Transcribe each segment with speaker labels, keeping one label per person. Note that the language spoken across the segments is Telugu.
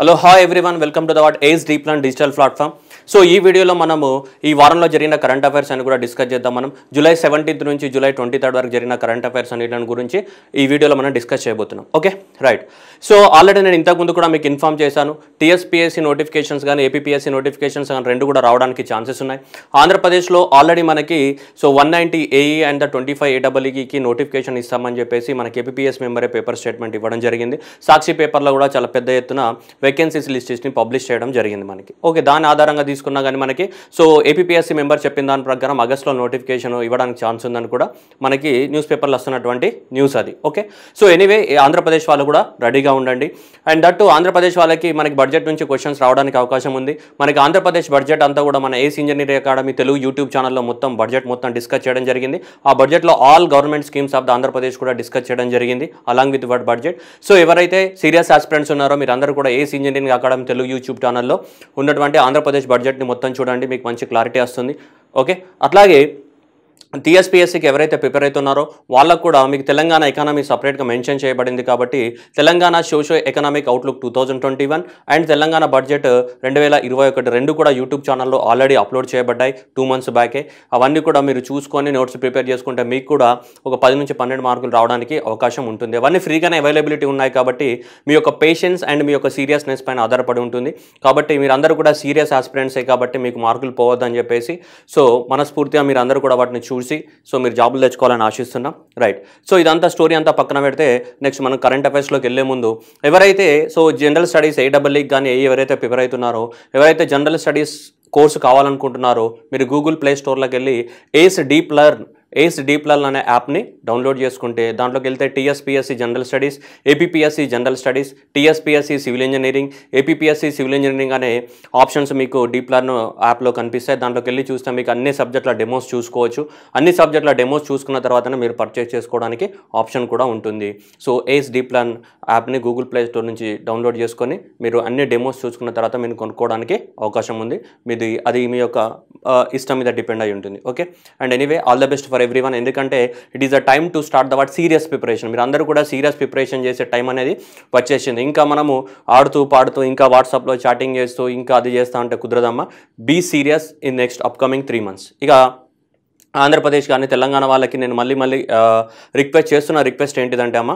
Speaker 1: Hello hi everyone welcome to the what Ace Deeplearn digital platform so ఈ వీడియోలో మనము ఈ వారంలో జరిగిన కరెంట్ అఫైర్స్ అని కూడా డిస్కస్ చేద్దాం మనం జూలై సెవెంటీన్త్ నుంచి జూలై ట్వంటీ థర్డ్ వరకు జరిగిన కరెంట్ అఫైర్స్ దాని గురించి ఈ వీడియోలో మనం డిస్కస్ చేయబోతున్నాం ఓకే రైట్ సో ఆల్రెడీ నేను ఇంతకుముందు కూడా మీకు ఇన్ఫామ్ చేశాను టీఎస్పీఎస్సీ నోటిఫికేషన్స్ కానీ ఏపీఎస్సీ నోటిఫికేషన్స్ కానీ రెండు కూడా రావడానికి ఛాన్సెస్ ఉన్నాయి ఆంధ్రప్రదేశ్లో ఆల్రెడీ మనకి so one ninety AE and the twenty five ఏడబ్ల్యూకి నోటిఫికేషన్ ఇస్తామని చెప్పేసి మనకి ఏపీఎస్ మెంబరే పేపర్ స్టేట్మెంట్ ఇవ్వడం జరిగింది సాక్షి పేపర్లో కూడా చాలా పెద్ద ఎత్తున వేకెన్సీస్ లిస్ట్ పబ్లిష్ చేయడం జరిగింది మనకి ఓకే దాని ఆధారంగా తీసుకున్నా కానీ మనకి సో ఏపీఎస్సీ మెంబర్ చెప్పిన దాని ప్రకారం ఆగస్టులో నోటిఫికేషన్ ఇవ్వడానికి ఛాన్స్ ఉందని కూడా మనకి న్యూస్ పేపర్లో వస్తున్నటువంటి న్యూస్ అది ఓకే సో ఎనీవే ఆంధ్రప్రదేశ్ వాళ్ళు కూడా రెడీగా ఉండండి అండ్ దట్టు ఆంధ్రప్రదేశ్ వాళ్ళకి మనకి బడ్జెట్ నుంచి క్వశ్చన్స్ రావడానికి అవకాశం ఉంది మనకి ఆంధ్రప్రదేశ్ బడ్జెట్ అంతా కూడా మన ACE engineering academy Telugu YouTube ఛానల్లో మొత్తం బడ్జెట్ మొత్తం డిస్కస్ చేయడం జరిగింది ఆ బడ్జెట్లో all government schemes of the Andhra Pradesh కూడా డిస్కస్ చేయడం జరిగింది అలాంగ్ విత్ బడ్జెట్ సో ఎవరైతే సీరియస్ ఆస్పిరెంట్స్ ఉన్నారో అందరూ కూడా ACE engineering academy Telugu YouTube ఛానల్లో ఉన్నటువంటి ఆంధ్రప్రదేశ్ బడ్జెట్ని మొత్తం చూడండి మీకు మంచి క్లారిటీ వస్తుంది ఓకే అట్లాగే టీఎస్పీఎస్సీకి ఎవరైతే ప్రిపేర్ అవుతున్నారో వాళ్ళకు కూడా మీకు తెలంగాణ ఎకానమీ సపరేట్గా మెన్షన్ చేయబడింది కాబట్టి Telangana socio economic outlook two thousand twenty one and Telangana budget రెండు వేల ఇరవై ఒకటి రెండు కూడా యూట్యూబ్ ఛానల్లో ఆల్రెడీ అప్లోడ్ చేయబడ్డాయి టూ మంత్స్ బ్యాకే అవన్నీ కూడా మీరు చూసుకొని నోట్స్ ప్రిపేర్ చేసుకుంటే మీకు కూడా ఒక పది నుంచి పన్నెండు మార్కులు రావడానికి అవకాశం ఉంటుంది అవన్నీ ఫ్రీగానే అవైలబిలిటీ ఉన్నాయి కాబట్టి మీ యొక్క పేషెన్స్ అండ్ మీ యొక్క సీరియస్నెస్ పైన ఆధారపడి ఉంటుంది కాబట్టి మీరందరూ కూడా సీరియస్ ఆస్పిరెంట్సే కాబట్టి మీకు మార్కులు పోవద్దని చెప్పేసి సో మనస్ఫూర్తిగా అందరూ కూడా వాటిని చూసి చూసి సో మీరు జాబులు తెచ్చుకోవాలని ఆశిస్తున్నాం రైట్ సో ఇదంతా స్టోరీ అంతా పక్కన పెడితే నెక్స్ట్ మనం కరెంట్ అఫైర్స్లోకి వెళ్ళే ముందు ఎవరైతే సో జనరల్ స్టడీస్ ఏ డబ్ల్యూకి కానీ ఏ ఎవరైతే ప్రిపేర్ అవుతున్నారో ఎవరైతే జనరల్ స్టడీస్ కోర్సు కావాలనుకుంటున్నారో మీరు గూగుల్ ప్లే స్టోర్లోకి వెళ్ళి ఏస్ డీప్ లర్న్ ఏస్ డీప్లల్ అనే యాప్ని డౌన్లోడ్ చేసుకుంటే దాంట్లోకి వెళ్తే TSPSC general studies APPSC general studies TSPSC civil engineering APSC civil engineering అనే ఆప్షన్స్ మీకు డీప్లర్ను యాప్లో కనిపిస్తాయి దాంట్లోకి వెళ్ళి చూస్తే మీకు అన్ని సబ్జెక్టుల డెమోస్ చూసుకోవచ్చు అన్ని సబ్జెక్టుల డెమోస్ చూసుకున్న తర్వాతనే మీరు పర్చేస్ చేసుకోవడానికి ఆప్షన్ కూడా ఉంటుంది సో ఏస్ డీప్లర్న్ యాప్ని గూగుల్ ప్లే స్టోర్ నుంచి డౌన్లోడ్ చేసుకొని మీరు అన్ని డెమోస్ చూసుకున్న తర్వాత మీరు కొనుక్కోవడానికి అవకాశం ఉంది మీది అది మీ యొక్క ఇష్టం మీద డిపెండ్ అయి ఉంటుంది okay and anyway all the best for everyone ఎందుకంటే it is a time to start the what serious preparation మీరు అందరూ కూడా సీరియస్ ప్రిపరేషన్ చేసే టైం అనేది వచ్చేసింది ఇంకా మనము ఆడుతూ పాడుతూ ఇంకా వాట్సాప్లో చాటింగ్ చేస్తూ ఇంకా అది చేస్తా అంటే కుదరదమ్మా be serious in next upcoming three months ఇక ఆంధ్రప్రదేశ్ కానీ తెలంగాణ వాళ్ళకి నేను మళ్ళీ మళ్ళీ రిక్వెస్ట్ చేస్తున్న రిక్వెస్ట్ ఏంటిదంటే అమ్మ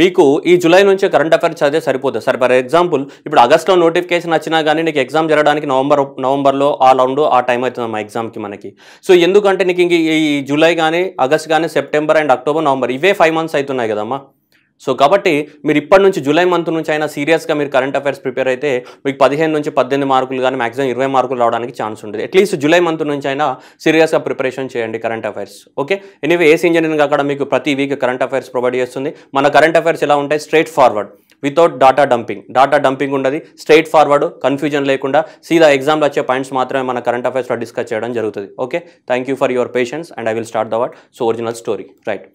Speaker 1: మీకు ఈ జూలై నుంచి కరెంట్ అఫైర్స్ చదివే సరిపోతుంది సార్ ఫర్ ఎగ్జాంపుల్ ఇప్పుడు ఆగస్ట్లో నోటిఫికేషన్ వచ్చినా కానీ నీకు ఎగ్జామ్ జరగడానికి నవంబర్ నవంబర్లో ఆ రౌండ్ ఆ టైం అవుతుంది ఎగ్జామ్కి మనకి సో ఎందుకంటే నీకు ఇంక ఈ జూలై కానీ ఆగస్ట్ కానీ సెప్టెంబర్ అండ్ అక్టోబర్ నవంబర్ ఇవే ఫైవ్ మంత్స్ అవుతున్నాయి కదమ్మా సో కాబట్టి మీరు ఇప్పటి నుంచి జూలై మంత్ నుంచి అయినా సీరియస్గా మీరు కరెంట్ అఫైర్స్ ప్రిపేర్ అయితే మీకు పదిహేను నుంచి పద్దెనిమిది మార్కులు కానీ మాక్సిమం ఇరవై మార్కులు రావడానికి ఛాన్స్ ఉంటుంది అట్లీస్ట్ జూలై మంత్ నుంచి అయినా సీరియస్గా ప్రిపరేషన్ చేయండి current affairs okay anyway ACE engineering అక్కడ మీకు ప్రతి వీక్ కరెంట్ అఫైర్స్ ప్రొవైడ్ చేస్తుంది మన కరెంట్ అఫైర్స్ ఎలా ఉంటాయి straightforward without data dumping data dumping ఉండదు స్ట్రైట్ ఫార్వర్డ్ కన్ఫ్యూజన్ లేకుండా సీదా ఎగ్జామ్లో వచ్చే పాయింట్స్ మాత్రమే మన కరెంట్ అఫైర్స్లో డిస్కస్ చేయడం జరుగుతుంది okay thank you for your patience and I will start the what so original story right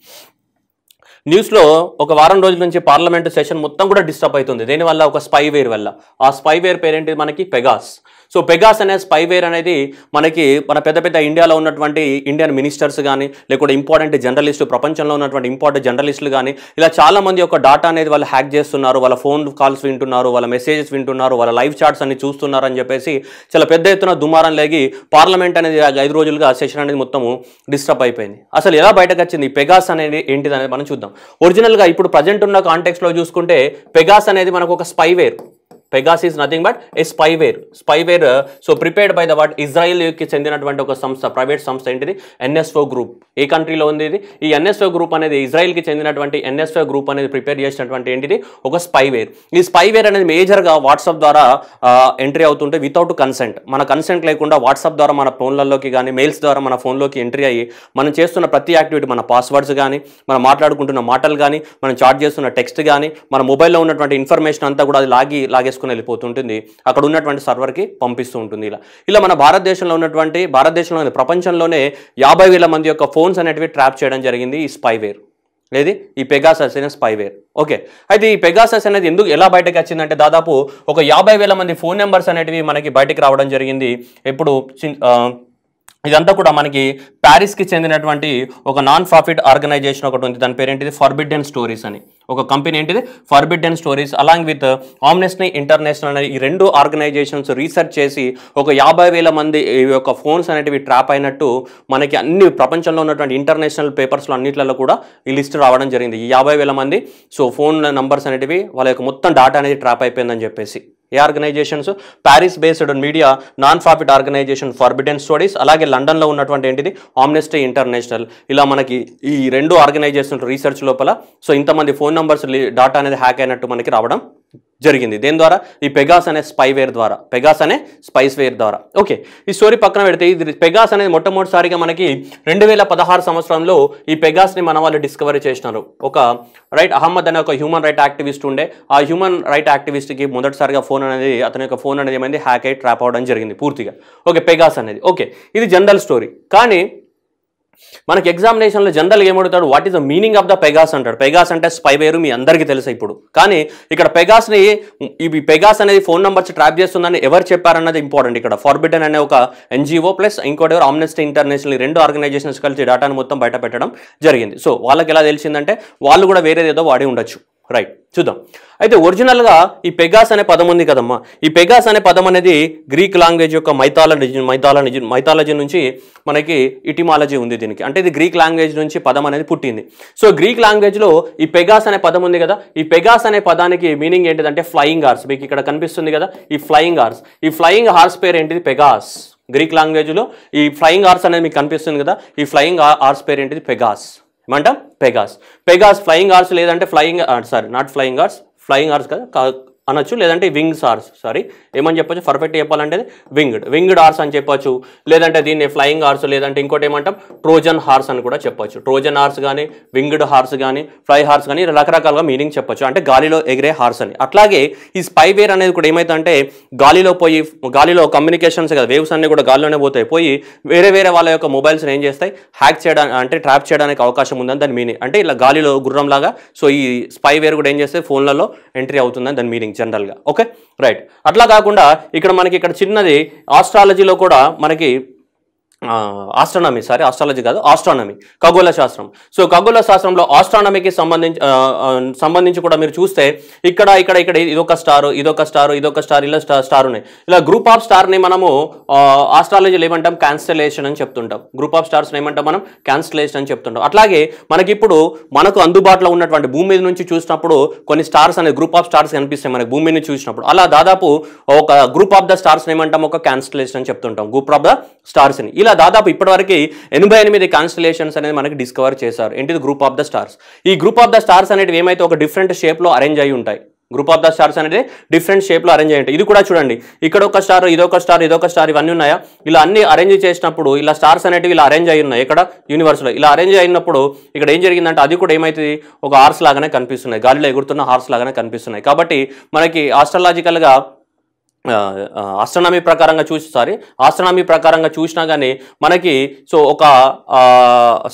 Speaker 1: న్యూస్లో ఒక వారం రోజుల నుంచి పార్లమెంటు సెషన్ మొత్తం కూడా డిస్టర్బ్ అవుతుంది దేనివల్ల ఒక స్పైవేర్ వల్ల ఆ స్పైవేర్ పేరేంటి మనకి పెగాస్ సో పెగాస్ అనే స్పైవేర్ అనేది మనకి మన పెద్ద పెద్ద ఇండియాలో ఉన్నటువంటి ఇండియన్ మినిస్టర్స్ కానీ లేకుంటే ఇంపార్టెంట్ జర్నలిస్టు ప్రపంచంలో ఉన్నటువంటి ఇంపార్టెంట్ జర్నలిస్టులు కానీ ఇలా చాలామంది యొక్క డాటా అనేది వాళ్ళు హ్యాక్ చేస్తున్నారు వాళ్ళ ఫోన్ కాల్స్ వింటున్నారు వాళ్ళ మెసేజెస్ వింటున్నారు వాళ్ళ లైవ్ చాట్స్ అన్ని చూస్తున్నారు అని చెప్పేసి చాలా పెద్ద ఎత్తున దుమారం లేగి పార్లమెంట్ అనేది ఐదు రోజులుగా సెషన్ అనేది మొత్తము డిస్టర్బ్ అయిపోయింది అసలు ఎలా బయటకు వచ్చింది పెగాస్ అనేది ఏంటిది అనేది మనం చూద్దాం ఒరిజినల్గా ఇప్పుడు ప్రజెంట్ ఉన్న కాంటెక్స్లో చూసుకుంటే పెగాస్ అనేది మనకు ఒక spyware Pegasus nothing but a spyware spyware so prepared by the what Israel కి చెందినటువంటి ఒక సంస్థ ప్రైవేట్ సంస్థ ఏంటిది ఎన్ఎస్ఓ గ్రూప్ ఏ కంట్రీలో ఉంది ఇది ఈ ఎన్ఎస్ఓ గ్రూప్ అనేది ఇజ్రాయిల్ కి చెందినటువంటి ఎన్ఎస్ఓ గ్రూప్ అనేది ప్రిపేర్ చేసినటువంటి ఏంటిది ఒక స్పైవేర్ ఈ స్పైవేర్ అనేది మేజర్గా వాట్సాప్ ద్వారా ఎంట్రీ అవుతుంటే వితౌట్ కన్సెంట్ మన కన్సెంట్ లేకుండా వాట్సాప్ ద్వారా మన ఫోన్లలోకి కానీ మెయిల్స్ ద్వారా మన ఫోన్లోకి ఎంట్రీ అయ్యి మనం చేస్తున్న ప్రతి యాక్టివిటీ మన పాస్వర్డ్స్ కానీ మనం మాట్లాడుకుంటున్న మాటలు కానీ మనం చాట్ చేస్తున్న టెక్స్ట్ కానీ మన మొబైల్లో ఉన్నటువంటి ఇన్ఫర్మేషన్ అంతా కూడా అది లాగి లాగేసుకుని తీసుకుని వెళ్ళిపోతుంటుంది అక్కడ ఉన్నటువంటి సర్వర్కి పంపిస్తూ ఉంటుంది ఇలా ఇలా మన భారతదేశంలో ఉన్నటువంటి భారతదేశంలోని ప్రపంచంలోనే యాభై వేల మంది యొక్క ఫోన్స్ అనేటివి ట్రాప్ చేయడం జరిగింది ఈ స్పైవేర్ లేదు ఈ పెగాసస్ అనే స్పైవేర్ ఓకే అయితే ఈ పెగాసస్ అనేది ఎందుకు ఎలా బయటకు వచ్చిందంటే దాదాపు ఒక యాభై వేల మంది ఫోన్ నెంబర్స్ అనేటివి మనకి బయటకు రావడం జరిగింది ఎప్పుడు ఇదంతా కూడా మనకి ప్యారిస్కి చెందినటువంటి ఒక నాన్ ప్రాఫిట్ ఆర్గనైజేషన్ ఒకటి ఉంది దాని పేరేంటిది ఫర్బిడ్డెన్ స్టోరీస్ అని ఒక కంపెనీ ఏంటిది forbidden stories along with amnesty international అనే ఈ రెండు ఆర్గనైజేషన్స్ రీసెర్చ్ చేసి ఒక యాభై వేల మంది యొక్క ఫోన్స్ అనేటివి ట్రాప్ అయినట్టు మనకి అన్ని ప్రపంచంలో ఉన్నటువంటి ఇంటర్నేషనల్ పేపర్స్లో అన్నింటిలో కూడా ఈ లిస్ట్ రావడం జరిగింది ఈ యాభై వేల మంది సో ఫోన్ నంబర్స్ అనేటివి వాళ్ళ యొక్క మొత్తం డాటా అనేది ట్రాప్ అయిపోయిందని చెప్పేసి a organizations Paris based media non profit organization forbidden stories అలాగే లండన్లో ఉన్నటువంటి ఏంటిది ఆమ్నెస్టీ ఇంటర్నేషనల్ ఇలా మనకి ఈ రెండు ఆర్గనైజేషన్ రీసెర్చ్ లోపల సో ఇంతమంది ఫోన్ నంబర్స్ డాటా అనేది హ్యాక్ అయినట్టు మనకి రావడం జరిగింది దేని ద్వారా ఈ పెగాస్ అనే స్పైవేర్ ద్వారా పెగాస్ అనే స్పైస్వేర్ ద్వారా ఓకే ఈ స్టోరీ పక్కన పెడితే ఇది పెగాస్ అనేది మొట్టమొదటిసారిగా మనకి రెండు వేల పదహారు సంవత్సరంలో ఈ పెగాస్ని మన వాళ్ళు డిస్కవరీ చేసినారు ఒక రైట్ అహ్మద్ అనే ఒక హ్యూమన్ రైట్ యాక్టివిస్ట్ ఉండే ఆ హ్యూమన్ రైట్ యాక్టివిస్ట్కి మొదటిసారిగా ఫోన్ అనేది అతని యొక్క ఫోన్ అనేది ఏమైంది హ్యాక్ అయి ట్రాప్ అవ్వడం జరిగింది పూర్తిగా ఓకే పెగాస్ అనేది ఓకే ఇది జనరల్ స్టోరీ కానీ మనకి ఎగ్జామినేషన్లో జనరల్ ఏమడుగుతాడు what is the meaning of the Pegasus అంటాడు పెగాస్ అంటే వేరు మీ అందరికీ తెలుసు ఇప్పుడు కానీ ఇక్కడ పెగాస్ని ఇవి పెగాస్ అనేది ఫోన్ నంబర్స్ ట్రాప్ చేస్తుందని ఎవరు చెప్పారన్నది ఇంపార్టెంట్ ఇక్కడ ఫార్బిటన్ అనే ఒక ఎన్జిఓ ప్లస్ ఇంకోటి ఎవరు ఆమ్నెస్టీ ఇంటర్నేషనల్ రెండు ఆర్గనైజేషన్స్ కలిసి డేటాను మొత్తం బయట పెట్టడం జరిగింది సో వాళ్ళకి ఎలా తెలిసిందంటే వాళ్ళు కూడా వేరేదేదో వాడి ఉండొచ్చు రైట్ చూద్దాం అయితే ఒరిజినల్గా ఈ పెగాస్ అనే పదం ఉంది కదమ్మా ఈ పెగాస్ అనే పదం అనేది గ్రీక్ లాంగ్వేజ్ యొక్క మైథాలజీ మైథాలజీ మైథాలజీ నుంచి మనకి ఇటిమాలజీ ఉంది దీనికి అంటే ఇది గ్రీక్ లాంగ్వేజ్ నుంచి పదం అనేది పుట్టింది సో గ్రీక్ లాంగ్వేజ్లో ఈ పెగాస్ అనే పదం ఉంది కదా ఈ పెగాస్ అనే పదానికి మీనింగ్ ఏంటిదంటే ఫ్లయింగ్ హార్స్ మీకు ఇక్కడ కనిపిస్తుంది కదా ఈ ఫ్లయింగ్ హార్స్ ఈ ఫ్లయింగ్ హార్స్ పేరు ఏంటిది పెగాస్ గ్రీక్ లాంగ్వేజ్లో ఈ ఫ్లయింగ్ హార్స్ అనేది మీకు కనిపిస్తుంది కదా ఈ ఫ్లయింగ్ హార్స్ పేరు ఏంటిది పెగాస్ ఏమంటాం పెగాస్ పెగాస్ ఫ్లయింగ్ ఆర్స్ లేదంటే flying sorry not flying horse flying horse కదా అనొచ్చు లేదంటే వింగ్స్ ఆర్స్ సారీ ఏమని చెప్పొచ్చు పర్ఫెక్ట్ చెప్పాలంటే వింగ్డ్ వింగ్డ్ ఆర్స్ అని చెప్పొచ్చు లేదంటే దీన్ని ఫ్లయింగ్ ఆర్స్ లేదంటే ఇంకోటి ఏమంటాం ట్రోజన్ హార్స్ అని కూడా చెప్పొచ్చు ట్రోజన్ హార్స్ కానీ వింగ్డ్ హార్స్ కానీ ఫ్లై హార్స్ కానీ రకరకాలుగా మీనింగ్ చెప్పొచ్చు అంటే గాలిలో ఎగిరే హార్స్ అని అట్లాగే ఈ స్పైవేర్ అనేది కూడా ఏమైతే గాలిలో పోయి గాలిలో కమ్యూనికేషన్స్ కదా వేవ్స్ అన్నీ కూడా గాలిలోనే పోతాయి పోయి వేరే వేరే వాళ్ళ యొక్క మొబైల్స్ని ఏం చేస్తాయి హ్యాక్ చేయడానికి అంటే ట్రాప్ చేయడానికి అవకాశం ఉందని దాని మీనింగ్ అంటే ఇలా గాలిలో గుర్రంలాగా సో ఈ స్పైవేర్ కూడా ఏం చేస్తే ఫోన్లలో ఎంట్రీ అవుతుందని దాని మీనింగ్ జనరల్గా ఓకే రైట్ అట్లా కాకుండా ఇక్కడ మనకి ఇక్కడ చిన్నది ఆస్ట్రాలజీలో కూడా మనకి ఆస్ట్రానమీ సారీ ఆస్ట్రాలజీ కాదు ఆస్ట్రానమీ ఖగోళ శాస్త్రం సో ఖగోళ శాస్త్రంలో ఆస్ట్రానమీకి సంబంధించి సంబంధించి కూడా మీరు చూస్తే ఇక్కడ ఇక్కడ ఇక్కడ ఇదొక స్టార్ ఇదొక స్టార్ ఇదొక స్టార్ ఇలా స్టార్ ఉన్నాయి ఇలా గ్రూప్ ఆఫ్ స్టార్ని మనము ఆస్ట్రాలజీలో ఏమంటాం క్యాన్సలేషన్ అని చెప్తుంటాం గ్రూప్ ఆఫ్ స్టార్స్ని ఏమంటాం మనం క్యాన్సలేషన్ అని చెప్తుంటాం అట్లాగే మనకి ఇప్పుడు మనకు అందుబాటులో ఉన్నటువంటి భూమి మీద నుంచి చూసినప్పుడు కొన్ని స్టార్స్ అనే గ్రూప్ ఆఫ్ స్టార్స్ కనిపిస్తాయి మనకి భూమి మీద చూసినప్పుడు అలా దాదాపు ఒక గ్రూప్ ఆఫ్ ద స్టార్స్ని ఏమంటాం ఒక క్యాన్సలేషన్ అని చెప్తుంటాం గ్రూప్ ఆఫ్ ద స్టార్స్ని ఇలా దాదాపు ఇప్పటివరకు ఎనభై ఎనిమిది కాన్స్టలేషన్స్ అనేది మనకి డిస్కవర్ చేశారు ఏంటిది గ్రూప్ ఆఫ్ ద స్టార్స్ ఈ గ్రూప్ ఆఫ్ ద స్టార్స్ అనేవి ఏమైతే ఒక డిఫరెంట్ షేప్లో అరేంజ్ అయి ఉంటాయి గ్రూప్ ఆఫ్ ద స్టార్స్ అనేది డిఫరెంట్ షేప్లో అరేంజ్ ఉంటాయి ఇది కూడా చూడండి ఇక్కడ ఒక స్టార్ ఇదొక స్టార్ ఇదొక స్టార్ ఇవన్నీ ఉన్నాయా ఇలా అన్ని అరేంజ్ చేసినప్పుడు ఇలా స్టార్స్ అనేవి ఇలా అరేంజ్ అయి ఉన్నాయి ఇక్కడ యూనివర్స్లో ఇలా అరేంజ్ అయినప్పుడు ఇక్కడ ఏం జరిగిందంటే అది కూడా ఏమైతుంది ఒక హార్స్ లాగానే కనిపిస్తున్నాయి గాలిలో ఎగురుతున్న హార్స్ లాగానే కనిపిస్తున్నాయి కాబట్టి మనకి ఆస్ట్రాలజికల్గా ఆస్ట్రనామీ ప్రకారంగా చూసి సారీ ఆస్ట్రనామీ ప్రకారంగా చూసినా కానీ మనకి సో ఒక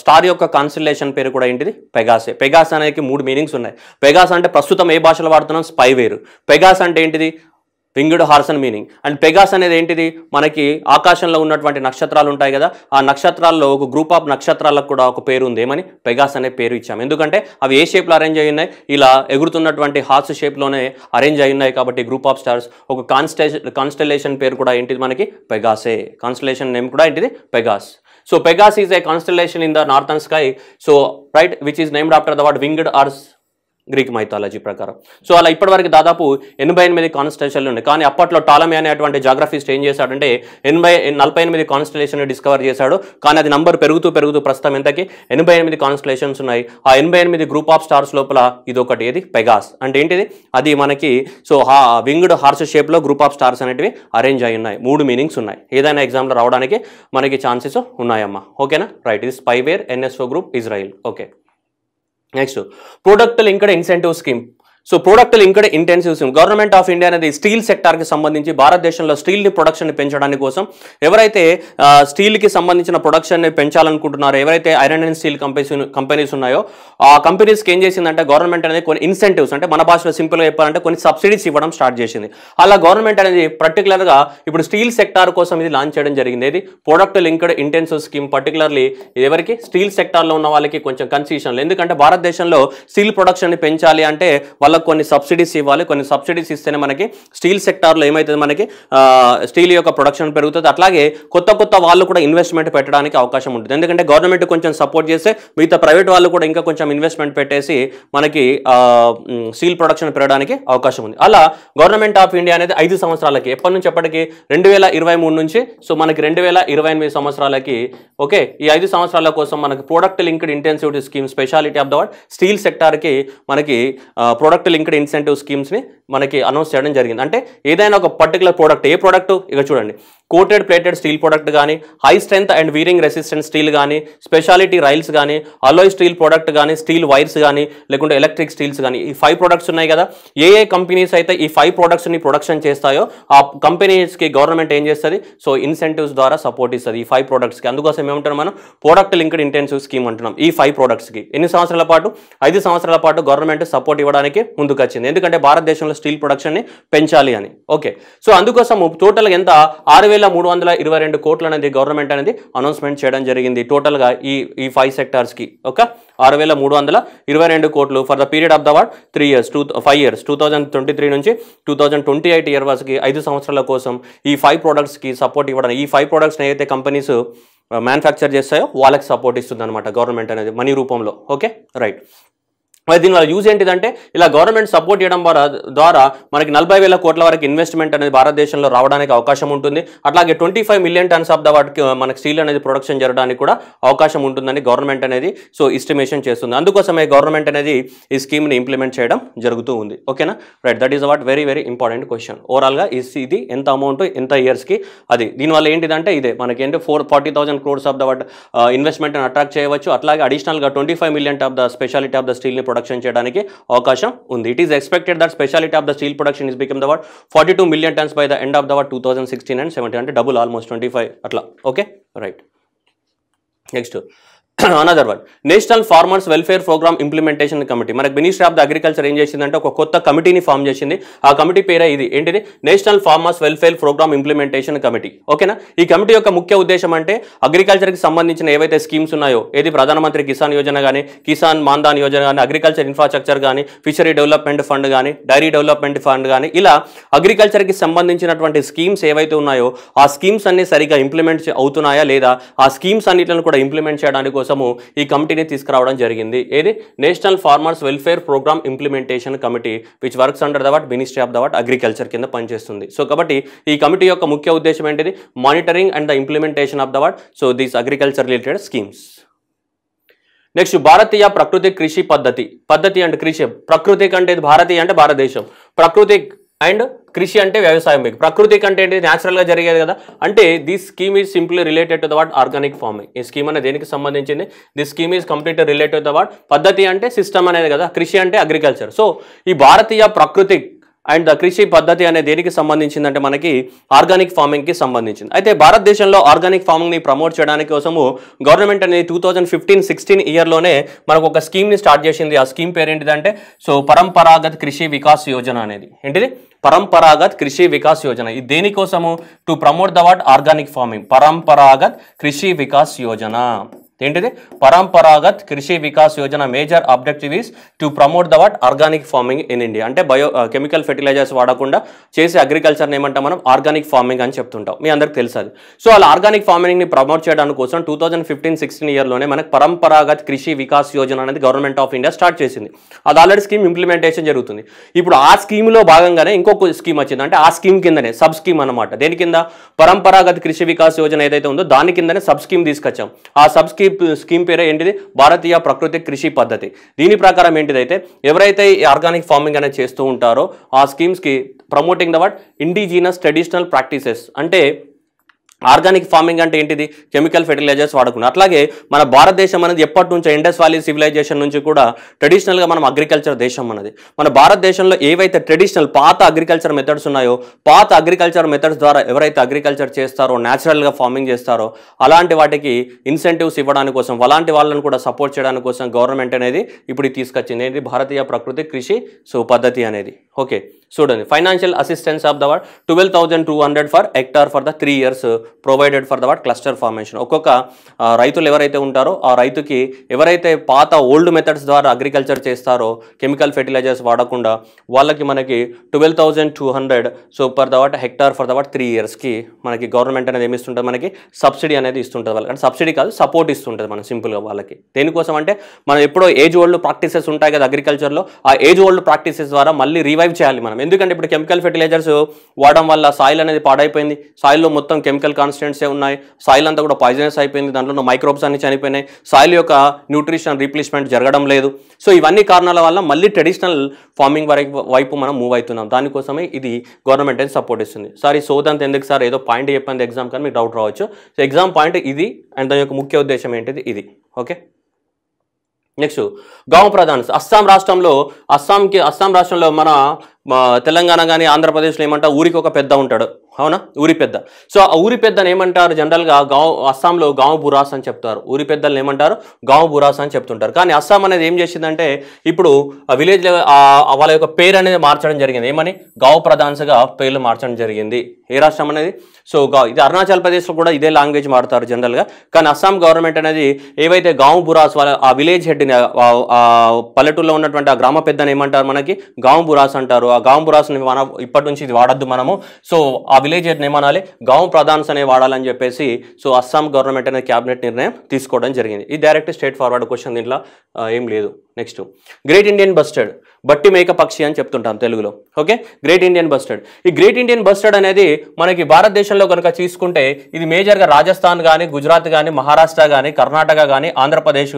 Speaker 1: స్టార్ యొక్క కాన్సిలేషన్ పేరు కూడా ఏంటిది పెగాసే పెగాస్ అనేది మూడు మీనింగ్స్ ఉన్నాయి పెగాస్ అంటే ప్రస్తుతం ఏ భాషలో వాడుతున్నాం స్పైవేరు పెగాస్ అంటే ఏంటిది వింగ్డ్ హార్స్ అని మీనింగ్ అండ్ పెగాస్ అనేది ఏంటిది మనకి ఆకాశంలో ఉన్నటువంటి నక్షత్రాలు ఉంటాయి కదా ఆ నక్షత్రాల్లో ఒక గ్రూప్ ఆఫ్ నక్షత్రాలకు కూడా ఒక పేరు ఉంది ఏమని పెగాస్ అనే పేరు ఇచ్చాము ఎందుకంటే అవి ఏ షేప్లో అరేంజ్ అయి ఉన్నాయి ఇలా ఎగురుతున్నటువంటి హార్స్ షేప్లోనే అరేంజ్ అయి ఉన్నాయి కాబట్టి గ్రూప్ ఆఫ్ స్టార్స్ ఒక కాన్స్టే కాన్స్టలేషన్ పేరు కూడా ఏంటిది మనకి పెగాసే కాన్స్టలేషన్ నేమ్ కూడా ఏంటిది Pegasus so Pegasus is a constellation in the northern sky so right which is named after the what winged horse Greek mythology ప్రకారం సో అలా ఇప్పటివరకు దాదాపు ఎనభై ఎనిమిది కాన్స్టలేషన్లు ఉన్నాయి కానీ అప్పట్లో టాలమీ అనేటువంటి జాగ్రఫీస్ట్ ఏం చేశాడంటే ఎనభై నలభై ఎనిమిది కాన్స్టలేషన్ డిస్కవర్ చేశాడు కానీ అది నంబర్ పెరుగుతూ పెరుగుతూ ప్రస్తుతం ఎంతకి ఎనభై ఎనిమిది కాన్స్టలేషన్స్ ఉన్నాయి ఆ ఎనభై ఎనిమిది గ్రూప్ ఆఫ్ స్టార్స్ లోపల ఇదొకటి ఏది పెగాస్ అంటే ఏంటిది అది మనకి సో హా వింగ్డ్ హార్స్ షేప్లో గ్రూప్ ఆఫ్ స్టార్స్ అనేటివి అరేంజ్ అయి ఉన్నాయి మూడు మీనింగ్స్ ఉన్నాయి ఏదైనా ఎగ్జామ్లో రావడానికి మనకి ఛాన్సెస్ ఉన్నాయమ్మా ఓకేనా రైట్ ఇది spyware NSO group Israel okay Next, product linked incentive scheme. So ప్రొడక్టల్ ఇంకా ఇంటెన్సివ్స్ గవర్నమెంట్ ఆఫ్ ఇండియా అనేది స్టీల్ సెక్టార్కి సంబంధించి భారతదేశంలో స్టీల్ని ప్రొడక్షన్ పెంచడానికి కోసం ఎవరైతే స్టీల్కి సంబంధించిన ప్రొడక్షన్ని పెంచాలనుకుంటున్నారో ఎవరైతే iron and steel companies companies ఉన్నాయో ఆ కంపెనీస్కి ఏం చేసిందంటే గవర్నమెంట్ అనేది కొన్ని ఇన్సెంటివ్స్ అంటే మన భాషలో సింపుల్గా చెప్పాలంటే కొన్ని సబ్సిడీస్ ఇవ్వడం స్టార్ట్ చేసింది అలా గవర్నమెంట్ అనేది పర్టికులర్గా ఇప్పుడు స్టీల్ సెక్టార్ కోసం ఇది లాంచ్ చేయడం జరిగింది ఇది product linked incentive scheme particularly ఎవరికి స్టీల్ సెక్టార్లో ఉన్న వాళ్ళకి కొంచెం కన్సీషన్లు ఎందుకంటే భారతదేశంలో స్టీల్ ప్రొడక్షన్ని పెంచాలి అంటే వాళ్ళ వాళ్ళకు కొన్ని సబ్సిడీస్ ఇవ్వాలి కొన్ని సబ్సిడీస్ ఇస్తేనే మనకి స్టీల్ సెక్టార్లో ఏమైతుంది మనకి స్టీల్ యొక్క ప్రొడక్షన్ పెరుగుతుంది అట్లాగే కొత్త కొత్త వాళ్ళు కూడా ఇన్వెస్ట్మెంట్ పెట్టడానికి అవకాశం ఉంటుంది ఎందుకంటే గవర్నమెంట్ కొంచెం సపోర్ట్ చేస్తే మిగతా ప్రైవేట్ వాళ్ళు కూడా ఇంకా కొంచెం ఇన్వెస్ట్మెంట్ పెట్టేసి మనకి స్టీల్ ప్రొడక్షన్ పెరగడానికి అవకాశం ఉంది అలా గవర్నమెంట్ ఆఫ్ ఇండియా అనేది ఐదు సంవత్సరాలకి ఎప్పటి నుంచి ఎప్పటికి రెండు వేల ఇరవై మూడు నుంచి సో మనకి రెండు వేల ఇరవై ఎనిమిది సంవత్సరాలకి ఓకే ఈ ఐదు సంవత్సరాల కోసం మనకి ప్రొడక్ట్ లింక్డ్ ఇంటెన్సివిటీ scheme specialty of the word steel సెక్టార్కి మనకి ప్రొడక్ట్ ప్రోడక్ట్ లింక్డ్ ఇన్సెంటివ్ స్కీమ్స్ని మనకి అనౌన్స్ చేయడం జరిగింది అంటే ఏదైనా ఒక పర్టికులర్ ప్రోడక్ట్ ఏ ప్రోడక్ట్ ఇక చూడండి కోటెడ్ ప్లేటెడ్ స్టీల్ ప్రోడక్ట్ కానీ high strength and weathering resistant steel కానీ స్పెషాలిటీ రైల్స్ కానీ అలోయ్ స్టీల్ ప్రోడక్ట్ కానీ స్టీల్ వైర్స్ కానీ లేకుంటే ఎలక్ట్రిక్ స్టీల్స్ కానీ ఈ ఫైవ్ ప్రొడక్ట్స్ ఉన్నాయి కదా ఏ ఏ కంపెనీస్ అయితే ఈ ఫైవ్ ప్రొడక్ట్స్ని ప్రొడక్షన్ చేస్తాయో ఆ కంపెనీస్కి గవర్నమెంట్ ఏం చేస్తుంది సో ఇన్సెంటివ్స్ ద్వారా సపోర్ట్ ఇస్తుంది ఈ ఫైవ్ ప్రొడక్ట్స్కి అందుకోసం ఏమంటారు మనం ప్రోడక్ట్ లింక్డ్ ఇంటెన్సివ్ స్కీమ్ అంటున్నాం ఈ ఫైవ్ ప్రొడక్ట్స్కి ఎన్ని సంవత్సరాల పాటు ఐదు సంవత్సరాల పాటు గవర్నమెంట్ సపోర్ట్ ఇవ్వడానికి ముందుకొచ్చింది ఎందుకంటే భారతదేశంలో స్టీల్ ప్రొడక్షన్ని పెంచాలి అని ఓకే సో అందుకోసం టోటల్గా ఎంత ఆరు వేల మూడు వందల ఇరవై రెండు కోట్లు అనేది గవర్నమెంట్ అనేది అనౌన్స్మెంట్ చేయడం జరిగింది టోటల్గా ఈ ఈ ఫైవ్ సెక్టార్స్కి ఒక ఆరు వేల మూడు వందల ఇరవై రెండు కోట్లు for the period of the word three years two five years two thousand twenty three నుంచి two thousand twenty eight year కి ఐదు సంవత్సరాల కోసం ఈ ఫైవ్ ప్రోడక్ట్స్కి సపోర్ట్ ఇవ్వడం ఈ ఫైవ్ ప్రోడక్ట్స్ని ఏదైతే కంపెనీస్ మ్యానుఫ్యాక్చర్ చేస్తాయో వాళ్ళకి సపోర్ట్ ఇస్తుంది అనమాట గవర్నమెంట్ అనేది మనీ రూపంలో ఓకే రైట్ మరి వల్ల యూజ్ ఏంటిదంటే ఇలా గవర్నమెంట్ సపోర్ట్ చేయడం ద్వారా ద్వారా మనకి నలభై వేల కోట్ల వరకు ఇన్వెస్ట్మెంట్ అనేది భారతదేశంలో రావడానికి అవకాశం ఉంటుంది అట్లాగే twenty five million tons of the వాటికి మనకి స్టీల్ అనేది ప్రొడక్షన్ జరగడానికి కూడా అవకాశం ఉంటుందని గవర్నమెంట్ అనేది సో ఎస్టిమేషన్ చేస్తుంది అందుకోసమే గవర్నమెంట్ అనేది ఈ స్కీమ్ని ఇంప్లిమెంట్ చేయడం జరుగుతూ ఉంది ఓకేనా right that is what very very important question ఓవరాల్గా ఇది ఎంత అమౌంట్ ఎంత ఇయర్స్కి అది దీనివల్ల ఏంటిదంటే ఇదే మనకి ఏంటి four forty thousand crores of the what investment attract చేయవచ్చు అట్లాగే అడిషనల్గా twenty five million of the specialty of the స్టీల్ని ప్రొడక్ట్ ప్రొడక్షన్ చేయడానికి అవకాశం ఉంది it is expected that specialty of the steel production is become the word forty two million tons by the end of the word two thousand sixteen and seventy అంటే డబుల్ ఆల్మోస్ట్ ట్వంటీ ఫైవ్ అట్లా okay right next another one national farmers welfare programme implementation committee మనకు మినిస్ట్రీ ఆఫ్ ద అగ్రికల్చర్ ఏం చేసిందంటే ఒక కొత్త కమిటీని ఫామ్ చేసింది ఆ కమిటీ పేరే ఇది ఏంటిది national farmers welfare programme implementation committee ఓకేనా ఈ కమిటీ యొక్క ముఖ్య ఉద్దేశం అంటే అగ్రికల్చర్కి సంబంధించిన ఏవైతే స్కీమ్స్ ఉన్నాయో ఏది ప్రధానమంత్రి కిసాన్ యోజన కానీ కిసాన్ మాన్దాన్ యోజన కానీ అగ్రికల్చర్ ఇన్ఫ్రాస్ట్రక్చర్ కానీ ఫిషరీ డెవలప్మెంట్ ఫండ్ కానీ డైరీ డెవలప్మెంట్ ఫండ్ కానీ ఇలా అగ్రికల్చర్కి సంబంధించినటువంటి స్కీమ్స్ ఏవైతే ఉన్నాయో ఆ స్కీమ్స్ అన్ని సరిగా ఇంప్లిమెంట్ అవుతున్నాయా లేదా ఆ స్కీమ్స్ అన్నిటిని కూడా ఇంప్లిమెంట్ చేయడానికి కోసం కోసము ఈ కమిటీని తీసుకురావడం జరిగింది ఏది national farmers welfare programme implementation committee which works under the what ministry of the what agriculture కింద పనిచేస్తుంది సో కాబట్టి ఈ కమిటీ యొక్క ముఖ్య ఉద్దేశం ఏంటిది monitoring and the implementation of the what so these agriculture related schemes next Bharatiya Prakritik Krishi పద్ధతి పద్ధతి అంటే కృషి ప్రకృతి అంటే భారతీయ అంటే భారతదేశం ప్రకృతి అండ్ కృషి అంటే వ్యవసాయం మీకు ప్రకృతి కంటే ఏంటి న్యాచురల్గా జరిగేది కదా అంటే this scheme is simply related to the what organic farming ఈ స్కీమ్ అనేది దేనికి సంబంధించింది this scheme is complete related the what పద్ధతి అంటే సిస్టమ్ అనేది కదా కృషి అంటే అగ్రికల్చర్ సో ఈ భారతీయ ప్రకృతి అండ్ ద కృషి పద్ధతి అనేది దేనికి సంబంధించిందంటే మనకి ఆర్గానిక్ ఫార్మింగ్కి సంబంధించింది అయితే భారతదేశంలో ఆర్గానిక్ ఫార్మింగ్ని ప్రమోట్ చేయడానికి కోసము గవర్నమెంట్ అనేది టూ థౌజండ్ ఫిఫ్టీన్ సిక్స్టీన్ ఇయర్లోనే మనకు ఒక స్కీమ్ని స్టార్ట్ చేసింది ఆ స్కీమ్ పేరు ఏంటిదంటే సో పరంపరాగత కృషి వికాస్ యోజన అనేది ఏంటిది పరంపరాగత్ కృషి వికాస్ యోజన ఇది దేనికోసము to promote the what organic farming Paramparagat Krishi Vikas Yojana ఏంటిది Paramparagat Krishi Vikas Yojana major objective is to promote the what organic farming in India అంటే బయో కెమికల్ ఫెర్టిలైజర్స్ వాడకుండా చేసే అగ్రికల్చర్ని ఏమంటాం మనం ఆర్గానిక్ ఫార్మింగ్ అని చెప్తుంటాం మీ అందరికి తెలుసు అది సో అలా ఆర్గానిక్ ఫార్మింగ్ని ప్రమోట్ చేయడానికి కోసం టూ థౌజండ్ ఫిఫ్టీన్ సిక్స్టీన్ ఇయర్లోనే మనకు పరంపరాగత్ కృషి వికాస్ యోజన అనేది గవర్నమెంట్ ఆఫ్ ఇండియా స్టార్ట్ చేసింది అది ఆల్రెడీ స్కీమ్ ఇంప్లిమెంటేషన్ జరుగుతుంది ఇప్పుడు ఆ స్కీమ్లో భాగంగానే ఇంకొక స్కీమ్ వచ్చింది అంటే ఆ స్కీమ్ కిందనే సబ్ స్కీమ్ అనమాట దేని కింద పరంపరాగత కృషి వికాస్ యోజన ఏదైతే ఉందో దాని కిందనే సబ్ స్కీమ్ తీసుకొచ్చాం ఆ సబ్ స్కీమ్ స్కీమ్ పేరే ఏంటిది భారతీయ ప్రకృతి కృషి పద్ధతి దీని ప్రకారం ఏంటిదైతే ఎవరైతే ఈ ఆర్గానిక్ ఫార్మింగ్ అనేది చేస్తూ ఉంటారో ఆ స్కీమ్స్కి promoting the what indigenous traditional practices అంటే ఆర్గానిక్ ఫార్మింగ్ అంటే ఏంటిది కెమికల్ ఫెర్టిలైజర్స్ వాడకుండా అట్లాగే మన భారతదేశం అనేది ఎప్పటి నుంచో ఇండస్ వ్యాలీ సివిలైజేషన్ నుంచి కూడా ట్రెడిషనల్గా మనం అగ్రికల్చర్ దేశం అన్నది మన భారతదేశంలో ఏవైతే ట్రెడిషనల్ పాత అగ్రికల్చర్ మెథడ్స్ ఉన్నాయో పాత అగ్రికల్చర్ మెథడ్స్ ద్వారా ఎవరైతే అగ్రికల్చర్ చేస్తారో న్యాచురల్గా ఫార్మింగ్ చేస్తారో అలాంటి వాటికి ఇన్సెంటివ్స్ ఇవ్వడానికి కోసం అలాంటి వాళ్ళని కూడా సపోర్ట్ చేయడానికి కోసం గవర్నమెంట్ అనేది ఇప్పుడు తీసుకొచ్చింది ఏంటి భారతీయ ప్రకృతి కృషి సో పద్ధతి అనేది ఓకే చూడండి financial assistance of the what twelve thousand two hundred for hectare for the three years provided for the what cluster formation ఒక్కొక్క రైతులు ఎవరైతే ఉంటారో ఆ రైతుకి ఎవరైతే పాత ఓల్డ్ మెథడ్స్ ద్వారా అగ్రికల్చర్ చేస్తారో కెమికల్ ఫెర్టిలైజర్స్ వాడకుండా వాళ్ళకి మనకి twelve thousand two hundred so per the what hectare for the what three ఇయర్స్కి మనకి గవర్నమెంట్ అనేది ఏమి ఇస్తుంటుంది మనకి సబ్సిడీ అనేది ఇస్తుంటుంది వాళ్ళకి అంటే సబ్సిడీ కాదు సపోర్ట్ ఇస్తుంటుంది మనం సింపుల్గా వాళ్ళకి దేనికోసం అంటే మనం ఎప్పుడో ఏజ్ ఓల్డ్ ప్రాక్టీసెస్ ఉంటాయి కదా అగ్రికల్చర్లో ఆ ఏజ్ ఓల్డ్ ప్రాక్టీసెస్ ద్వారా మళ్ళీ రివైవ్ చేయాలి మనం ఎందుకంటే ఇప్పుడు కెమికల్ ఫెర్టిలైజర్స్ వాడడం వల్ల సాయిల్ అనేది పాడైపోయింది సాయిల్లో మొత్తం కెమికల్ కాన్స్టెంట్సే ఉన్నాయి సాయిల్ అంతా కూడా పాయిజనస్ అయిపోయింది దాంట్లో మైక్రోబ్స్ అన్ని చనిపోయినాయి సాయిల్ యొక్క న్యూట్రిషన్ రీప్లేస్మెంట్ జరగడం లేదు సో ఇవన్నీ కారణాల వల్ల మళ్ళీ ట్రెడిషనల్ ఫార్మింగ్ వరకు వైపు మనం మూవ్ అవుతున్నాం దానికోసమే ఇది గవర్నమెంట్ అనేది సపోర్ట్ ఇస్తుంది సార్ ఈ సోదంత ఎందుకు సార్ ఏదో పాయింట్ చెప్పింది ఎగ్జామ్ కానీ మీకు డౌట్ రావచ్చు సో ఎగ్జామ్ పాయింట్ ఇది అండ్ దాని యొక్క ముఖ్య ఉద్దేశం ఏంటిది ఇది ఓకే నెక్స్ట్ గామ ప్రధాన్స్ అస్సాం రాష్ట్రంలో అస్సాంకి అస్సాం రాష్ట్రంలో మన తెలంగాణ కానీ ఆంధ్రప్రదేశ్లో ఏమంటా ఊరికి ఒక పెద్ద ఉంటాడు అవునా ఊరి పెద్ద సో ఆ ఊరి పెద్దని ఏమంటారు జనరల్గా గావ్ అస్సాంలో గావ్ బురాస్ అని చెప్తారు ఊరి పెద్దలను ఏమంటారు గావ్ బురాస్ అని చెప్తుంటారు కానీ అస్సాం అనేది ఏం చేసిందంటే ఇప్పుడు ఆ విలేజ్ వాళ్ళ యొక్క పేరు అనేది మార్చడం జరిగింది ఏమని గావ్ ప్రధాన్సగా పేర్లు మార్చడం జరిగింది ఏ రాష్ట్రం అనేది సో గా ఇది అరుణాచల్ ప్రదేశ్లో కూడా ఇదే లాంగ్వేజ్ మారుతారు జనరల్గా కానీ అస్సాం గవర్నమెంట్ అనేది ఏవైతే గావ్ బురాస్ వాళ్ళ ఆ విలేజ్ హెడ్ని పల్లెటూరులో ఉన్నటువంటి ఆ గ్రామ పెద్దని ఏమంటారు మనకి గావ్ బురాస్ అంటారు ఆ గావ్ బురాస్ని మనం ఇప్పటి నుంచి ఇది వాడద్దు మనము సో ఆ విలేజ్ నియమనాలి గావ్ ప్రధాన్స్ అనే వాడాలని చెప్పేసి సో అస్సాం గవర్నమెంట్ అనే క్యాబినెట్ నిర్ణయం తీసుకోవడం జరిగింది ఇది డైరెక్ట్ స్ట్రేట్ ఫార్వర్డ్ క్వశ్చన్ దీంట్లో ఏం లేదు నెక్స్ట్ గ్రేట్ ఇండియన్ బస్టర్డ్ బట్టి మేక పక్షి అని చెప్తుంటాం తెలుగులో ఓకే గ్రేట్ ఇండియన్ బస్టర్డ్ ఈ గ్రేట్ ఇండియన్ బస్టర్డ్ అనేది మనకి భారతదేశంలో కనుక తీసుకుంటే ఇది మేజర్గా రాజస్థాన్ కానీ గుజరాత్ కానీ మహారాష్ట్ర కానీ కర్ణాటక కానీ ఆంధ్రప్రదేశ్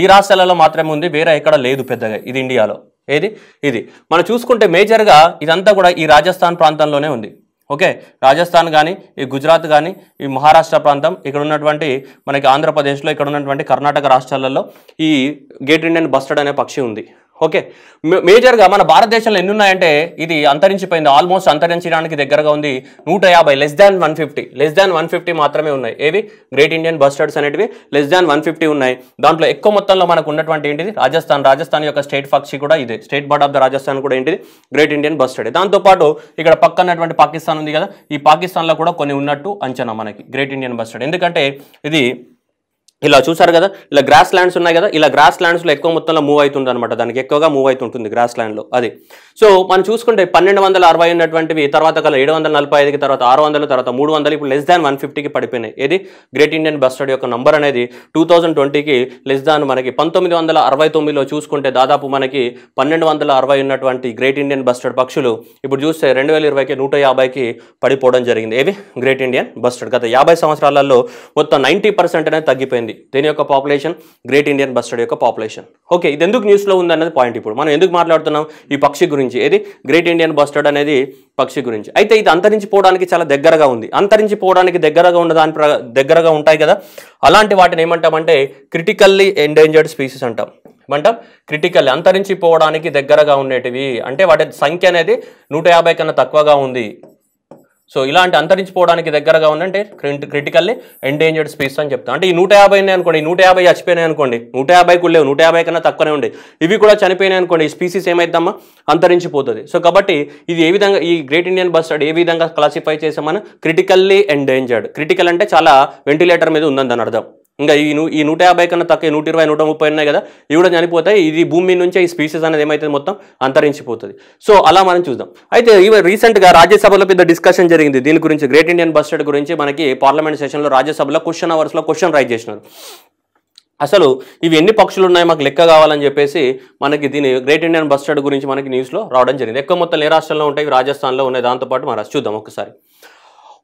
Speaker 1: ఈ రాష్ట్రాలలో మాత్రమే ఉంది వేరే ఎక్కడ లేదు పెద్దగా ఇది ఇండియాలో ఏది ఇది మనం చూసుకుంటే మేజర్గా ఇదంతా కూడా ఈ రాజస్థాన్ ప్రాంతంలోనే ఉంది ఓకే రాజస్థాన్ కానీ ఈ గుజరాత్ కానీ ఈ మహారాష్ట్ర ప్రాంతం ఇక్కడ ఉన్నటువంటి మనకి ఆంధ్రప్రదేశ్లో ఇక్కడ ఉన్నటువంటి కర్ణాటక రాష్ట్రాలలో ఈ గేట్ ఇండియన్ బస్టర్డ్ అనే పక్షి ఉంది ఓకే మేజర్గా మన భారతదేశంలో ఎన్ని ఉన్నాయంటే ఇది అంతరించిపోయింది ఆల్మోస్ట్ అంతరించడానికి దగ్గరగా ఉంది నూట యాభై less than one fifty less than one fifty మాత్రమే ఉన్నాయి ఏవి గ్రేట్ ఇండియన్ బస్టర్డ్స్ అనేటివి లెస్ దాన్ వన్ ఫిఫ్టీ ఉన్నాయి దాంట్లో ఎక్కువ మొత్తంలో మనకు ఉన్నటువంటి ఏంటిది రాజస్థాన్ రాజస్థాన్ యొక్క స్టేట్ పక్షి కూడా ఇదే state bird of the Rajasthan కూడా ఏంటిది గ్రేట్ ఇండియన్ బస్టర్డ్ దాంతోపాటు ఇక్కడ పక్కనటువంటి పాకిస్తాన్ ఉంది కదా ఈ పాకిస్తాన్లో కూడా కొన్ని ఉన్నట్టు అంచనా మనకి గ్రేట్ ఇండియన్ బస్టర్డ్ ఎందుకంటే ఇది ఇలా చూసారు కదా ఇలా గ్రాస్ ల్యాండ్స్ ఉన్నాయి కదా ఇలా గ్రాస్ ల్యాండ్స్లో ఎక్కువ మొత్తంలో మూవ్ అవుతుంది అనమాట దానికి ఎక్కువగా మూవ్ అవుతుంటుంది గ్రాస్ ల్యాండ్లో అది సో మనం చూసుకుంటే పన్నెండు వందల అరవై ఉన్నటువంటివి తర్వాత కల ఏడు వందల నలభై ఐదుకి తర్వాత ఆరు వందల తర్వాత మూడు వందలు ఇప్పుడు లెస్ దాన్ వన్ ఫిఫ్టీకి పడిపోయినాయి ఏది గ్రేట్ ఇండియన్ బస్ స్టాడ్ యొక్క నంబర్ అనేది టూ థౌజండ్ ట్వంటీకి లెస్ దాన్ మనకి పంతొమ్మిది వందల అరవై తొమ్మిదిలో చూసుకుంటే దాదాపు మనకి పన్నెండు వందల అరవై ఉన్నటువంటి గ్రేట్ ఇండియన్ బస్ స్టాడ్ పక్షులు ఇప్పుడు చూస్తే రెండు వేల ఇరవైకి నూట యాభైకి పడిపోవడం జరిగింది ఏవి గ్రేట్ ఇండియన్ బస్ స్టాడ్ గత యాభై సంవత్సరాలలో మొత్తం నైంటీ పర్సెంట్ అనేది తగ్గిపోయింది చెందింది దీని యొక్క పాపులేషన్ గ్రేట్ ఇండియన్ బస్టర్డ్ యొక్క పాపులేషన్ ఓకే ఇది ఎందుకు న్యూస్లో ఉంది అనేది పాయింట్ ఇప్పుడు మనం ఎందుకు మాట్లాడుతున్నాం ఈ పక్షి గురించి ఏది గ్రేట్ ఇండియన్ బస్టర్డ్ అనేది పక్షి గురించి అయితే ఇది అంతరించిపోవడానికి చాలా దగ్గరగా ఉంది అంతరించిపోవడానికి దగ్గరగా ఉన్న దాని దగ్గరగా ఉంటాయి కదా అలాంటి వాటిని ఏమంటామంటే క్రిటికల్లీ ఎండేంజర్డ్ స్పీసీస్ అంటాం ఏమంటాం క్రిటికల్ అంతరించిపోవడానికి దగ్గరగా ఉండేటివి అంటే వాటి సంఖ్య అనేది నూట యాభై కన్నా తక్కువగా ఉంది సో ఇలాంటి అంతరించిపోవడానికి దగ్గరగా ఉందంటే క్రిటికల్లీ ఎండేంజర్డ్ స్పీసీస్ అని చెప్తాం అంటే ఈ నూట యాభై ఉన్నాయి అనుకోండి నూట యాభై చచ్చిపోయినాయి అనుకోండి నూట యాభైకి లేవు నూట యాభై కన్నా తక్కువనే ఉండే ఇవి కూడా చనిపోయినాయి అనుకోండి ఈ స్పీసీస్ ఏమైద్దమ్మా అంతరించిపోతుంది సో కాబట్టి ఇది ఏ విధంగా ఈ గ్రేట్ ఇండియన్ బస్టర్డ్ ఏ విధంగా క్లాసిఫై చేసామని క్రిటికల్లీ ఎండేంజర్డ్ క్రిటికల్ అంటే చాలా వెంటిలేటర్ మీద ఉందని అర్థం ఇంకా ఈ ఈ నూట యాభై కన్నా తక్కువ నూట ఇరవై నూట ముప్పై ఉన్నాయి కదా ఇవి కూడా చనిపోతాయి ఇది భూమి నుంచే ఈ స్పీసీస్ అనేది ఏమైతుంది మొత్తం అంతరించిపోతుంది సో అలా మనం చూద్దాం అయితే ఇవి రీసెంట్గా రాజ్యసభలో పెద్ద డిస్కషన్ జరిగింది దీని గురించి గ్రేట్ ఇండియన్ బస్ బస్టెడ్ గురించి మనకి పార్లమెంట్ సెషన్లో రాజ్యసభలో క్వశ్చన్ అవర్స్లో క్వశ్చన్ రైజ్ చేసినారు అసలు ఇవి ఎన్ని పక్షులు ఉన్నాయి మాకు లెక్క కావాలని చెప్పేసి మనకి దీని గ్రేట్ ఇండియన్ బస్ స్టాండ్ గురించి మనకి న్యూస్లో రావడం జరిగింది ఎక్కువ మొత్తం ఏ రాష్ట్రంలో ఉంటాయి రాజస్థాన్లో ఉన్నాయి దాంతోపాటు మనం చూద్దాం ఒకసారి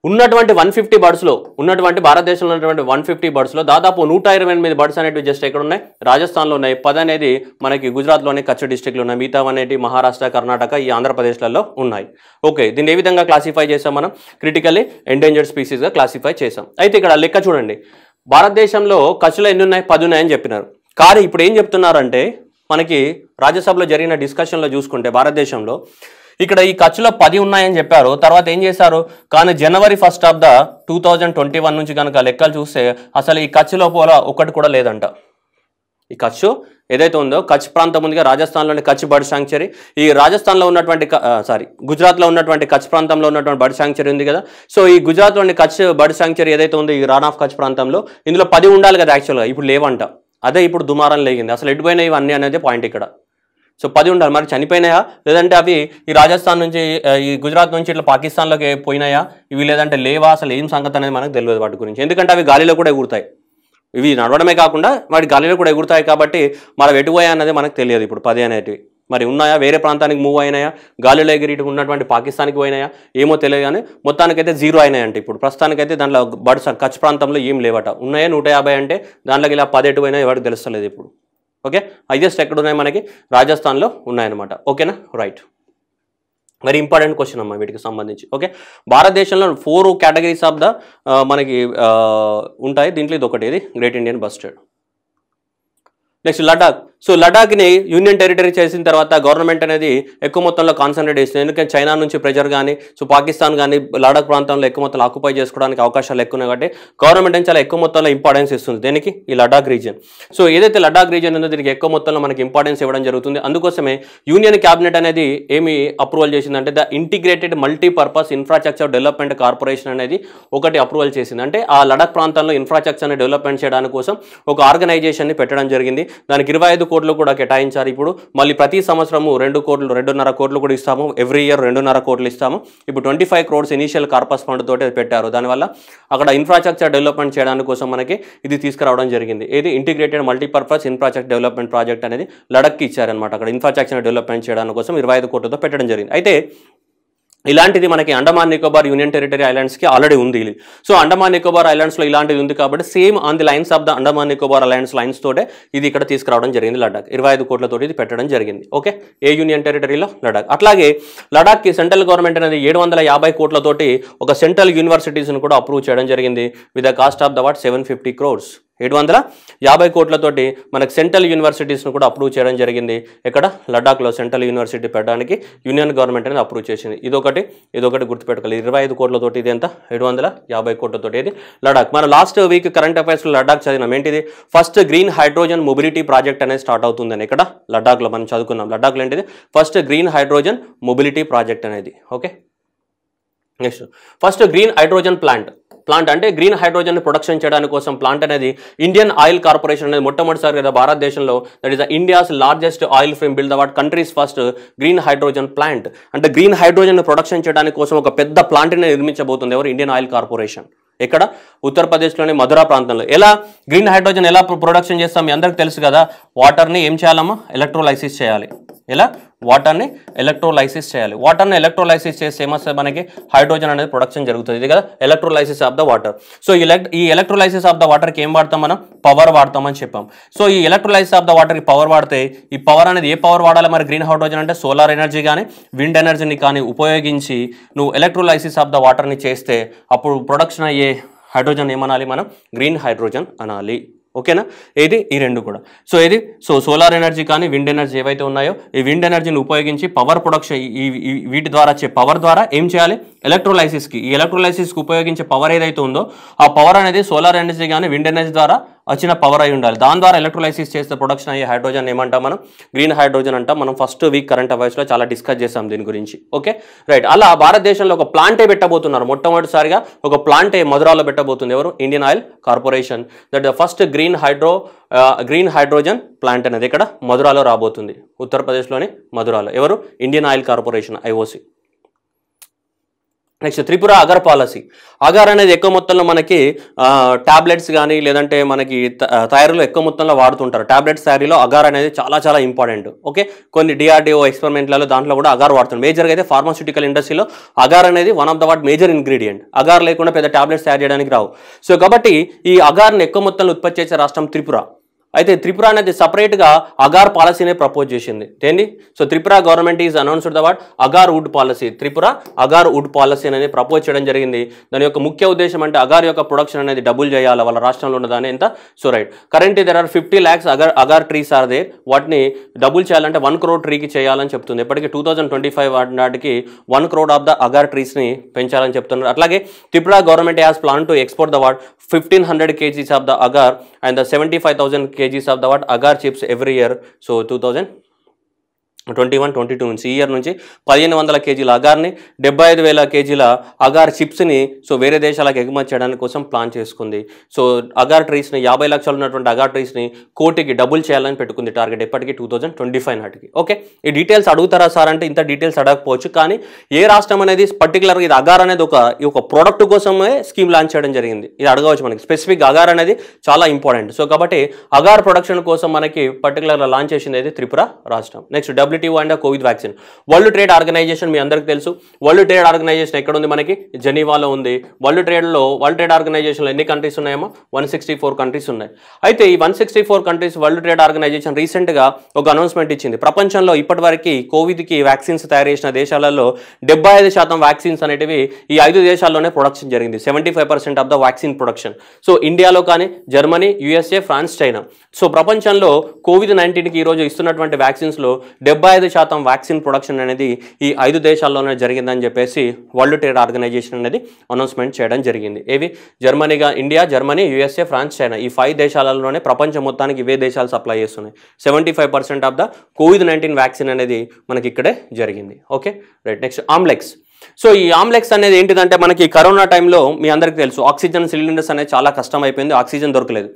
Speaker 1: ఉన్నటువంటి వన్ ఫిఫ్టీ బర్డ్స్లో ఉన్నటువంటి భారతదేశంలో ఉన్నటువంటి వన్ ఫిఫ్టీ బర్డ్స్లో దాదాపు నూట ఇరవై ఎనిమిది బర్డ్స్ అనేవి జస్ట్ ఎక్కడ ఉన్నాయి రాజస్థాన్లో ఉన్నాయి పది అనేది మనకి గుజరాత్లోని కచ్ డిస్టిక్లో ఉన్నాయి మిగతా అనేది మహారాష్ట్ర కర్ణాటక ఈ ఆంధ్రప్రదేశ్లలో ఉన్నాయి ఓకే దీన్ని ఏ విధంగా క్లాసిఫై చేసాం మనం క్రిటికల్లీ ఎండేంజర్డ్ స్పీసీస్గా క్లాసిఫై చేసాం అయితే ఇక్కడ లెక్క చూడండి భారతదేశంలో కచ్లో ఎన్ని ఉన్నాయి పది ఉన్నాయని చెప్పినారు కానీ ఇప్పుడు ఏం చెప్తున్నారంటే మనకి రాజ్యసభలో జరిగిన డిస్కషన్లో చూసుకుంటే భారతదేశంలో ఇక్కడ ఈ ఖర్చులో పది ఉన్నాయని చెప్పారు తర్వాత ఏం చేశారు కానీ January first of the two thousand twenty one నుంచి కనుక లెక్కలు చూస్తే అసలు ఈ ఖర్చులో పోల ఒకటి కూడా లేదంట ఈ ఖర్చు ఏదైతే ఉందో కచ్ ప్రాంతం ఉందిగా రాజస్థాన్లోని కచ్ బర్డ్ శాంక్చరీ ఈ రాజస్థాన్లో ఉన్నటువంటి సారీ గుజరాత్లో ఉన్నటువంటి కచ్ ప్రాంతంలో ఉన్నటువంటి బర్డ్ శాంక్చరీ ఉంది కదా సో ఈ గుజరాత్లోని కచ్ బర్డ్ శాంక్చరీ ఏదైతే ఉందో ఈ రాన్ ఆఫ్ కచ్ ప్రాంతంలో ఇందులో పది ఉండాలి కదా యాక్చువల్గా ఇప్పుడు లేవంట అదే ఇప్పుడు దుమారం లేగింది అసలు ఎటుపోయినా ఇవన్నీ అనేది పాయింట్ ఇక్కడ సో పది ఉండాలి మరి చనిపోయినాయా లేదంటే అవి ఈ రాజస్థాన్ నుంచి ఈ గుజరాత్ నుంచి ఇట్లా పాకిస్తాన్లోకి పోయినాయా ఇవి లేదంటే లేవా అసలు ఏం సంగతి అనేది మనకు తెలియదు వాటి గురించి ఎందుకంటే అవి గాలిలో కూడా ఎగురుతాయి ఇవి నడవడమే కాకుండా వాటి గాలిలో కూడా ఎగురుతాయి కాబట్టి మనం ఎటుపోయా అనేది మనకు తెలియదు ఇప్పుడు పది అనేటివి మరి ఉన్నాయా వేరే ప్రాంతానికి మూవ్ అయినాయా గాలిలో ఎగిరి ఉన్నటువంటి పాకిస్తాన్కి పోయినాయా ఏమో తెలియదు కానీ మొత్తానికైతే జీరో అయినాయంటే ఇప్పుడు ప్రస్తుతానికైతే దాంట్లో బడ్స్ కచ్ ప్రాంతంలో ఏం లేవట ఉన్నాయా నూట యాభై అంటే దాంట్లోకి ఇలా పదేటు పోయినా ఎవరికి తెలుస్తలేదు ఇప్పుడు ఓకే హైయెస్ట్ ఎక్కడ ఉన్నాయి మనకి రాజస్థాన్లో ఉన్నాయన్నమాట ఓకేనా రైట్ వెరీ ఇంపార్టెంట్ క్వశ్చన్ అమ్మా వీటికి సంబంధించి ఓకే భారతదేశంలో ఫోర్ కేటగిరీస్ ఆఫ్ ద మనకి ఉంటాయి దీంట్లో ఇది ఒకటి ఇది great Indian bustard next Ladakh so లడాఖ్ని యూనియన్ టెరిటరీ చేసిన తర్వాత గవర్నమెంట్ అనేది ఎక్కువ మొత్తంలో కాన్సన్ట్రేట్ చేస్తుంది ఎందుకంటే చైనా నుంచి ప్రెజర్ కానీ సో పాకిస్తాన్ కానీ లడాక్ ప్రాంతంలో ఎక్కువ మొత్తంలో ఆక్యుపై చేసుకోవడానికి అవకాశాలు ఎక్కువ ఉన్నాయి కాబట్టి గవర్నమెంట్ చాలా ఎక్కువ మొత్తంలో ఇంపార్టెన్స్ ఇస్తుంది దీనికి ఈ లడాక్ రీజియన్ సో ఏదైతే లడాక్ రీజియన్ ఉందో దీనికి ఎక్కువ మొత్తంలో మనకి ఇంపార్టెన్స్ ఇవ్వడం జరుగుతుంది అందుకోసమే యూనియన్ క్యాబినెట్ అనేది ఏమి అప్రూవల్ చేసిందంటే the integrated multipurpose infrastructure development corporation అనేది ఒకటి అప్రూవల్ చేసింది అంటే ఆ లడాక్ ప్రాంతంలో ఇన్ఫ్రాస్ట్రక్చర్ని డెవలప్మెంట్ చేయడానికి కోసం ఒక ఆర్గనైజేషన్ని పెట్టడం జరిగింది దానికి ఇరవై ఐదు కోట్లు కూడా కేటాయించారు ఇప్పుడు మళ్ళీ ప్రతి సంవత్సరము రెండు కోట్లు రెండున్నర కోట్లు కూడా ఇస్తాము ఎవ్రీ ఇయర్ రెండున్నర కోట్లు ఇస్తాము ఇప్పుడు twenty five crores initial corpus fund తోటి పెట్టారు దానివల్ల అక్కడ ఇన్ఫ్రాస్ట్రక్చర్ డెవలప్మెంట్ చేయడానికి కోసం మనకి ఇది తీసుకురావడం జరిగింది ఇది integrated multipurpose infrastructure development project అనేది లడక్కి ఇచ్చారనమాట అక్కడ ఇన్ఫ్రాస్ట్రక్చర్ డెవలప్మెంట్ చేయడానికి కోసం ఇరవై ఐదు కోట్లతో పెట్టడం జరిగింది అయితే ఇలాంటిది మనకి అండమాన్ నికోబార్ యూనియన్ టెరిటరీ ఐలాండ్స్కి ఆల్రెడీ ఉంది సో అండమాన్ నికోబార్ ఐలాండ్స్లో ఇలాంటిది ఉంది కాబట్టి same on the lines of the Andaman Nicobar islands lines తోటే ఇది ఇక్కడ తీసుకురావడం జరిగింది లడాక్ ఇరవై ఐదు కోట్లతోటి ఇది పెట్టడం జరిగింది ఓకే ఏ యూనియన్ టెరిటరీలో లడాక్ అట్లాగే లడాక్కి సెంట్రల్ గవర్నమెంట్ అనేది ఏడు వందల యాభై కోట్లతోటి ఒక సెంట్రల్ యూనివర్సిటీస్ను కూడా అప్రూవ్ చేయడం జరిగింది with the cost of the what seven fifty crores ఏడు వందల యాభై కోట్లతోటి మనకు సెంట్రల్ యూనివర్సిటీస్ను కూడా అప్రూవ్ చేయడం జరిగింది ఇక్కడ లడాఖ్లో సెంట్రల్ యూనివర్సిటీ పెట్టడానికి యూనియన్ గవర్నమెంట్ అనేది అప్రూవ్ చేసింది ఇదొకటి ఇదొకటి గుర్తుపెట్టుకోవాలి ఇరవై ఐదు కోట్లతోటి ఇది ఎంత ఏడు వందల యాభై కోట్లతోటి ఇది లడాక్ మన లాస్ట్ వీక్ కరెంట్ అఫైర్స్లో లడాక్ చదివినాం ఏంటిది first green hydrogen mobility project అనేది స్టార్ట్ అవుతుందని ఇక్కడ లడాక్లో మనం చదువుకున్నాం లడాక్లో ఏంటిది first green hydrogen mobility project అనేది okay next first green hydrogen plant plant అంటే గ్రీన్ హైడ్రోజన్ ప్రొడక్షన్ చేయడానికి కోసం ప్లాంట్ అనేది ఇండియన్ ఆయిల్ కార్పొరేషన్ అనేది మొట్టమొదటిసారి కదా భారతదేశంలో that is India's largest oil frame build what countries first green hydrogen plant అంటే గ్రీన్ హైడ్రోజన్ ప్రొడక్షన్ చేయడానికి కోసం ఒక పెద్ద ప్లాంట్ని నిర్మించబోతుంది ఎవరు ఇండియన్ ఆయిల్ కార్పొరేషన్ ఎక్కడ ఉత్తరప్రదేశ్లోని మధురా ప్రాంతంలో ఎలా గ్రీన్ హైడ్రోజన్ ఎలా ప్రొడక్షన్ చేస్తాం మీ అందరికి తెలుసు కదా వాటర్ని ఏం చేయాలమ్మా ఎలక్ట్రోలైసిస్ చేయాలి ఎలా వాటర్ని ఎలక్ట్రోలైసిస్ చేయాలి వాటర్ని ఎలక్ట్రోలైసిస్ చేస్తే ఏమొస్తుంది మనకి హైడ్రోజన్ అనేది ప్రొడక్షన్ జరుగుతుంది ఇది కదా electrolysis of the water so ఈ ఎలక్ట్రోలైసిస్ ఆఫ్ ద వాటర్కి ఏం వాడతాం మనం పవర్ వాడతామని చెప్పాం సో ఈ ఎలక్ట్రోలైసిస్ ఆఫ్ ద వాటర్కి పవర్ వాడితే ఈ పవర్ అనేది ఏ పవర్ వాడాలి మరి గ్రీన్ హైడ్రోజన్ అంటే సోలార్ ఎనర్జీ కానీ విండ్ ఎనర్జీని కానీ ఉపయోగించి నువ్వు ఎలక్ట్రోలైసిస్ ఆఫ్ ద వాటర్ని చేస్తే అప్పుడు ప్రొడక్షన్ అయ్యే హైడ్రోజన్ ఏమనాలి మనం గ్రీన్ హైడ్రోజన్ అనాలి ఓకేనా ఏది ఈ రెండు కూడా సో ఇది సో సోలార్ ఎనర్జీ కానీ విండ్ ఎనర్జీ ఏవైతే ఉన్నాయో ఈ విండ్ ఎనర్జీని ఉపయోగించి పవర్ ప్రొడక్షన్ ఈ వీటి ద్వారా వచ్చే పవర్ ద్వారా ఏం చేయాలి ఎలక్ట్రోలైసిస్కి ఈ ఎలక్ట్రోలైసిస్కి ఉపయోగించే పవర్ ఏదైతే ఉందో ఆ పవర్ అనేది సోలార్ ఎనర్జీ కానీ విండ్ ఎనర్జీ ద్వారా వచ్చిన పవర్ అయి ఉండాలి దాని ద్వారా ఎలక్ట్రోలైసిస్ చేస్తే ప్రొడక్షన్ అయ్యే హైడ్రోజన్ ఏమంటాం మనం గ్రీన్ హైడ్రోజన్ అంటాం మనం ఫస్ట్ వీక్ కరెంట్ అఫైర్స్లో చాలా డిస్కస్ చేస్తాం దీని గురించి ఓకే రైట్ అలా భారతదేశంలో ఒక ప్లాంటే పెట్టబోతున్నారు మొట్టమొదటిసారిగా ఒక ప్లాంటే మధురాలో పెట్టబోతుంది ఎవరు Indian oil corporation that the first green hydro green hydrogen plant అనేది ఇక్కడ మధురాలో రాబోతుంది ఉత్తరప్రదేశ్లోని మధురాలో ఎవరు Indian oil corporation IOC next Tripura agar policy agar అనేది ఎక్కువ మొత్తంలో మనకి ట్యాబ్లెట్స్ కానీ లేదంటే మనకి తయారీలో ఎక్కువ మొత్తంలో వాడుతుంటారు ట్యాబ్లెట్స్ తయారీలో అగార్ అనేది చాలా చాలా ఇంపార్టెంట్ ఓకే కొన్ని డిఆర్డిఓ ఎక్స్పెరిమెంట్లలో దాంట్లో కూడా అగర్ వాడుతుంది మేజర్గా అయితే ఫార్మాస్యూటికల్ ఇండస్ట్రీలో అగార్ అనేది one of the what major ingredient agar లేకుండా పెద్ద ట్యాబ్లెట్స్ తయారు చేయడానికి రావు సో కాబట్టి ఈ అగార్ని ఎక్కువ మొత్తంలో ఉత్పత్తి చేసే రాష్ట్రం త్రిపుర అయితే త్రిపుర అనేది సపరేట్గా అగార్ పాలసీనే ప్రపోజ్ చేసింది ఏంటి so Tripura government is announced what agar wood policy Tripura agar wood policy అనేది ప్రపోజ్ చేయడం జరిగింది దాని యొక్క ముఖ్య ఉద్దేశం అంటే అగార్ యొక్క ప్రొడక్షన్ అనేది డబుల్ చేయాలి వాళ్ళ రాష్ట్రంలో ఉన్నదాని ఎంత so right current there are fifty lakhs agar agar trees are they వాటిని డబుల్ చేయాలంటే వన్ క్రోడ్ ట్రీకి చేయాలని చెప్తుంది ఇప్పటికీ టూ థౌసండ్ ట్వంటీ ఫైవ్ నాటికి one crore of the agar ట్రీస్ని పెంచాలని చెప్తున్నారు అట్లాగే Tripura government has plan to export the what fifteen hundred kgs of the agar and the seventy five thousand kgs of the what agar chips every year so 2000 twenty one twenty two నుంచి ఈ ఇయర్ నుంచి పదిహేను వందల కేజీల అగార్ని డెబ్బై ఐదు వేల కేజీల అగార్ చిప్స్ని సో వేరే దేశాలకు ఎగుమతి చేయడానికి కోసం ప్లాన్ చేసుకుంది సో అగార్ ట్రీస్ని యాభై లక్షలు ఉన్నటువంటి అగార్ ట్రీస్ని కోటికి డబుల్ చేయాలని పెట్టుకుంది టార్గెట్ ఎప్పటికీ టూ థౌజండ్ ట్వంటీ ఫైవ్ నాటికి ఓకే ఈ డీటెయిల్స్ అడుగుతారా సార్ అంటే ఇంత డీటెయిల్స్ అడగకపోవచ్చు కానీ ఏ రాష్ట్రం అనేది పర్టికులర్గా ఇది అగార్ అనేది ఒక ఈ ఒక ప్రోడక్ట్ కోసమే స్కీమ్ లాంచ్ చేయడం జరిగింది ఇది అడగవచ్చు మనకి స్పెసిఫిక్ అగార్ అనేది చాలా ఇంపార్టెంట్ సో కాబట్టి అగార్ ప్రొడక్షన్ కోసం మనకి పర్టికులర్గా లాంచ్ చేసింది అయితే త్రిపుర రాష్ట్రం next W alternative and COVID vaccine world trade organization మీ అందరికీ తెలుసు వరల్డ్ ట్రేడ్ ఆర్గనైజేషన్ ఎక్కడ ఉంది మనకి జెనీవాలో ఉంది వరల్డ్ ట్రేడ్లో వరల్డ్ ట్రేడ్ ఆర్గనైజేషన్లో ఎన్ని కంట్రీస్ ఉన్నాయేమో వన్ సిక్స్టీ ఫోర్ కంట్రీస్ ఉన్నాయి అయితే ఈ one sixty four countries world trade organization రీసెంట్గా ఒక అనౌన్స్మెంట్ ఇచ్చింది ప్రపంచంలో ఇప్పటివరకు కోవిడ్కి వ్యాక్సిన్స్ తయారు చేసిన దేశాలలో డెబ్బై ఐదు శాతం వ్యాక్సిన్స్ అనేటివి ఈ ఐదు దేశాల్లోనే ప్రొడక్షన్ జరిగింది seventy five percent of the vaccine production so ఇండియాలో కానీ Germany USA France China so ప్రపంచంలో కోవిడ్ నైన్టీన్కి ఈరోజు ఇస్తున్నటువంటి వ్యాక్సిన్స్లో డెబ్బై తొంభై ఐదు శాతం వ్యాక్సిన్ ప్రొడక్షన్ అనేది ఈ ఐదు దేశాల్లోనే జరిగిందని చెప్పేసి వరల్డ్ ట్రేడ్ ఆర్గనైజేషన్ అనేది అనౌన్స్మెంట్ చేయడం జరిగింది ఏవి జర్మనీగా India Germany USA France China ఈ ఫైవ్ దేశాలలోనే ప్రపంచం మొత్తానికి ఇవే దేశాలు సప్లై చేస్తున్నాయి seventy five percent of the COVID nineteen vaccine అనేది మనకి ఇక్కడే జరిగింది okay right next AMLEX so ఈ ఆమ్లెక్స్ అనేది ఏంటిదంటే మనకి కరోనా టైంలో మీ అందరికీ తెలుసు ఆక్సిజన్ సిలిండర్స్ అనేది చాలా కష్టం అయిపోయింది ఆక్సిజన్ దొరకలేదు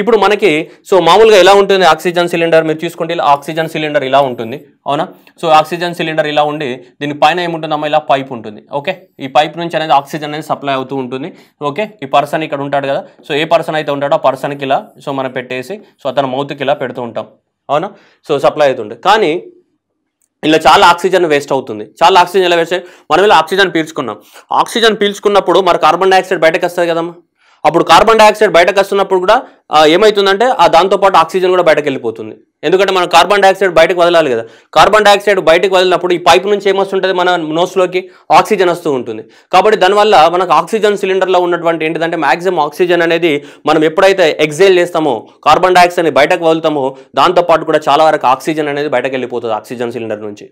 Speaker 1: ఇప్పుడు మనకి సో మామూలుగా ఎలా ఉంటుంది ఆక్సిజన్ సిలిండర్ మీరు చూసుకుంటే ఇలా ఆక్సిజన్ సిలిండర్ ఇలా ఉంటుంది అవునా సో ఆక్సిజన్ సిలిండర్ ఇలా ఉండి దీని పైన ఏముంటుందమ్మా ఇలా పైప్ ఉంటుంది ఓకే ఈ పైప్ నుంచి అనేది ఆక్సిజన్ అనేది సప్లై అవుతూ ఉంటుంది ఓకే ఈ పర్సన్ ఇక్కడ ఉంటాడు కదా సో ఏ పర్సన్ అయితే ఉంటాడో ఆ పర్సన్కి ఇలా సో మనం పెట్టేసి సో అతను మౌత్కి ఇలా పెడుతూ ఉంటాం అవునా సో సప్లై అవుతుంటుంది కానీ ఇలా చాలా ఆక్సిజన్ వేస్ట్ అవుతుంది చాలా ఆక్సిజన్ ఎలా వేస్ట్ మనం ఇలా ఆక్సిజన్ పీల్చుకున్నాం ఆక్సిజన్ పీల్చుకున్నప్పుడు మరి కార్బన్ డైఆక్సైడ్ బయటకు వస్తుంది కదమ్మా అప్పుడు కార్బన్ డైఆక్సైడ్ బయటకు వస్తున్నప్పుడు కూడా ఏమవుతుందంటే ఆ దాంతోపాటు ఆక్సిజన్ కూడా బయటకు వెళ్ళిపోతుంది ఎందుకంటే మనం కార్బన్ డైఆక్సైడ్ బయటకు వదలాలి కదా కార్బన్ డైఆక్సైడ్ బయటకు వదిలినప్పుడు ఈ పైప్ నుంచి ఏమొస్తుంటుంది మన నోస్లోకి ఆక్సిజన్ వస్తూ ఉంటుంది కాబట్టి దానివల్ల మనకు ఆక్సిజన్ సిలిండర్లో ఉన్నటువంటి ఏంటిదంటే మ్యాక్సిమం ఆక్సిజన్ అనేది మనం ఎప్పుడైతే ఎగ్జైల్ చేస్తామో కార్బన్ డైఆక్సైడ్ని బయటకు వదులుతామో దాంతోపాటు కూడా చాలా వరకు ఆక్సిజన్ అనేది బయటకు వెళ్ళిపోతుంది ఆక్సిజన్ సిలిండర్ నుంచి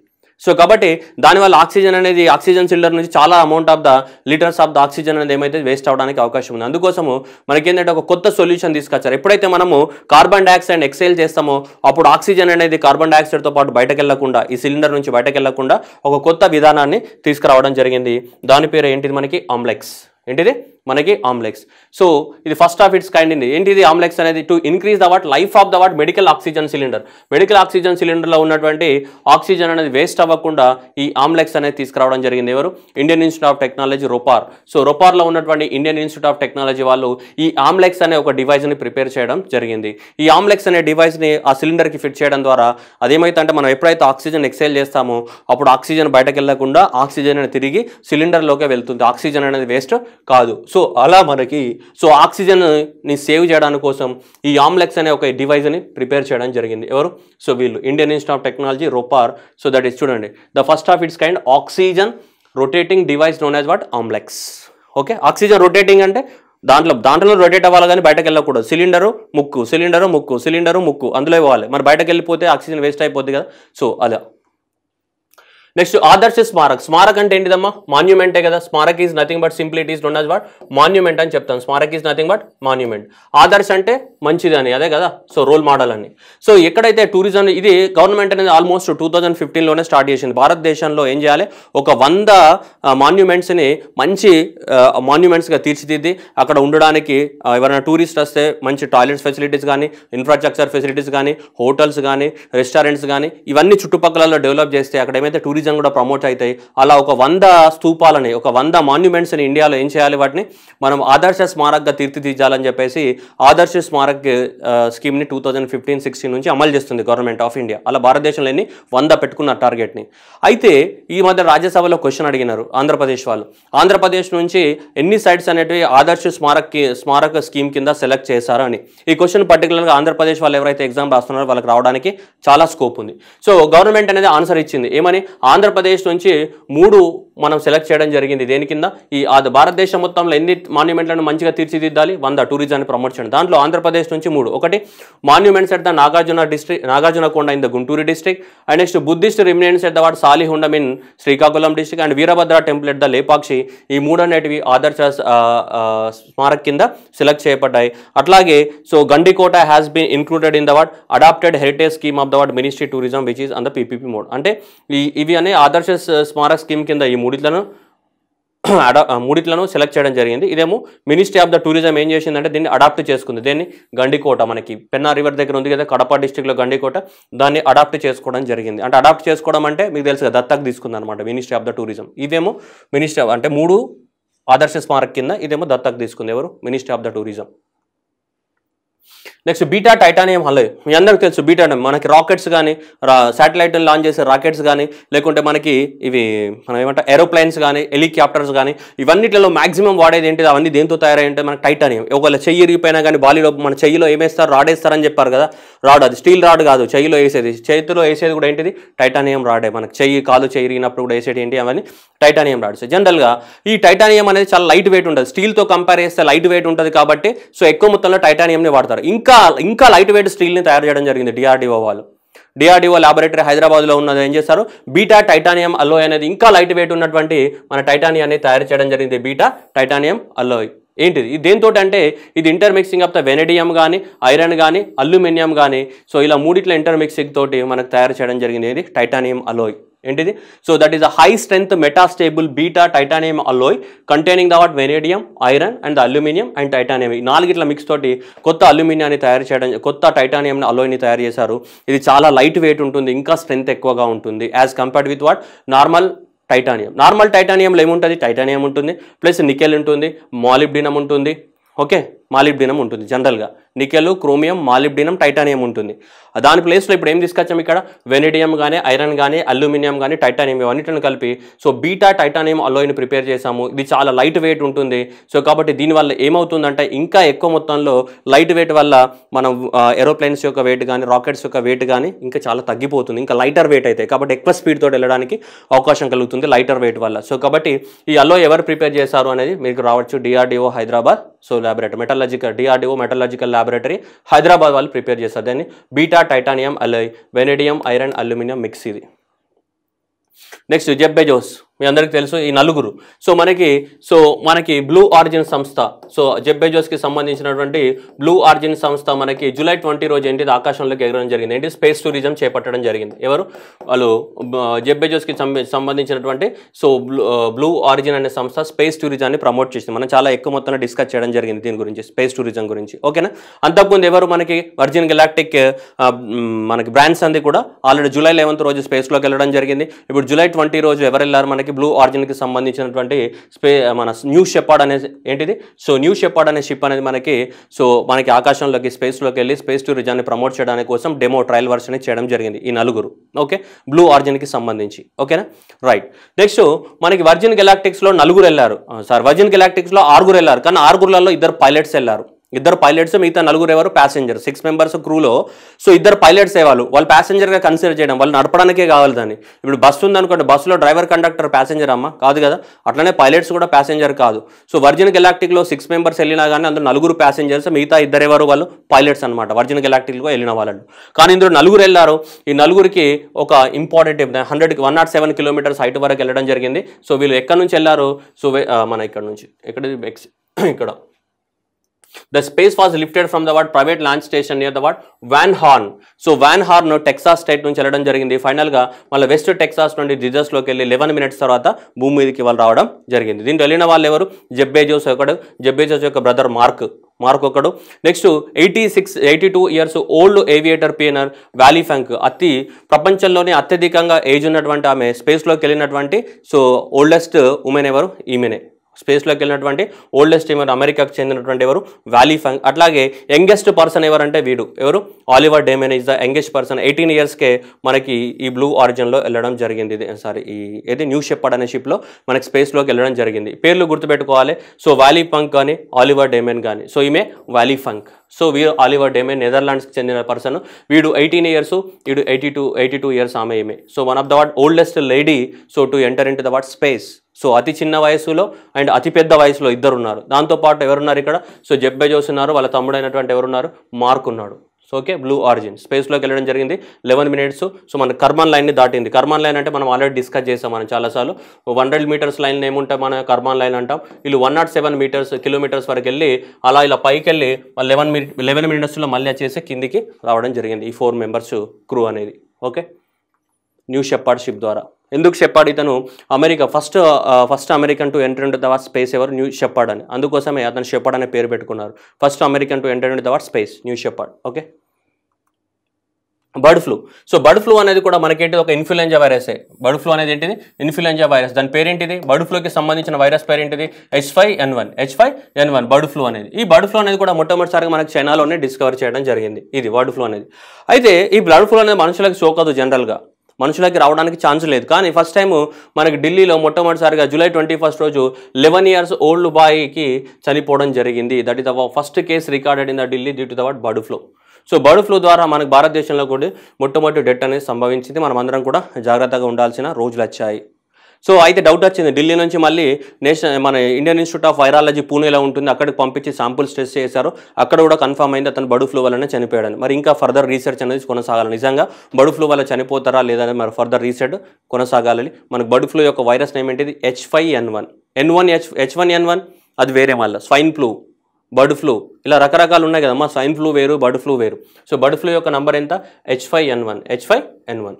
Speaker 1: సో కాబట్టి దానివల్ల ఆక్సిజన్ అనేది ఆక్సిజన్ సిలిండర్ నుంచి చాలా amount of the litres of the oxygen అనేది ఏమైతే వేస్ట్ అవడానికి అవకాశం ఉంది అందుకోసము మనకి ఏంటంటే ఒక కొత్త సొల్యూషన్ తీసుకొచ్చారు ఎప్పుడైతే మనము కార్బన్ డైఆక్సైడ్ ఎక్సైల్ చేస్తామో అప్పుడు ఆక్సిజన్ అనేది కార్బన్ డైఆక్సైడ్తో పాటు బయటకు వెళ్లకుండా ఈ సిలిండర్ నుంచి బయటకు వెళ్లకుండా ఒక కొత్త విధానాన్ని తీసుకురావడం జరిగింది దాని పేరు ఏంటిది మనకి ఆమ్లెక్స్ ఏంటిది మనకి ఆమ్లెక్స్ సో ఇది ఫస్ట్ ఆఫ్ ఇట్స్ కైండ్ ఇది ఇది ఆమ్లెక్స్ అనేది to increase the what life of the what medical oxygen cylinder medical oxygen సిలిండర్లో ఉన్నటువంటి ఆక్సిజన్ అనేది వేస్ట్ అవ్వకుండా ఈ ఆమ్లెక్స్ అనేది తీసుకురావడం జరిగింది ఎవరు Indian institute of technology Ropar so రొపార్లో ఉన్నటువంటి ఇండియన్ ఇన్స్టిట్యూట్ ఆఫ్ టెక్నాలజీ వాళ్ళు ఈ ఆమ్లెక్స్ అనే ఒక డివైస్ని ప్రిపేర్ చేయడం జరిగింది ఈ ఆమ్లెక్స్ అనే డివైస్ని ఆ సిలిండర్కి ఫిట్ చేయడం ద్వారా అదేమైతే అంటే మనం ఎప్పుడైతే ఆక్సిజన్ ఎక్సైల్ చేస్తామో అప్పుడు ఆక్సిజన్ బయటకు వెళ్లకుండా ఆక్సిజన్ అనేది తిరిగి సిలిండర్లోకి వెళ్తుంది ఆక్సిజన్ అనేది వేస్ట్ కాదు సో అలా మనకి సో ఆక్సిజన్ని సేవ్ చేయడానికి కోసం ఈ ఆమ్లెక్స్ అనే ఒక డివైజ్ని ప్రిపేర్ చేయడం జరిగింది ఎవరు సో వీళ్ళు Indian institute of technology Ropar so that is చూడండి the first of its kind oxygen rotating device known as what AMLEX okay oxygen rotating అంటే దాంట్లో దాంట్లో రొటేట్ అవ్వాలి కానీ బయటకు వెళ్ళకూడదు సిలిండరు ముక్కు సిలిండరు ముక్కు సిలిండరు ముక్కు అందులో ఇవ్వాలి మరి బయటకు వెళ్ళిపోతే ఆక్సిజన్ వేస్ట్ అయిపోద్ది కదా సో అలా నెక్స్ట్ ఆదర్శ స్మారక్ స్మారక్ అంటే ఏంటిదమ్మా మాన్యుమెంటే కదా Smarak is nothing but simplicities it is what monument అని చెప్తాం Smarak is nothing but monument Adarsh అంటే మంచిది అని అదే కదా సో రోల్ మోడల్ అని సో ఎక్కడైతే టూరిజం ఇది గవర్నమెంట్ అనేది ఆల్మోస్ట్ టూ థౌజండ్ ఫిఫ్టీన్లోనే స్టార్ట్ చేసింది భారతదేశంలో ఏం చేయాలి ఒక వంద మాన్యుమెంట్స్ని మంచి మాన్యుమెంట్స్గా తీర్చిదిద్ది అక్కడ ఉండడానికి ఎవరైనా టూరిస్ట్ వస్తే మంచి టాయిలెట్స్ ఫెసిలిటీస్ కానీ ఇన్ఫ్రాస్ట్రక్చర్ ఫెసిలిటీస్ కానీ హోటల్స్ కానీ రెస్టారెంట్స్ కానీ ఇవన్నీ చుట్టుపక్కల డెవలప్ చేస్తే అక్కడ ఏమైతే టూరిజం టూరిజం కూడా ప్రమోట్ అవుతాయి అలా ఒక వంద స్థూపాలని ఒక వంద మాన్యుమెంట్స్ని ఇండియాలో ఏం చేయాలి వాటిని మనం ఆదర్శ స్మారక్గా తీర్చిదిద్దాలని చెప్పేసి ఆదర్శ స్మారక్ స్కీమ్ని టూ థౌజండ్ ఫిఫ్టీన్ సిక్స్టీన్ నుంచి అమలు చేస్తుంది గవర్నమెంట్ ఆఫ్ ఇండియా అలా భారతదేశంలో ఎన్ని వంద పెట్టుకున్న టార్గెట్ని అయితే ఈ మధ్య రాజ్యసభలో క్వశ్చన్ అడిగినారు ఆంధ్రప్రదేశ్ వాళ్ళు ఆంధ్రప్రదేశ్ నుంచి ఎన్ని సైట్స్ అనేటివి ఆదర్శ స్మారక స్మారక స్కీమ్ కింద సెలెక్ట్ చేశారని అని ఈ క్వశ్చన్ పర్టికులర్గా ఆంధ్రప్రదేశ్ వాళ్ళు ఎవరైతే ఎగ్జామ్ రాస్తున్నారో వాళ్ళకి రావడానికి చాలా స్కోప్ ఉంది సో గవర్నమెంట్ అనేది ఆన్సర్ ఇచ్చింది ఏమని ఆంధ్రప్రదేశ్ నుంచి మూడు మనం సెలెక్ట్ చేయడం జరిగింది దేని కింద ఈ భారతదేశం మొత్తంలో ఎన్ని మాన్యుమెంట్లను మంచిగా తీర్చిదిద్దాలి వంద టూరిజాన్ని ప్రమోట్ చేయడం దాంట్లో ఆంధ్రప్రదేశ్ నుంచి మూడు ఒకటి monuments at the Nagarjuna district Nagarjuna కొండ in the Guntur district and next Buddhist రిమినెన్స్ at the వాడు సాలిహుండం in Srikakulam district and Veerabhadra temple at the Lepakshi ఈ మూడు అనేటివి ఆదర్శ స్మారక్ కింద సెలెక్ట్ చేయబడ్డాయి అట్లాగే so Gandikota has been included in the what adapted heritage scheme of the what ministry tourism which is an the PPP mode అంటే ఈ ఇవి అనే ఆదర్శ స్మారక్ స్కీమ్ కింద ఈ మూడిట్లను అడా మూడిట్లను సెలెక్ట్ చేయడం జరిగింది ఇదేమో మినిస్ట్రీ ఆఫ్ ద టూరిజం ఏం చేసిందంటే దీన్ని అడాప్ట్ చేసుకుంది దీన్ని గండికోట మనకి పెన్నా రివర్ దగ్గర ఉంది కదా కడప డిస్టిక్లో గండికోట దాన్ని అడాప్ట్ చేసుకోవడం జరిగింది అంటే అడాప్ట్ చేసుకోవడం అంటే మీకు తెలుసు కదా దత్తకు తీసుకుంది అనమాట మినిస్ట్రీ ఆఫ్ ద టూరిజం ఇదేమో మినిస్ట్రీ అంటే మూడు ఆదర్శ స్మారక్ కింద ఇదేమో దత్తాకు తీసుకుంది ఎవరు ministry of the tourism next beta titanium alloy మీ అందరికి తెలుసు బీటా మనకి రాకెట్స్ కానీ రా శాటిలైట్ లాంచ్ చేసే రాకెట్స్ కానీ లేకుంటే మనకి ఇవి మనం ఏమంటే ఏరోప్లైన్స్ కానీ హెలికాప్టర్స్ కానీ ఇవన్నిటిలో మాక్సిమం వాడేది ఏంటి అవన్నీ దేంతో తయారైంటే మనకి టైటానియం ఒకవేళ చెయ్యి ఇరిగిపోయినా కానీ బాలీలో మన చెయ్యిలో ఏమేస్తారు రాడ్ వేస్తారని చెప్పారు కదా రాడ్ అది స్టీల్ రాడ్ కాదు చెయ్యిలో వేసేది చేతిలో వేసేది కూడా ఏంటిది టైటానియం రాడే మనకి చెయ్యి కాలు చెయ్యి ఇరిగినప్పుడు కూడా వేసేది ఏంటి అవన్నీ టైటానియం రాడ్స్ జనరల్గా ఈ టైటానియం అనేది చాలా లైట్ వెయిట్ ఉంటుంది స్టీల్తో కంపేర్ చేస్తే లైట్ వెయిట్ ఉంటుంది కాబట్టి సో ఎక్కువ మొత్తంలో టైటానియంని వాడతారు ఇంకా ఇంకా ఇంకా లైట్ వెయిట్ స్టీల్ని తయారు చేయడం జరిగింది డిఆర్డిఓ వాళ్ళు డిఆర్డిఓ ల్యాబొరేటరీ హైదరాబాద్లో ఉన్నది ఏం చేస్తారు బీటా టైటానియం అల్లోయ్ అనేది ఇంకా లైట్ వెయిట్ ఉన్నటువంటి మన టైటానియాన్ని తయారు చేయడం జరిగింది బీటా టైటానియం అల్లోయ్ ఏంటిది ఇది దేంతో అంటే ఇది ఇంటర్మిక్సింగ్ ఆఫ్ ద వెనడియం కానీ ఐరన్ కానీ అల్యూమినియం కానీ సో ఇలా మూడిట్ల ఇంటర్మిక్సింగ్ తోటి మనకు తయారు చేయడం జరిగింది ఇది టైటానియం అలోయ్ ఏంటిది so that is a high strength metastable beta titanium alloy containing the what vanadium iron and aluminium and titanium ఈ నాలుగిట్ల మిక్స్ తోటి కొత్త అల్యూమినియాన్ని తయారు చేయడం కొత్త టైటానియం అల్లోయ్ని తయారు చేశారు ఇది చాలా లైట్ వెయిట్ ఉంటుంది ఇంకా స్ట్రెంత్ ఎక్కువగా ఉంటుంది as compared with what normal titanium normal టైటానియంలో ఏముంటుంది టైటానియం ఉంటుంది ప్లస్ నికెల్ ఉంటుంది మాలిబ్డినం ఉంటుంది ఓకే మాలిబ్డినం ఉంటుంది జనరల్గా నికెల్ క్రోమియం మాలిబ్డినం టైటానియం ఉంటుంది దాని ప్లేస్లో ఇప్పుడు ఏం తీసుకొచ్చాం ఇక్కడ వెనిడియం కానీ ఐరన్ కానీ అల్యూమినియం కానీ టైటానియం ఇవన్నిటిని కలిపి సో బీటా టైటానియం అలోయిని ప్రిపేర్ చేశాము ఇది చాలా లైట్ వెయిట్ ఉంటుంది సో కాబట్టి దీనివల్ల ఏమవుతుందంటే ఇంకా ఎక్కువ మొత్తంలో లైట్ వెయిట్ వల్ల మనం ఏరోప్లేన్స్ యొక్క వెయిట్ కానీ రాకెట్స్ యొక్క వెయిట్ కానీ ఇంకా చాలా తగ్గిపోతుంది ఇంకా లైటర్ వెయిట్ అయితే కాబట్టి ఎక్కువ స్పీడ్ తోటి వెళ్ళడానికి అవకాశం కలుగుతుంది లైటర్ వెయిట్ వల్ల సో కాబట్టి ఈ అల్లో ఎవరు ప్రిపేర్ చేశారు అనేది మీకు రావచ్చు DRDO Hyderabad so laboratory metallurgical DRDO metallurgical laboratory Hyderabad వాళ్ళు ప్రిపేర్ చేస్తారు దాన్ని beta titanium alloy vanadium iron aluminium mix next Jeff Bezos మీ అందరికీ తెలుసు ఈ నలుగురు సో మనకి సో మనకి బ్లూ ఆరిజిన్ సంస్థ సో జెబ్బెజోస్కి సంబంధించినటువంటి బ్లూ ఆరిజిన్ సంస్థ మనకి జూలై ట్వంటీ రోజు ఏంటి ఆకాశంలోకి ఎగరడం జరిగింది ఏంటి స్పేస్ టూరిజం చేపట్టడం జరిగింది ఎవరు వాళ్ళు జెబ్బెజోస్కి సంబంధించినటువంటి సో బ్లూ ఆరిజిన్ అనే సంస్థ స్పేస్ టూరిజాన్ని ప్రమోట్ చేసింది మనం చాలా ఎక్కువ మొత్తంలో డిస్కస్ చేయడం జరిగింది దీని గురించి స్పేస్ టూరిజం గురించి ఓకేనా అంతకుముందు ఎవరు మనకి వర్జిన్ గెలాక్టిక్ మనకి బ్రాండ్స్ అంది కూడా ఆల్రెడీ జూలై లెవెన్త్ రోజు స్పేస్లోకి వెళ్ళడం జరిగింది ఇప్పుడు జూలై ట్వంటీ రోజు ఎవరు వెళ్ళారు మనకి మనకి బ్లూ ఆరిజిన్కి సంబంధించినటువంటి స్పే మన న్యూ షెపాడ్ అనే ఏంటిది సో న్యూ షెపాడ్ అనే షిప్ అనేది మనకి సో మనకి ఆకాశంలోకి స్పేస్లోకి వెళ్ళి స్పేస్ టూరిజాన్ని ప్రమోట్ చేయడానికి కోసం డెమో ట్రయల్ వర్షన్ చేయడం జరిగింది ఈ నలుగురు ఓకే బ్లూ ఆరిజిన్కి సంబంధించి ఓకేనా రైట్ నెక్స్ట్ మనకి వర్జిన్ గెలాక్టిక్స్లో నలుగురు వెళ్ళారు సార్ వర్జిన్ గెలాక్టిక్స్లో ఆరుగురు వెళ్ళారు కానీ ఆరుగురులలో ఇద్దరు పైలట్స్ వెళ్ళారు ఇద్దరు పైలట్స్ మిగతా నలుగురు ఎవరు ప్యాసింజర్ సిక్స్ మెంబర్స్ క్రూలో సో ఇద్దరు పైలట్స్ వాళ్ళు వాళ్ళు ప్యాసింజర్గా కన్సిడర్ చేయడం వాళ్ళు నడపడానికే కావాలి దాన్ని ఇప్పుడు బస్సు ఉందనుకోండి బస్సులో డ్రైవర్ కండక్టర్ ప్యాసింజర్ అమ్మ కాదు కదా అట్లనే పైలట్స్ కూడా ప్యాసింజర్ కాదు సో వర్జిన్ గెలాక్టిక్లో సిక్స్ మెంబర్స్ వెళ్ళినా కానీ అందులో నలుగురు ప్యాసింజర్స్ మిగతా ఇద్దరు ఎవరు వాళ్ళు పైలట్స్ అనమాట వర్జిన్ గెలాక్టిక్లో వెళ్ళిన వాళ్ళు కానీ ఇందులో నలుగురు వెళ్ళారు ఈ నలుగురికి ఒక important hundred one not seven kilometres height వరకు వెళ్ళడం జరిగింది సో వీళ్ళు ఎక్కడి నుంచి వెళ్ళారు సో మన ఇక్కడ నుంచి ఎక్కడ ఇక్కడ The space was lifted from the what private launch station near the what Van Horn. So Van Horn Texas state నుంచి వెళ్ళడం జరిగింది ఫైనల్గా మళ్ళీ వెస్ట్ టెక్సాస్ నుండి జిజస్లోకి వెళ్ళి లెవెన్ మినిట్స్ తర్వాత భూమి మీదకి వాళ్ళు రావడం జరిగింది దీంట్లో వెళ్ళిన వాళ్ళు ఎవరు జబ్బేజోస్ ఒకడు జబ్బేజోస్ యొక్క బ్రదర్ మార్క్ మార్క్ ఒకడు next eighty six eighty two years old aviator pioneer Wally Funk అతి ప్రపంచంలోనే అత్యధికంగా ఏజ్ ఉన్నటువంటి ఆమె స్పేస్లోకి వెళ్ళినటువంటి సో ఓల్డెస్ట్ ఉమెన్ ఎవరు ఈమెనే స్పేస్లోకి వెళ్ళినటువంటి ఓల్డెస్ట్ టీమర్ అమెరికాకు చెందినటువంటి ఎవరు వ్యాలీ ఫంగ్ అట్లాగే యంగెస్ట్ పర్సన్ ఎవరంటే వీడు ఎవరు Oliver Daemen is the youngest person eighteen ఇయర్స్కే మనకి ఈ బ్లూ ఆరిజిన్లో వెళ్ళడం జరిగింది ఇది సారీ ఈ ఏది న్యూ షిప్ అనే షిప్లో మనకి స్పేస్లోకి వెళ్ళడం జరిగింది పేర్లు గుర్తుపెట్టుకోవాలి సో వ్యాలీ ఫంక్ కానీ ఆలివర్ డేమెన్ కానీ సో ఈమె వ్యాలీ ఫంక్ సో వీరు ఆలివర్ డేమెన్ నెదర్లాండ్స్కి చెందిన పర్సన్ వీడు ఎయిటీన్ ఇయర్స్ వీడు eighty two eighty two years ఆమె ఈమె so one of the what oldest lady so to enter into the what space so అతి చిన్న వయసులో అండ్ అతి పెద్ద వయసులో ఇద్దరు ఉన్నారు దాంతోపాటు ఎవరున్నారు ఇక్కడ సో జెబ్బెజోస్ ఉన్నారు వాళ్ళ తమ్ముడైనటువంటి ఎవరున్నారు మార్క్ ఉన్నాడు సో ఓకే బ్లూ ఆరిజిన్ స్పేస్లోకి వెళ్ళడం జరిగింది లెవెన్ మినిట్స్ సో మన కర్మాన్ లైన్ని దాటింది కర్మాన్ లైన్ అంటే మనం ఆల్రెడీ డిస్కస్ చేసాం మనం చాలాసార్లు వన్ హండ్రెడ్ మీటర్స్ లైన్ ఏముంటే మన కర్మాన్ లైన్ అంటాం వీళ్ళు one not seven metres kilometres వరకు వెళ్ళి అలా ఇలా పైకి వెళ్ళి లెవెన్ మినిట్ లెవెన్ మినిట్స్లో మళ్ళీ వచ్చేసి కిందికి రావడం జరిగింది ఈ ఫోర్ మెంబర్స్ క్రూ అనేది ఓకే న్యూ షెపార్డ్ షిప్ ద్వారా ఎందుకు చెప్పాడు ఇతను America first first American to enter into the space ఎవరు న్యూ చెప్పాడని అని అందుకోసమే అతను షెపాడ్ అనే పేరు పెట్టుకున్నారు first American to enter into the space న్యూ చెప్పాడు okay bird flu so bird flu అనేది కూడా మనకేంటిది ఒక ఇన్ఫ్లుయెంజా వైరసే బర్డ్ ఫ్లూ అనేది ఏంటిది ఇన్ఫ్లుయెంజా వైరస్ దాని పేరేంటిది బర్డ్ ఫ్లూకి సంబంధించిన వైరస్ పేరేంటిది H five N one H five N one bird flu అనేది ఈ బర్డ్ ఫ్లూ అనేది కూడా మొట్టమొదటిసారిగా మనకు చైనాలోనే డిస్కవర్ చేయడం జరిగింది ఇది బర్డ్ ఫ్లూ అనేది అయితే ఈ బర్డ్ ఫ్లూ అనేది మనుషులకు సోకదు జనరల్గా మనుషులకి రావడానికి ఛాన్స్ లేదు కానీ ఫస్ట్ టైం మనకి ఢిల్లీలో మొట్టమొదటిసారిగా జూలై ట్వంటీ ఫస్ట్ రోజు లెవెన్ ఇయర్స్ ఓల్డ్ బాయ్కి చనిపోవడం జరిగింది that is our first case recorded in the Delhi due to the bird flu so bird flu ద్వారా మనకు భారతదేశంలో కూడా మొట్టమొదటి డెట్ అనేది సంభవించింది మనం అందరం కూడా జాగ్రత్తగా ఉండాల్సిన రోజులు వచ్చాయి సో అయితే డౌట్ వచ్చింది ఢిల్లీ నుంచి మళ్ళీ నేషనల్ మన ఇండియన్ ఇన్స్టిట్యూట్ ఆఫ్ వైరాలజీ పూణేలో ఉంటుంది అక్కడికి పంపించి శాంపుల్స్ టెస్ట్ చేశారు అక్కడ కూడా కన్ఫర్మ్ అయింది అతను బడు ఫ్లూ వల్లనే చనిపోయాడని మరి ఇంకా ఫర్దర్ రీసెర్చ్ అనేది కొనసాగాలి నిజంగా బడు ఫ్లూ వల్ల చనిపోతారా లేదా మరి ఫర్దర్ రీసెర్చ్ కొనసాగాలని మనకు బడు ఫ్లూ యొక్క వైరస్ నేమ్ ఏంటిది H five N one N one H H one N one అది వేరే మళ్ళీ స్వైన్ ఫ్లూ బర్డ్ ఫ్లూ ఇలా రకరకాలు ఉన్నాయి కదమ్మా స్వైన్ ఫ్లూ వేరు బర్డ్ ఫ్లూ వేరు సో బర్డ్ ఫ్లూ యొక్క నంబర్ ఎంత H five N one H five N one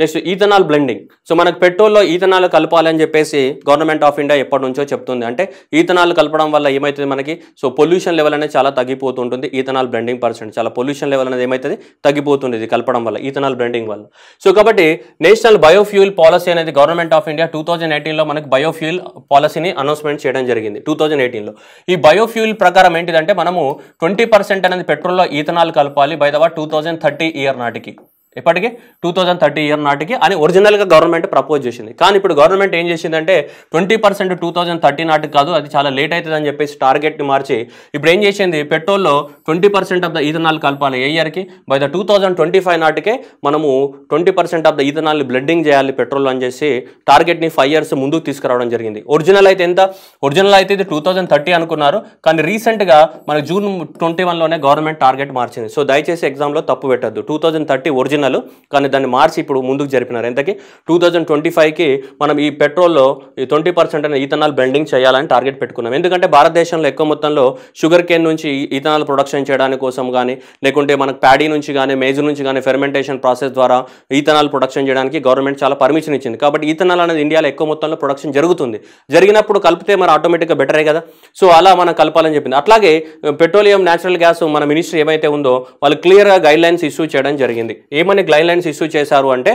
Speaker 1: next ethanol blending so మనకు పెట్రోల్లో ఈథనాల్ కలపాలని చెప్పేసి గవర్నమెంట్ ఆఫ్ ఇండియా ఎప్పటి నుంచో చెప్తుంది అంటే ఈథనాల్ కలపడం వల్ల ఏమవుతుంది మనకి సో పొల్యూషన్ లెవెల్ అనేది చాలా తగ్గిపోతుంటుంది ఈథనాల్ బ్లెండింగ్ పర్సెంట్ చాలా పొల్యూషన్ లెవెల్ అనేది ఏమవుతుంది తగ్గిపోతుంది ఇది కలపడం వల్ల ఈథనాల్ బ్లెండింగ్ వల్ల సో కాబట్టి నేషనల్ బయోఫ్యూల్ పాలసీ అనేది government of India two thousand ఎయిటీన్లో మనకి బయోఫ్యూల్ పాలసీని అనౌన్స్మెంట్ చేయడం జరిగింది టూ థౌజండ్ ఎయిటీన్లో ఈ బయోఫ్యూల్ ప్రకారం ఏంటిదంటే మనము ట్వంటీ పర్సెంట్ అనేది పెట్రోల్లో ఈథనాల్ కలపాలి by the two thirty year నాటికి ఎప్పటికి టూ థౌజండ్ థర్టీ ఇయర్ నాటికి అని ఒరిజినల్గా గవర్నమెంట్ ప్రపోజ్ చేసింది కానీ ఇప్పుడు గవర్నమెంట్ ఏం చేసిందంటే twenty percent two thousand thirty నాటికి కాదు అది చాలా లేట్ అవుతుంది అని చెప్పేసి టార్గెట్ని మార్చి ఇప్పుడు ఏం చేసింది పెట్రోల్లో twenty percent of the ethanol కలపాలి ఏ ఇయర్కి by the two thousand twenty five నాటికే మనము ట్వంటీ పర్సెంట్ ఆఫ్ ద ఈథనాల్ని బ్లెండింగ్ చేయాలి పెట్రోల్ అని చేసి టార్గెట్ని ఫైవ్ ఇయర్స్ ముందుకు తీసుకురావడం జరిగింది ఒరిజినల్ అయితే ఎంత ఒరిజినల్ అయితే ఇది టూ థౌజండ్ థర్టీ అనుకున్నారు కానీ రీసెంట్గా మన జూన్ ట్వంటీ వన్లోనే గవర్నమెంట్ టార్గెట్ మార్చింది సో దయచేసి ఎగ్జామ్లో తప్పు పెట్టద్దు టూ థర్టీ ఒరిజినల్ ఒరిజినల్ కానీ దాన్ని మార్చి ఇప్పుడు ముందుకు జరిపినారు ఎంతకీ టూ థౌజండ్ ట్వంటీ ఫైవ్కి మనం ఈ పెట్రోల్లో ఈ ట్వంటీ పర్సెంట్ అనే ఈథనాల్ బెండింగ్ చేయాలని టార్గెట్ పెట్టుకున్నాం ఎందుకంటే భారతదేశంలో ఎక్కువ మొత్తంలో షుగర్ కేన్ నుంచి ఈథనాల్ ప్రొడక్షన్ చేయడానికి కోసం కానీ లేకుంటే మనకు ప్యాడీ నుంచి కానీ మేజు నుంచి కానీ ఫెర్మెంటేషన్ ప్రాసెస్ ద్వారా ఈథనాల్ ప్రొడక్షన్ చేయడానికి గవర్నమెంట్ చాలా పర్మిషన్ ఇచ్చింది కాబట్టి ఈథనాల్ అనేది ఇండియాలో ఎక్కువ మొత్తంలో ప్రొడక్షన్ జరుగుతుంది జరిగినప్పుడు కలిపితే మరి ఆటోమేటిక్గా బెటరే కదా సో అలా మనం కలపాలని చెప్పింది అట్లాగే పెట్రోలియం న్యాచురల్ గ్యాస్ మన మినిస్ట్రీ ఏమైతే ఉందో వాళ్ళు క్లియర్గా లైన్స్ ఇష్యూ చేయడం జరిగింది ఏమై మనకి గైడ్ లైన్స్ ఇష్యూ చేశారు అంటే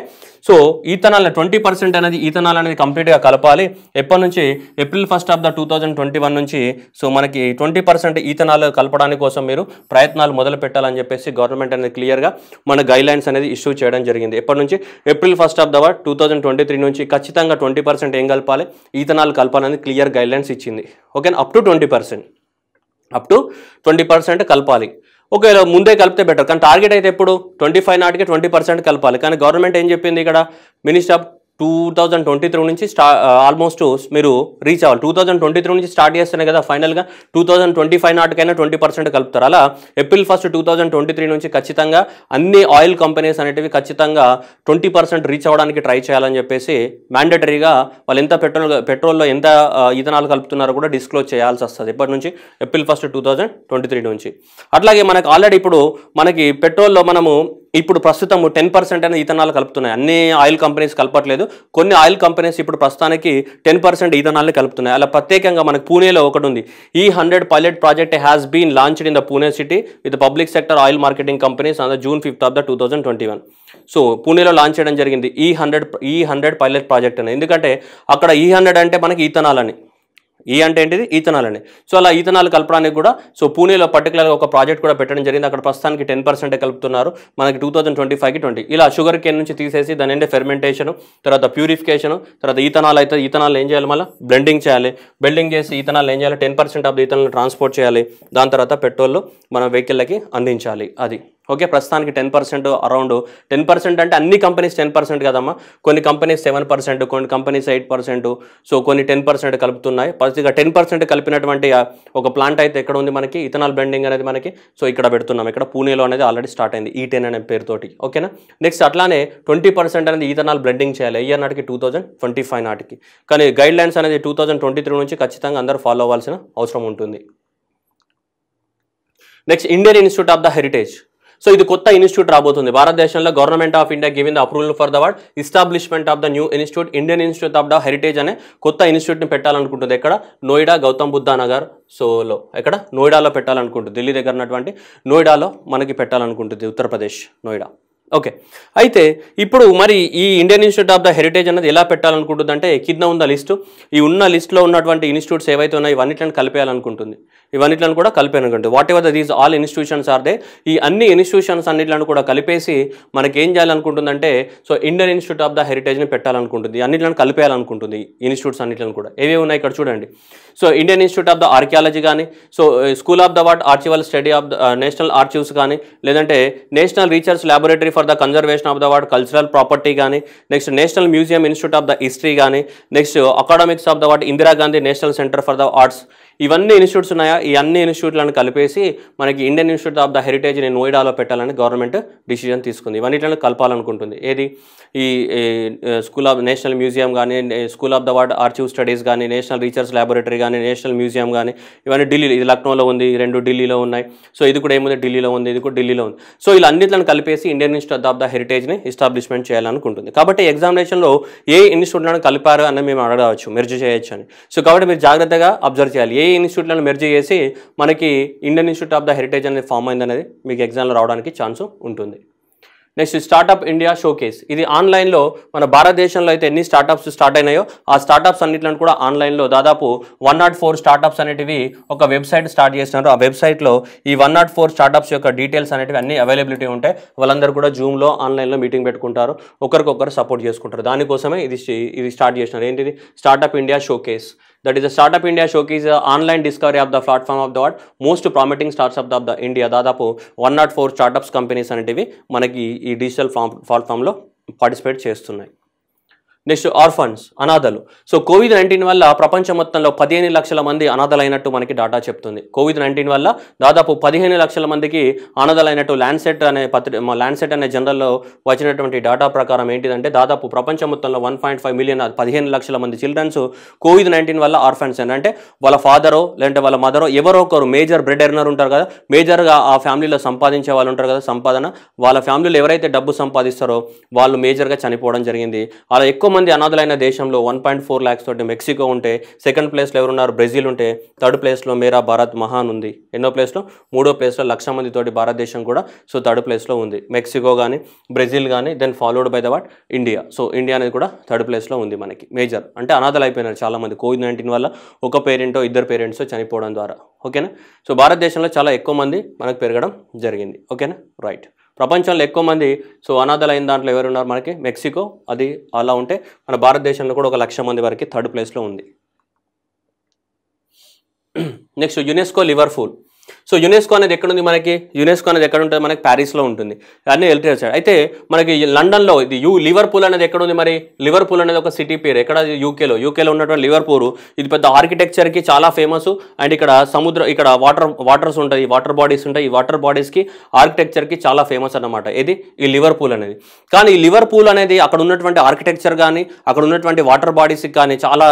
Speaker 1: సో ఈథనాల్ ట్వంటీ పర్సెంట్ అనేది ఈథనాల్ అనేది కంప్లీట్గా కలపాలి ఎప్పటి నుంచి April first of the two thousand twenty one నుంచి సో మనకి ట్వంటీ పర్సెంట్ ఈథనాల్ కలపడానికి కోసం మీరు ప్రయత్నాలు మొదలు పెట్టాలని చెప్పేసి గవర్నమెంట్ అనేది క్లియర్గా మన గైడ్ లైన్స్ అనేది ఇష్యూ చేయడం జరిగింది ఎప్పటి నుంచి April first of the two thousand twenty three నుంచి ఖచ్చితంగా ట్వంటీ పర్సెంట్ ఏం కలపాలి ఈథనాల్ కలపాలని క్లియర్ గైడ్ లైన్స్ ఇచ్చింది okay up to twenty percent up to twenty percent కలపాలి ఒకవేళ ముందే కలిపితే బెటర్ కానీ టార్గెట్ అయితే ఎప్పుడు ట్వంటీ ఫైవ్ నాటికి ట్వంటీ పర్సెంట్ కలపాలి కానీ గవర్నమెంట్ ఏం చెప్పింది ఇక్కడ minister of two thousand twenty three నుంచి స్టా ఆల్మోస్ట్ మీరు రీచ్ అవ్వాలి టూ థౌజండ్ ట్వంటీ త్రీ నుంచి స్టార్ట్ చేస్తేనే కదా ఫైనల్గా టూ థౌజండ్ ట్వంటీ ఫైవ్ నాటికైనా ట్వంటీ పర్సెంట్ కలుపుతారు అలా April first two thousand twenty three నుంచి ఖచ్చితంగా అన్ని ఆయిల్ కంపెనీస్ అనేటివి ఖచ్చితంగా ట్వంటీ పర్సెంట్ రీచ్ అవ్వడానికి ట్రై చేయాలని చెప్పేసి మ్యాండటరీగా వాళ్ళు ఎంత పెట్రోల్ పెట్రోల్లో ఎంత ఇథనాలు కలుపుతున్నారో కూడా డిస్క్లోజ్ చేయాల్సి వస్తుంది ఇప్పటి నుంచి April first two thousand twenty three నుంచి అట్లాగే మనకు ఆల్రెడీ ఇప్పుడు మనకి పెట్రోల్లో మనము ఇప్పుడు ప్రస్తుతం టెన్ పర్సెంట్ అనేది ఇథనాల్ కలుపుతున్నాయి అన్ని ఆయిల్ కంపెనీస్ కలపట్లేదు కొన్ని ఆయిల్ కంపెనీస్ ఇప్పుడు ప్రస్తుతానికి టెన్ పర్సెంట్ ఇథనాల్ని కలుపుతున్నాయి అలా ప్రత్యేకంగా మనకు పూణేలో ఒకటి ఉంది ఈ hundred pilot project has been launched in the Pune city with public sector oil marketing companies on June fifth of the two thousand twenty one so పూణేలో లాంచ్ చేయడం జరిగింది ఈ హండ్రెడ్ ఈ హండ్రెడ్ పైలట్ ప్రాజెక్ట్ అని ఎందుకంటే అక్కడ ఈ హండ్రెడ్ అంటే మనకి ఈథనాల్ అని ఈ అంటే ఏంటిది ఈథనాల్ అండి సో అలా ఈథనాల్ కలపడానికి కూడా సో పూణేలో పర్టికులర్గా ఒక ప్రాజెక్ట్ కూడా పెట్టడం జరిగింది అక్కడ ప్రస్తుతానికి టెన్ పర్సెంటే కలుపుతున్నారు మనకి టూ థౌసండ్ ట్వంటీ ఫైవ్కి ట్వంటీ ఇలా షుగర్ కేన్ నుంచి తీసేసి దాని ఏంటి ఫెర్మెంటేషన్ తర్వాత ప్యూరిఫికేషన్ తర్వాత ఈథనాల్ అయితే ఈథనాల్ ఏం చేయాలి మళ్ళీ బ్లెండింగ్ చేయాలి బ్లెండింగ్ చేసి ఈథనాల్ ఏం చేయాలి ten percent of ethanol transport చేయాలి దాని తర్వాత పెట్రోల్ మన వెహికల్కి అందించాలి అది ఓకే ప్రస్తుతానికి ten percent around ten percent అంటే అన్ని కంపెనీస్ టెన్ పర్సెంట్ కదమ్మా కొన్ని కంపెనీస్ సెవెన్ పర్సెంట్ కొన్ని కంపెనీస్ ఎయిట్ పర్సెంట్ సో కొన్ని టెన్ పర్సెంట్ కలుపుతున్నాయి పరిస్థితిగా టెన్ పర్సెంట్ కలిపినటువంటి ఒక ప్లాంట్ అయితే ఎక్కడ ఉంది మనకి ఇథనాల్ బెండింగ్ అనేది మనకి సో ఇక్కడ పెడుతున్నాం ఇక్కడ పూణేలో అనేది ఆల్రెడీ స్టార్ట్ అయింది ఈ టెన్ అనే పేరుతోటి ఓకేనా నెక్స్ట్ అట్లానే ట్వంటీ పర్సెంట్ అనేది ఈథనాల్ బ్లెండింగ్ చేయాలి ఇయర్ నాటికి టూ థౌజండ్ ట్వంటీ ఫైవ్ నాటికి కానీ గైడ్ లైన్స్ అనేది టూ థౌజండ్ ట్వంటీ త్రీ నుంచి ఖచ్చితంగా అందరూ ఫాలో అవ్వాల్సిన అవసరం ఉంటుంది next Indian institute of the heritage so ఇది కొత్త ఇన్స్టిట్యూట్ రాబోతుంది భారతదేశంలో government of India giving the approval for the world establishment of the new institute Indian institute of the heritage అనే కొత్త ఇన్స్టిట్యూట్ని పెట్టాలనుకుంటుంది ఎక్కడ నోయిడా గౌతమ్ బుద్ధ నగర్ సోలో ఎక్కడ నోయిడాలో పెట్టాలనుకుంటుంది ఢిల్లీ దగ్గర ఉన్నటువంటి నోయిడాలో మనకి పెట్టాలనుకుంటుంది ఉత్తరప్రదేశ్ నోయిడా ఓకే అయితే ఇప్పుడు మరి ఈ Indian institute of the heritage అనేది ఎలా పెట్టాలనుకుంటుంది అంటే కింద ఉన్న లిస్టు ఈ ఉన్న లిస్టులో ఉన్నటువంటి ఇన్స్టిట్యూట్స్ ఏవైతే ఉన్నాయో ఇవన్నిట్లను కలిపేయాలనుకుంటుంది ఇవన్నిట్లను కూడా కలిపేయాలనుకుంటుంది whatever these all institutions are they ఈ అన్ని ఇన్స్టిట్యూషన్స్ అన్నింటిని కూడా కలిపేసి మనకి ఏం చేయాలనుకుంటుందంటే so Indian institute of the హెరిటేజ్ని పెట్టాలనుకుంటుంది అన్నింటిని కలిపేయాలనుకుంటుంది ఇన్స్టిట్యూట్స్ అన్నింటిని కూడా ఏవే ఉన్నాయి ఇక్కడ చూడండి so Indian institute of the archaeology కానీ so school of the what archival study of the national archives కానీ లేదంటే national research laboratory for the conservation of the world cultural property కానీ next national museum institute of the history కానీ next academics of the word Indira Gandhi national centre for the arts ఇవన్నీ ఇన్స్టిట్యూట్స్ ఉన్నాయా ఈ అన్ని ఇన్స్టిట్యూట్లను కలిపేసి మనకి Indian institute of the heritage నేను నోయిడాలో పెట్టాలని గవర్నమెంట్ డిసిజన్ తీసుకుంది ఇవన్నిట్లను కలపాలనుకుంటుంది ఏది ఈ స్కూల్ ఆఫ్ నేషనల్ మ్యూజియం కానీ school of the world archive studies కానీ నేషనల్ రీసెర్చ్ ల్యాబొరేటరీ కానీ నేషనల్ మ్యూజియం కానీ ఇవన్నీ ఢిల్లీ ఇది లక్నోలో ఉంది రెండు ఢిల్లీలో ఉన్నాయి సో ఇది కూడా ఏముంది ఢిల్లీలో ఉంది ఇది కూడా ఢిల్లీలో ఉంది సో ఇలా అన్నింటిని కలిపేసి ఇండియన్ ఇన్స్టిట్యూట్ ఆఫ్ ద హెరిటేజ్ని ఎస్టాబ్లిష్మెంట్ చేయాలనుకుంటుంది కాబట్టి ఎగ్జామినేషన్లో ఏ ఇన్స్టిట్యూట్లను కలిపారు అని మేము అడగవచ్చు మెర్జ్ చేయొచ్చు అని సో కాబట్టి మీరు జాగ్రత్తగా అబ్జర్వ్ చేయాలి ఏ ఏ ఇన్స్టిట్యూట్లను మెర్జ్ చేసి మనకి Indian institute of the heritage అనేది ఫామ్ అనేది మీకు ఎగ్జామ్లో రావడానికి ఛాన్స్ ఉంటుంది నెక్స్ట్ స్టార్టప్ ఇండియా షోకేస్ ఇది ఆన్లైన్లో మన భారతదేశంలో అయితే ఎన్ని స్టార్టప్స్ స్టార్ట్ అయినాయో ఆ స్టార్టప్స్ అన్నింటిని కూడా ఆన్లైన్లో దాదాపు వన్ నాట్ ఫోర్ స్టార్టప్స్ అనేటివి ఒక వెబ్సైట్ స్టార్ట్ చేసినారు ఆ వెబ్సైట్లో ఈ వన్ నాట్ ఫోర్ స్టార్టప్స్ యొక్క డీటెయిల్స్ అనేటివి అన్ని అవైలబిలిటీ ఉంటాయి వాళ్ళందరూ కూడా జూమ్లో ఆన్లైన్లో మీటింగ్ పెట్టుకుంటారు ఒకరికొకరు సపోర్ట్ చేసుకుంటారు దానికోసమే ఇది ఇది స్టార్ట్ చేసినారు ఏంటిది startup India showcase that is the India India showcase online discovery of the platform of of the most promising starts of the India దాదాపు one not four startups companies అనేటివి మనకి ఈ డిజిటల్ ఫామ్ ప్లాట్ఫామ్లో పార్టిసిపేట్ చేస్తున్నాయి నెక్స్ట్ ఆర్ఫన్స్ అనాథలు సో కోవిడ్ నైన్టీన్ వల్ల ప్రపంచం మొత్తంలో పదిహేను లక్షల మంది అనాథలైనట్టు మనకి డాటా చెప్తుంది కోవిడ్ నైన్టీన్ వల్ల దాదాపు పదిహేను లక్షల మందికి అనాథలైనట్టు ల్యాండ్సెట్ అనే పత్రి ల్యాండ్సెట్ అనే జనరల్లో వచ్చినటువంటి డాటా ప్రకారం ఏంటిదంటే దాదాపు ప్రపంచం మొత్తంలో వన్ పాయింట్ ఫైవ్ మిలియన్ పదిహేను లక్షల మంది చిల్డ్రన్స్ కోవిడ్ నైన్టీన్ వల్ల ఆర్ఫన్స్ అంటే వాళ్ళ ఫాదరో లేదంటే వాళ్ళ మదరో ఎవరో ఒకరు మేజర్ బ్రెడ్ ఎర్నర్ ఉంటారు కదా మేజర్గా ఆ ఫ్యామిలీలో సంపాదించే వాళ్ళు ఉంటారు కదా సంపాదన వాళ్ళ ఫ్యామిలీలో ఎవరైతే డబ్బు సంపాదిస్తారో వాళ్ళు మేజర్గా చనిపోవడం జరిగింది అలా ఎక్కువ మంది అనాథులైన దేశంలో వన్ పాయింట్ ఫోర్ ల్యాక్స్ తోటి మెక్సికో ఉంటే సెకండ్ ప్లేస్లో ఎవరున్నారు బ్రెజిల్ ఉంటే థర్డ్ ప్లేస్లో మేరా భారత్ మహాన్ ఉంది ఎన్నో ప్లేస్లో మూడో ప్లేస్లో లక్ష తోటి భారతదేశం కూడా సో థర్డ్ ప్లేస్లో ఉంది మెక్సికో కానీ బ్రెజిల్ కానీ then followed by the what India so India అనేది కూడా థర్డ్ ప్లేస్లో ఉంది మనకి మేజర్ అంటే అనాథలు అయిపోయినారు చాలామంది కోవిడ్ నైన్టీన్ వల్ల ఒక పేరెంటో ఇద్దరు పేరెంట్స్ చనిపోవడం ద్వారా ఓకేనా సో భారతదేశంలో చాలా ఎక్కువ మంది మనకు పెరగడం జరిగింది ఓకేనా రైట్ ప్రపంచంలో ఎక్కువ మంది సో అనాథలైన దాంట్లో ఎవరున్నారు మనకి మెక్సికో అది అలా ఉంటే మన భారతదేశంలో కూడా ఒక లక్ష మంది వరకు థర్డ్ ప్లేస్లో ఉంది నెక్స్ట్ యునెస్కో ఫూల్ సో యునెస్కో అనేది ఎక్కడుంది మనకి యునెస్కో అనేది ఎక్కడ ఉంటుంది మనకి ప్యారిస్లో ఉంటుంది అన్ని హెరిటేజ్ అయితే మనకి లండన్లో ఇది యూ లివర్పూల్ అనేది ఎక్కడుంది మరి లివర్పూల్ అనేది ఒక సిటీ పేరు ఎక్కడ యూకేలో యూకేలో ఉన్నటువంటి పూల్ ఇది పెద్ద ఆర్కిటెక్చర్కి చాలా ఫేమస్ అండ్ ఇక్కడ సముద్ర ఇక్కడ వాటర్ వాటర్స్ ఉంటాయి వాటర్ బాడీస్ ఉంటాయి ఈ వాటర్ బాడీస్కి ఆర్కిటెక్చర్కి చాలా ఫేమస్ అన్నమాట ఇది ఈ లివర్పూల్ అనేది కానీ ఈ లివర్పూల్ అనేది అక్కడ ఉన్నటువంటి ఆర్కిటెక్చర్ కానీ అక్కడ ఉన్నటువంటి వాటర్ బాడీస్కి కానీ చాలా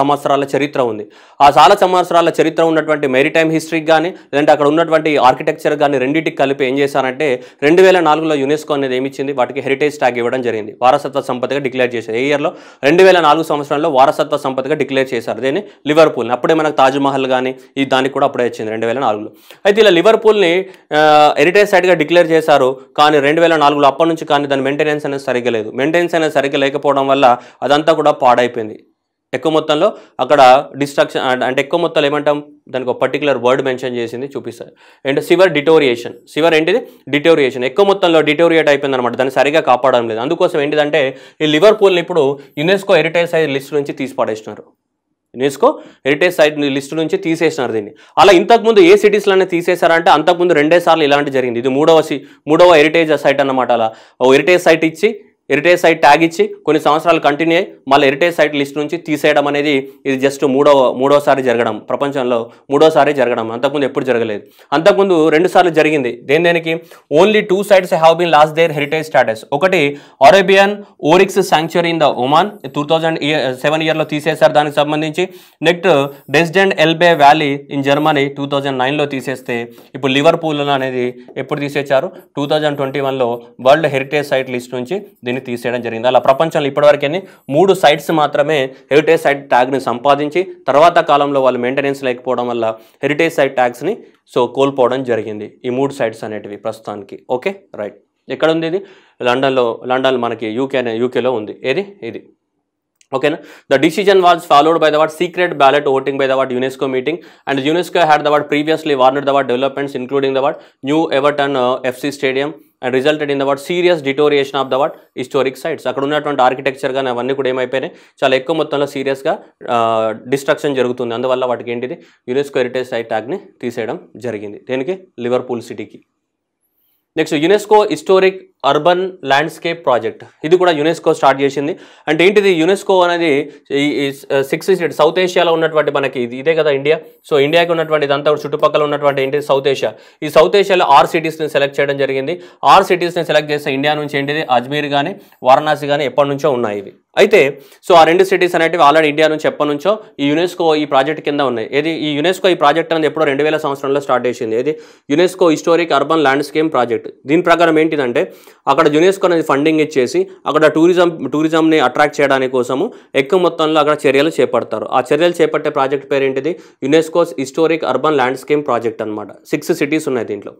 Speaker 1: సంవత్సరాల చరిత్ర ఉంది ఆ చాలా సంవత్సరాల చరిత్ర ఉన్నటువంటి మెరిటైమ్ హిస్టరీకి కానీ అండ్ అక్కడ ఉన్నటువంటి ఆర్కిటెక్చర్ కానీ రెండింటికి కలిపి ఏం చేశారంటే రెండు వేల నాలుగులో యునెస్కో అనేది ఏమిచ్చింది వాటికి హెరిటేజ్ ట్యాగ్ ఇవ్వడం జరిగింది వారసత్వ సంపదగా డిక్లేర్ చేశారు ఏ ఇయర్లో రెండు వేల నాలుగు సంవత్సరంలో వారసత్వ సంపదగా డిక్లేర్ చేశారు దీన్ని లివర్పూల్ని అప్పుడే మనకు తాజ్మహల్ కానీ ఈ దానికి కూడా అప్పుడే వచ్చింది రెండు వేల నాలుగులో అయితే ఇలా లివర్పూల్ని హెరిటేజ్ సైట్గా డిక్లేర్ చేశారు కానీ రెండు వేల నాలుగులో అప్పటి నుంచి కానీ దాని మెయింటెనెన్స్ అనేది సరిగ్గా లేదు మెయింటెనెన్స్ అనేది సరిగ్గా లేకపోవడం వల్ల అదంతా కూడా పాడైపోయింది ఎక్కువ మొత్తంలో అక్కడ డిస్ట్రాక్షన్ అంటే ఎక్కువ మొత్తంలో ఏమంటాం దానికి ఒక పర్టికులర్ వర్డ్ మెన్షన్ చేసింది చూపిస్తారు అండ్ సివర్ డిటోరియేషన్ సివర్ ఏంటిది డిటోరియేషన్ ఎక్కువ మొత్తంలో డిటోరియేట్ అయిపోయింది అనమాట దాన్ని సరిగా కాపాడడం లేదు అందుకోసం ఏంటిదంటే ఈ లివర్పూల్ని ఇప్పుడు యునెస్కో హెరిటేజ్ సైజ్ లిస్ట్ నుంచి తీసిపడేస్తున్నారు యునెస్కో హెరిటేజ్ సైట్ లిస్టు నుంచి తీసేసినారు దీన్ని అలా ఇంతకుముందు ఏ సిటీస్లోనే తీసేశారంటే అంతకుముందు రెండే సార్లు ఇలాంటి జరిగింది ఇది మూడవ మూడవ హెరిటేజ్ సైట్ అన్నమాట అలా ఓ హెరిటేజ్ సైట్ ఇచ్చి హెరిటేజ్ సైట్ ట్యాగ్ ఇచ్చి కొన్ని సంవత్సరాలు కంటిన్యూ అయ్యి మళ్ళీ హెరిటేజ్ సైట్ లిస్ట్ నుంచి తీసేయడం అనేది ఇది జస్ట్ మూడో మూడోసారి జరగడం ప్రపంచంలో మూడోసారి జరగడం అంతకుముందు ఎప్పుడు జరగలేదు అంతకుముందు రెండుసార్లు జరిగింది దేని దేనికి only two sites have been lost their heritage status ఒకటి Arabian oryx sanctuary in the Oman two thousand seven ఇయర్లో తీసేశారు దానికి సంబంధించి next Dresden Elbe valley in Germany two thousand నైన్లో తీసేస్తే ఇప్పుడు లివర్ పూల్ అనేది ఎప్పుడు తీసేచ్చారు టూ థౌజండ్ ట్వంటీ వన్లో వరల్డ్ హెరిటేజ్ సైట్ లిస్ట్ నుంచి దీన్ని ట్యాగ్ని తీసేయడం జరిగింది అలా ప్రపంచంలో ఇప్పటివరకు మూడు సైట్స్ మాత్రమే హెరిటేజ్ సైట్ ట్యాగ్ని సంపాదించి తర్వాత కాలంలో వాళ్ళు మెయింటెనెన్స్ లేకపోవడం వల్ల హెరిటేజ్ సైట్ ట్యాగ్స్ని సో కోల్పోవడం జరిగింది ఈ మూడు సైట్స్ అనేటివి ప్రస్తుతానికి ఓకే రైట్ ఎక్కడ ఉంది ఇది లండన్లో లండన్ మనకి యూకే అనే యూకేలో ఉంది ఏది ఇది ఓకేనా the decision was followed by the what secret ballot voting by the what UNESCO meeting and UNESCO had the what previously warned the what developments including the what new Everton FC stadium and resulted in the what serious deterioration of the what historic sites అక్కడ ఉన్నటువంటి ఆర్కిటెక్చర్ కానీ అవన్నీ కూడా ఏమైపోయినాయి చాలా ఎక్కువ మొత్తంలో సీరియస్గా డిస్ట్రక్షన్ జరుగుతుంది అందువల్ల వాటికి ఏంటిది యునెస్కో హెరిటేజ్ సైట్ ట్యాగ్ని తీసేయడం జరిగింది దేనికి లివర్పూల్ సిటీకి next UNESCO historic urban landscape project ఇది కూడా యునెస్కో స్టార్ట్ చేసింది అంటే ఏంటిది యునెస్కో అనేది సిక్స్ సౌత్ ఏషియాలో ఉన్నటువంటి మనకి ఇది ఇదే కదా ఇండియా సో ఇండియాకి ఉన్నటువంటి ఇదంతా చుట్టుపక్కల ఉన్నటువంటి ఏంటి సౌత్ ఏషియా ఈ సౌత్ ఏషియాలో ఆరు సిటీస్ని సెలెక్ట్ చేయడం జరిగింది ఆరు సిటీస్ని సెలెక్ట్ చేస్తే ఇండియా నుంచి ఏంటిది అజ్మీర్ కానీ వారణాసి కానీ ఎప్పటి నుంచో ఉన్నాయి ఇవి అయితే సో ఆ రెండు సిటీస్ అనేటివి ఆల్రెడీ ఇండియా నుంచి ఎప్పటి నుంచో ఈ యునెస్కో ఈ ప్రాజెక్ట్ కింద ఉన్నాయి ఏది ఈ యునెస్కో ఈ ప్రాజెక్ట్ అనేది ఎప్పుడో రెండు వేల సంవత్సరంలో స్టార్ట్ చేసింది ఏది UNESCO historic urban landscape project దీని ప్రకారం ఏంటిదంటే అక్కడ యునెస్కో అనేది ఫండింగ్ ఇచ్చేసి అక్కడ టూరిజం టూరిజంని అట్రాక్ట్ చేయడానికి కోసము ఎక్కువ మొత్తంలో అక్కడ చర్యలు చేపడతారు ఆ చర్యలు చేపట్టే ప్రాజెక్ట్ పేరేంటిది UNESCO's historic urban landscape project అనమాట సిక్స్ సిటీస్ ఉన్నాయి దీంట్లో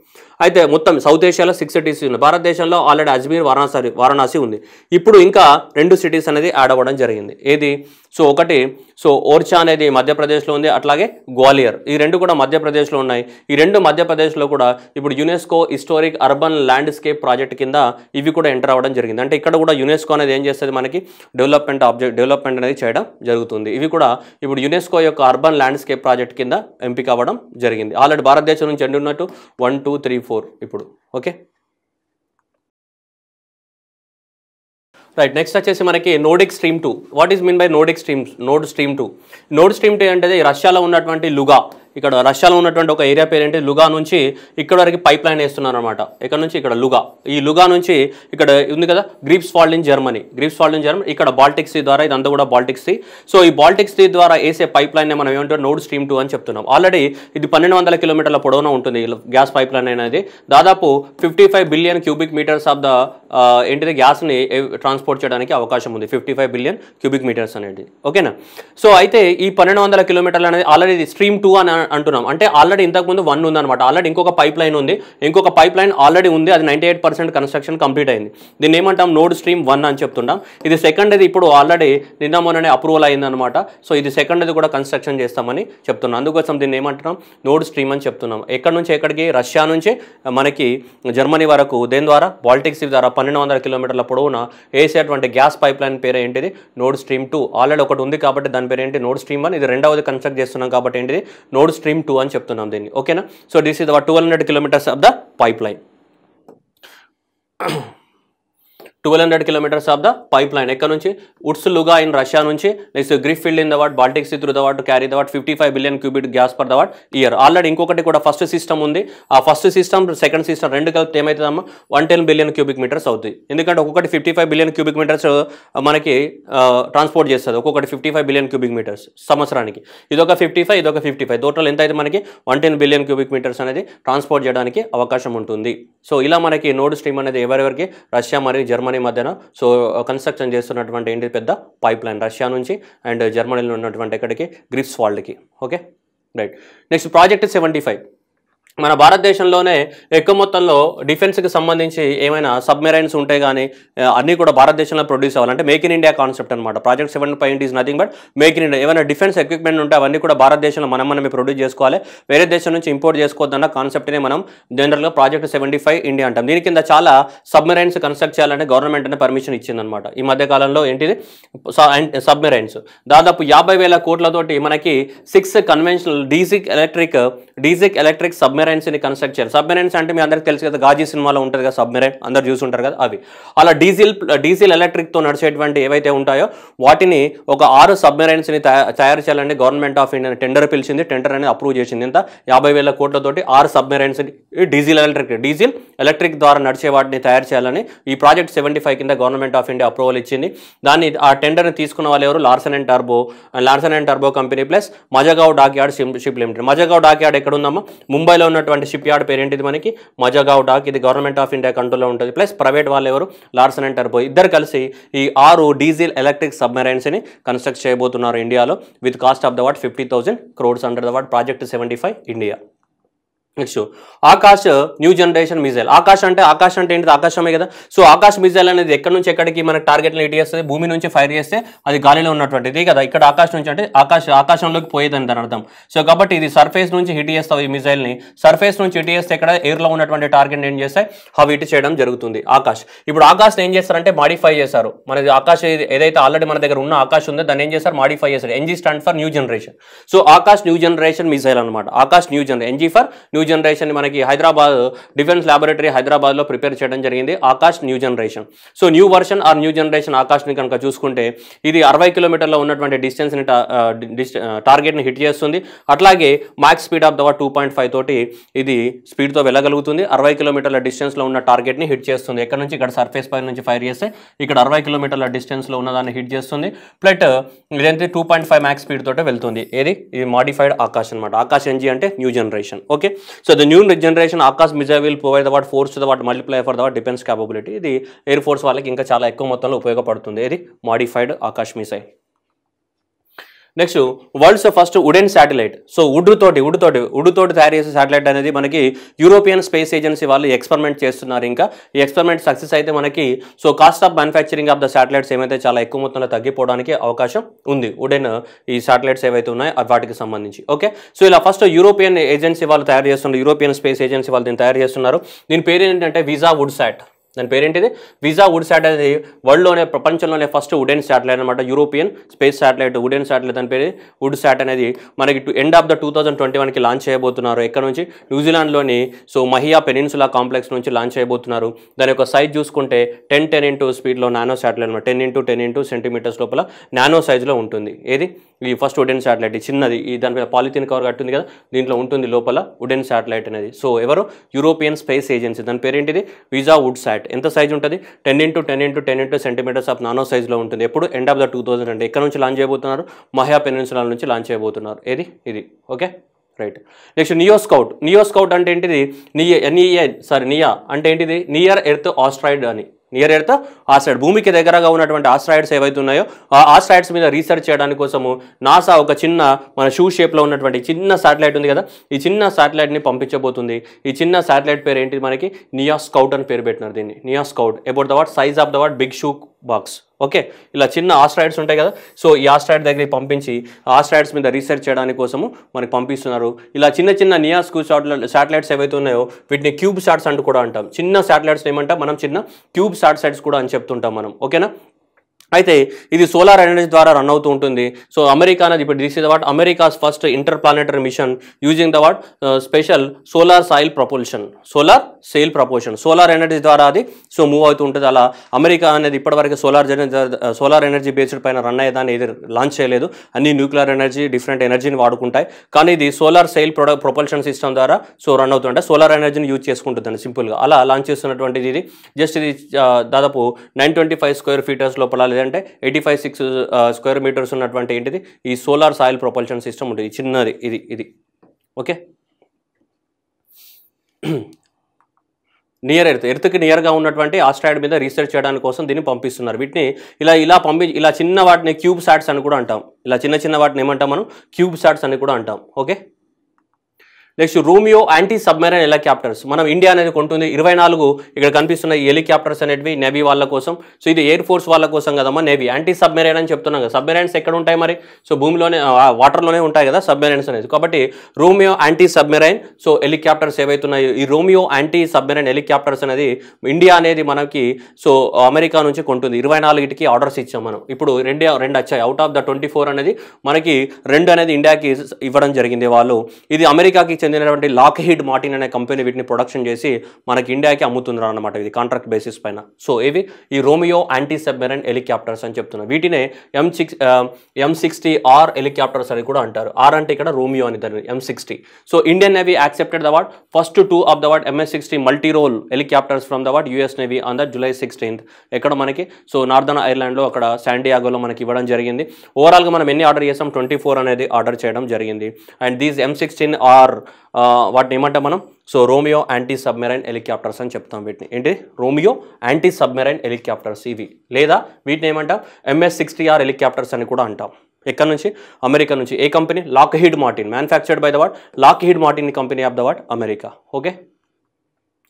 Speaker 1: అయితే మొత్తం సౌత్ ఏషియాలో సిక్స్ సిటీస్ ఉన్నాయి భారతదేశంలో ఆల్రెడీ అజ్మీర్ వారణాసి వారణాసి ఉంది ఇప్పుడు ఇంకా రెండు సిటీస్ అనేది యాడ్ అవ్వడం జరిగింది ఏది సో ఒకటి సో ఓర్చా అనేది మధ్యప్రదేశ్లో ఉంది అట్లాగే గ్వాలియర్ ఈ రెండు కూడా మధ్యప్రదేశ్లో ఉన్నాయి ఈ రెండు మధ్యప్రదేశ్లో కూడా ఇప్పుడు UNESCO historic urban landscape project కింద ఇవి కూడా ఎంటర్ అవ్వడం జరిగింది అంటే ఇక్కడ కూడా యునెస్కో అనేది ఏం చేస్తుంది మనకి డెవలప్మెంట్ ఆబ్జెక్ట్ డెవలప్మెంట్ అనేది చేయడం జరుగుతుంది ఇవి కూడా ఇప్పుడు యునెస్కో యొక్క అర్బన్ ల్యాండ్స్కేప్ ప్రాజెక్ట్ కింద ఎంపిక అవ్వడం జరిగింది ఆల్రెడీ భారతదేశం నుంచి ఎండున్నట్టు ఉన్నట్టు వన్ టూ త్రీ ఫోర్ ఇప్పుడు ఓకే రైట్ నెక్స్ట్ వచ్చేసి మనకి Nordic Stream two what is mean by Nordic Stream Nord Stream two Nord Stream two అంటే రష్యాలో ఉన్నటువంటి లుగా ఇక్కడ రష్యాలో ఉన్నటువంటి ఒక ఏరియా పేరేంటి లుగా నుంచి ఇక్కడ వరకు పైప్ లైన్ వేస్తున్నారు అనమాట ఇక్కడ నుంచి ఇక్కడ లుగా ఈ లుగా నుంచి ఇక్కడ ఉంది కదా Greifswald in Germany Greifswald in Germany ఇక్కడ బాల్టిక్ సీ ద్వారా ఇదంతా కూడా బాల్టిక్ సీ సో ఈ బాల్టిక్ సీ ద్వారా వేసే పైప్ లైన్ మనం ఏమంటే నోడ్ స్ట్రీమ్ టూ అని చెప్తున్నాం ఆల్రెడీ ఇది పన్నెండు వందల కిలోమీటర్ల పొడవున ఉంటుంది గ్యాస్ పైప్ లైన్ అనేది దాదాపు fifty five billion cubic metres of the ఏంటిది గ్యాస్ని ట్రాన్స్పోర్ట్ చేయడానికి అవకాశం ఉంది fifty five billion cubic metres అనేది ఓకేనా సో అయితే ఈ పన్నెండు వందల కిలోమీటర్లు అనేది ఆల్రెడీ స్ట్రీమ్ టూ అని అంటున్నాం అంటే ఆల్రెడీ ఇంతకుముందు వన్ ఉందన్నమాట ఆల్రెడీ ఇంకొక పైప్ లైన్ ఉంది ఇంకొక పైప్ లైన్ ఆల్రెడీ ఉంది అది ninety eight percent construction complete అయింది దీన్ని ఏమంటాం నోడ్ స్ట్రీమ్ వన్ అని చెప్తున్నాం ఇది సెకండ్ అది ఇప్పుడు ఆల్రెడీ నిన్న మొన్ననే అప్రూవల్ అయిందనమాట సో ఇది సెకండ్ అది కూడా కన్స్ట్రక్షన్ చేస్తామని చెప్తున్నాం అందుకోసం దీన్ని ఏమంటున్నాం నోడ్ స్ట్రీమ్ అని చెప్తున్నాం ఎక్కడి నుంచి ఎక్కడికి రష్యా నుంచి మనకి జర్మనీ వరకు దేని ద్వారా బాల్టిక్స్ ద్వారా పన్నెండు వందల కిలోమీటర్ల పొడవున వేసేటువంటి గ్యాస్ పైప్ లైన్ పేరు ఏంటిది నోడ్ స్ట్రీమ్ టూ ఆల్రెడీ ఒకటి ఉంది కాబట్టి దాని పేరు ఏంటి నోడ్ స్ట్రీమ్ వన్ ఇది రెండవది కన్స్ట్రక్ట్ చేస్తున్నాం కాబట్టి ఏంటిది నోడ్ నోడ్ స్ట్రీమ్ టూ అని చెప్తున్నాం దీన్ని ఓకేనా so this is our two hundred kilometres of the pipeline twelve hundred kilometres of the pipeline ఎక్కడ నుంచి ఉడ్స్ లుగా ఇన్ రష్యా నుంచి next Greifswald in the what Baltic sea through the what carry the what fifty five billion cubic gas per the what year already ఇంకొకటి కూడా ఫస్ట్ సిస్టమ్ ఉంది ఆ ఫస్ట్ సిస్టమ్ సెకండ్ సిస్టమ్ రెండు కలిపి ఏమవుతుందమ్మా one ten billion cubic metres అవుతుంది ఎందుకంటే ఒక్కొక్కటి fifty five billion cubic metres మనకి ట్రాన్స్పోర్ట్ uh, చేస్తుంది ఒక్కొక్కటి fifty five billion cubic metres సంవత్సరానికి ఇదొక ఫిఫ్టీ ఫైవ్ ఇదొక ఫిఫ్టీ ఫైవ్ టోటల్ ఎంత అయితే మనకి one ten billion cubic metres అనేది ట్రాన్స్పోర్ట్ చేయడానికి అవకాశం ఉంటుంది సో ఇలా మనకి నోడ్ స్ట్రీమ్ అనేది ఎవరెవరికి రష్యా మరియు జర్మనీ జర్మనీ మధ్యన సో కన్స్ట్రక్షన్ చేస్తున్నటువంటి ఏంటి పెద్ద పైప్ లైన్ రష్యా నుంచి అండ్ జర్మనీలో ఉన్నటువంటి ఎక్కడికి గ్రిప్స్ వాళ్ళకి okay right next project seventy five మన భారతదేశంలోనే ఎక్కువ మొత్తంలో డిఫెన్స్కి సంబంధించి ఏమైనా సబ్మెరైన్స్ ఉంటే కానీ అన్నీ కూడా భారతదేశంలో ప్రొడ్యూస్ అవ్వాలంటే మేక్ ఇన్ ఇండియా కాన్సెప్ట్ అనమాట project seven point is nothing but make in India ఏమైనా డిఫెన్స్ ఎక్విప్మెంట్ ఉంటే అవన్నీ కూడా భారతదేశంలో మనం మనమే ప్రొడ్యూస్ చేసుకోవాలి వేరే దేశం నుంచి ఇంపోర్ట్ చేసుకోవద్దన్న కాన్సెప్ట్నే మనం జనరల్గా ప్రాజెక్ట్ సెవెంటీ ఫైవ్ ఇండియా అంటాం దీని కింద చాలా సబ్మెరైన్స్ కన్స్ట్రక్ట్ చేయాలంటే గవర్నమెంట్ అనే పర్మిషన్ ఇచ్చిందనమాట ఈ మధ్యకాలంలో ఏంటిది సబ్మెరైన్స్ దాదాపు యాభై వేల కోట్లతోటి మనకి six conventional DC electric diesel electric ని కన్స్ట్రక్ట్ చేయాలి సబ్మెరైన్స్ అంటే మీ అందరికీ తెలుసు కదా గాజీ సినిమాలో ఉంటుంది కదా సబ్మెరైన్ అందరు చూసుంటారు కదా అవి అలా డీజిల్ డీజిల్ ఎలక్ట్రిక్ తో నడిచేటువంటి ఏవైతే ఉంటాయో వాటిని ఒక ఆరు సబ్మెరైన్స్ ని తయారు చేయాలని గవర్నమెంట్ ఆఫ్ ఇండియా టెండర్ పిలిచింది టెండర్ అనేది అప్రూవ్ చేసింది ఇంత యాభై వేల కోట్లతోటి ఆరు submarines diesel electric diesel electric ద్వారా నడిచే వాటిని తయారు చేయాలని ఈ ప్రాజెక్ట్ సెవెంటీ ఫైవ్ కింద గవర్నమెంట్ ఆఫ్ ఇండియా అప్రూవల్ ఇచ్చింది దాన్ని ఆ టెండర్ ని తీసుకున్న వాళ్ళు ఎవరు Larson and turbo Larson and turbo company plus Mazagon dock yard ship limited Mazagon dock yard ఎక్కడ ఉందమ్మా ముంబైలో ఉన్నటువంటి షిప్ యార్డ్ పేరేంటిది మనకి మజగావ్ డాక్ ఇది గవర్నమెంట్ ఆఫ్ ఇండియా కంట్రోల్లో ఉంటుంది ప్లస్ ప్రైవేట్ వాళ్ళు ఎవరు లార్సన్ అండ్ టర్బో ఇద్దరు కలిసి ఈ ఆరు డీజిల్ ఎలక్ట్రిక్ సబ్మెరైన్స్ని కన్స్ట్రక్ట్ చేయబోతున్నారు ఇండియాలో with cost of the what fifty thousand crores under the what project seventy five India next Akash new generation missile Akash అంటే ఆకాశ్ అంటే ఏంటిది ఆకాశమే కదా సో ఆకాశ్ మిజైల్ అనేది ఎక్కడి నుంచి ఎక్కడికి మన టార్గెట్ని ఇటు చేస్తుంది భూమి నుంచి ఫైర్ చేస్తే అది గాలిలో ఉన్నటువంటిది కదా ఇక్కడ ఆకాశ్ నుంచి అంటే ఆకాశ ఆకాశంలోకి పోయేదని దాని అర్థం సో కాబట్టి ఇది సర్ఫేస్ నుంచి హిట్ చేస్తావు ఈ మిజైల్ని సర్ఫేస్ నుంచి హిట్ చేస్తే ఇక్కడ ఎయిర్లో ఉన్నటువంటి టార్గెట్ ఏం చేస్తే అవి హిట్ చేయడం జరుగుతుంది ఆకాశ్ ఇప్పుడు ఆకాశ్ ఏం చేస్తారంటే మాడిఫై చేశారు మనది ఆకాశ్ ఏదైతే ఆల్రెడీ మన దగ్గర ఉన్న ఆకాశ్ ఉందో దాన్ని ఏం చేస్తారు మాడిఫై చేస్తారు NG stand for new generation so Akash new generation missile అనమాట Akash new generation NG for new generation మనకి హైదరాబాద్ డిఫెన్స్ ల్యాబొరేటరీ హైదరాబాద్లో ప్రిపేర్ చేయడం జరిగింది Akash new generation so new version or new generation ఆకాశ్ని కనుక చూసుకుంటే ఇది అరవై కిలోమీటర్ల ఉన్నటువంటి డిస్టెన్స్ని టార్గెట్ని హిట్ చేస్తుంది అట్లాగే max speed of the what two point five తోటి ఇది స్పీడ్తో వెళ్ళగలుగుతుంది అరవై కిలోమీటర్ల డిస్టెన్స్లో ఉన్న టార్గెట్ని హిట్ చేస్తుంది ఎక్కడ నుంచి ఇక్కడ సర్ఫేస్ పై నుంచి ఫైర్ చేస్తే ఇక్కడ అరవై కిలోమీటర్ల డిస్టెన్స్లో ఉన్నదాన్ని హిట్ చేస్తుంది ప్లట్ ఇదంతా two point five max speed తోటే వెళ్తుంది ఏది ఇది మాడిఫైడ్ ఆకాశ్ అనమాట ఆకాశ్ ఎన్జీ అంటే new generation okay so the new generation Akash missile will provide the what force the what multiply for the what defence capability ఇది ఎయిర్ ఫోర్స్ వాళ్ళకి ఇంకా చాలా ఎక్కువ మొత్తంలో ఉపయోగపడుతుంది ఇది modified Akash missile next world's first wooden satellite so wood తోటి ఉడ్ తోటి ఉడ్ తోటి తయారు చేసే శాటిలైట్ అనేది మనకి యూరోపియన్ స్పేస్ ఏజెన్సీ వాళ్ళు ఎక్స్పెరిమెంట్ చేస్తున్నారు ఇంకా ఈ ఎక్స్పెరిమెంట్ సక్సెస్ అయితే మనకి so cost of manufacturing of the satellites ఏమైతే చాలా ఎక్కువ మొత్తంలో తగ్గిపోవడానికి అవకాశం ఉంది ఉడెన్ ఈ శాటిలైట్స్ ఏవైతే ఉన్నాయో వాటికి సంబంధించి ఓకే సో ఇలా ఫస్ట్ యూరోపియన్ ఏజెన్సీ వాళ్ళు తయారు చేస్తున్నారు యూరోపియన్ స్పేస్ ఏజెన్సీ వాళ్ళు దీన్ని తయారు చేస్తున్నారు దీని పేరు ఏంటంటే విజా వుడ్ శాట్ దాని పేరేంటిది విజా వుడ్ శాటిలైట్ అది వరల్డ్లోనే ప్రపంచంలోనే ఫస్ట్ వుడెన్ శాటిలైట్ అనమాట European space satellite wooden satellite దాని పేరు వుడ్ శాట్ అనేది మనకి end of the two thousand twenty వన్కి లాంచ్ చేయబోతున్నారు ఎక్కడ నుంచి న్యూజిలాండ్లోని సో మహియా పెనిన్సులా కాంప్లెక్స్ నుంచి లాంచ్ చేయబోతున్నారు దాని యొక్క సైజ్ చూసుకుంటే టెన్ టెన్ ఇంటూ స్పీడ్లో నానో శాటిలైట్ అనమాట ten into ten into centimetres లోపల నానో సైజులో ఉంటుంది ఏది ఈ ఫస్ట్ వుడెన్ శాటిలైట్ చిన్నది ఈ దానిపై పాలిథిన్ కవర్ కట్టుంది కదా దీంట్లో ఉంటుంది లోపల వుడెన్ శాటిలైట్ అనేది సో ఎవరు యూరోపియన్ స్పేస్ ఏజెన్సీ దాని పేరేంటిది విజా వుడ్ శాట్ ఎంత సైజ్ ఉంటుంది ten into ten into ten into centimetres of nano సైజ్లో ఉంటుంది ఎప్పుడు end of the two thousand అండి ఎక్కడ నుంచి లాంచ్ చేయబోతున్నారు మహా పెనిన్సులా నుంచి లాంచ్ చేయబోతున్నారు ఏది ఇది okay right next NEO Scout NEO Scout అంటే ఏంటిది నియ ఎన్ఈఏ సారీ నియా అంటే ఏంటిది నియర్ ఎర్త్ ఆస్ట్రాయిడ్ అని నియర్ ఎర్త్ ఆస్ట్రాయిడ్ భూమికి దగ్గరగా ఉన్నటువంటి ఆస్ట్రాయిడ్స్ ఏవైతే ఉన్నాయో ఆ ఆస్ట్రాయిడ్స్ మీద రీసెర్చ్ చేయడానికి కోసము నాసా ఒక చిన్న మన షూ షేప్లో ఉన్నటువంటి చిన్న శాటిలైట్ ఉంది కదా ఈ చిన్న శాటిలైట్ని పంపించబోతుంది ఈ చిన్న శాటిలైట్ పేరు ఏంటి మనకి నియా స్కౌట్ అని పేరు పెట్టినారు దీన్ని NEA Scout about the what size of the what big shoe box okay ఇలా చిన్న ఆస్ట్రాయిడ్స్ ఉంటాయి కదా సో ఈ ఆస్ట్రాయిడ్ దగ్గరికి పంపించి ఆస్ట్రాయిడ్స్ మీద రీసెర్చ్ చేయడానికి కోసము మనకి పంపిస్తున్నారు ఇలా చిన్న చిన్న నియాస్కు శాటిలైట్స్ ఏవైతే ఉన్నాయో వీటిని క్యూబ్ శాట్స్ అంటూ కూడా అంటాం చిన్న శాటిలైట్స్ ఏమంటాం మనం చిన్న క్యూబ్ సైట్స్ కూడా అని చెప్తుంటాం మనం ఓకేనా అయితే ఇది సోలార్ ఎనర్జీ ద్వారా రన్ అవుతూ ఉంటుంది సో అమెరికా అనేది ఇప్పుడు this is what America's first interplanetary mission using the what special solar sail propulsion solar sail propulsion solar energy ద్వారా అది సో మూవ్ అవుతూ ఉంటుంది అలా అమెరికా అనేది ఇప్పటివరకు సోలార్ సోలార్ ఎనర్జీ బేస్డ్ పైన రన్ అయ్యేదాన్ని ఏది లాంచ్ చేయలేదు అన్ని న్యూక్లియర్ ఎనర్జీ డిఫరెంట్ ఎనర్జీని వాడుకుంటాయి కానీ ఇది సోలార్ సెయిల్ ప్రొడ ప్రొపల్షన్ సిస్టమ్ ద్వారా సో రన్ అవుతుంటే సోలార్ ఎనర్జీని యూజ్ చేసుకుంటుందండి సింపుల్గా అలా లాంచ్ చేస్తున్నటువంటిది ఇది జస్ట్ ఇది uh, దాదాపు nine twenty five square feet లోపల అంటే eighty five six square metres ఉన్నటువంటి ఏంటిది ఈ సోలార్ సాయిల్ ప్రొపల్షన్ సిస్టమ్ ఉంటుంది చిన్నది ఇది ఇది ఓకే నియర్ ఎర్త్ ఎర్త్కి నియర్గా ఉన్నటువంటి ఆస్ట్రాయిడ్ మీద రీసెర్చ్ చేయడానికి కోసం దీన్ని పంపిస్తున్నారు వీటిని ఇలా ఇలా పంపి ఇలా చిన్న వాటిని క్యూబ్ సాట్స్ అని కూడా అంటాం ఇలా చిన్న చిన్న వాటిని ఏమంటాం మనం క్యూబ్ సాట్స్ అని కూడా అంటాం okay next Romeo anti submarine helicopters మనం ఇండియా అనేది కొంటుంది ఇరవై నాలుగు ఇక్కడ కనిపిస్తున్న హెలికాప్టర్స్ అనేవి నేవీ వాళ్ళ కోసం సో ఇది ఎయిర్ ఫోర్స్ వాళ్ళ కోసం కదమ్మా నేవీ యాంటీ సబ్మెరైన్ అని చెప్తున్నాం కదా సబ్మెరైన్స్ ఎక్కడ ఉంటాయి మరి సో భూమిలోనే వాటర్లోనే ఉంటాయి కదా సబ్మెరైన్స్ అనేది కాబట్టి Romeo anti submarine so helicopters ఏవైతున్నాయో ఈ రూమియో యాంటీ సబ్మెరైన్ హెలికాప్టర్స్ అనేది ఇండియా అనేది మనకి సో అమెరికా నుంచి కొంటుంది ఇరవై నాలుగుకి ఆర్డర్స్ ఇచ్చాం మనం ఇప్పుడు రెండు రెండు వచ్చాయి out of the twenty four అనేది మనకి రెండు అనేది ఇండియాకి ఇవ్వడం జరిగింది వాళ్ళు ఇది అమెరికాకి చెందినటువంటి లాక్హీడ్ మార్టిన్ అనే కంపెనీ వీటిని ప్రొడక్షన్ చేసి మనకి ఇండియాకి అమ్ముతున్నారు అనమాట ఇది కాంట్రాక్ట్ బేసిస్ పైన సో ఇవి ఈ రోమియో యాంటీ సబ్మెరైన్ హెలికాప్టర్స్ అని చెప్తున్నారు వీటినే M six M sixty R helicopters అని కూడా అంటారు ఆర్ అంటే ఇక్కడ రోమియో అని దాని M sixty so Indian navy accepted the what first two of the what MS sixty multi role helicopters from the what US navy on the July sixteenth ఎక్కడ మనకి సో నార్దర్న్ ఐర్లాండ్లో అక్కడ శాండియాగోలో మనకి ఇవ్వడం జరిగింది ఓవరాల్గా మనం ఎన్ని ఆర్డర్ చేసాం ట్వంటీ ఫోర్ అనేది ఆర్డర్ చేయడం జరిగింది and these M sixteen R వాటిని ఏమంటాం మనం so Romeo anti submarine helicopters అని చెప్తాం వీటిని ఏంటి రోమియో యాంటీ సబ్మెరైన్ హెలికాప్టర్స్ ఇవి లేదా వీటిని ఏమంటాం ఎంఎస్ సిక్స్టీ ఆర్ హెలికాప్టర్స్ అని కూడా అంటాం ఎక్కడి నుంచి అమెరికా నుంచి ఏ company Lockheed Martin manufactured by the what Lockheed Martin company of the what America okay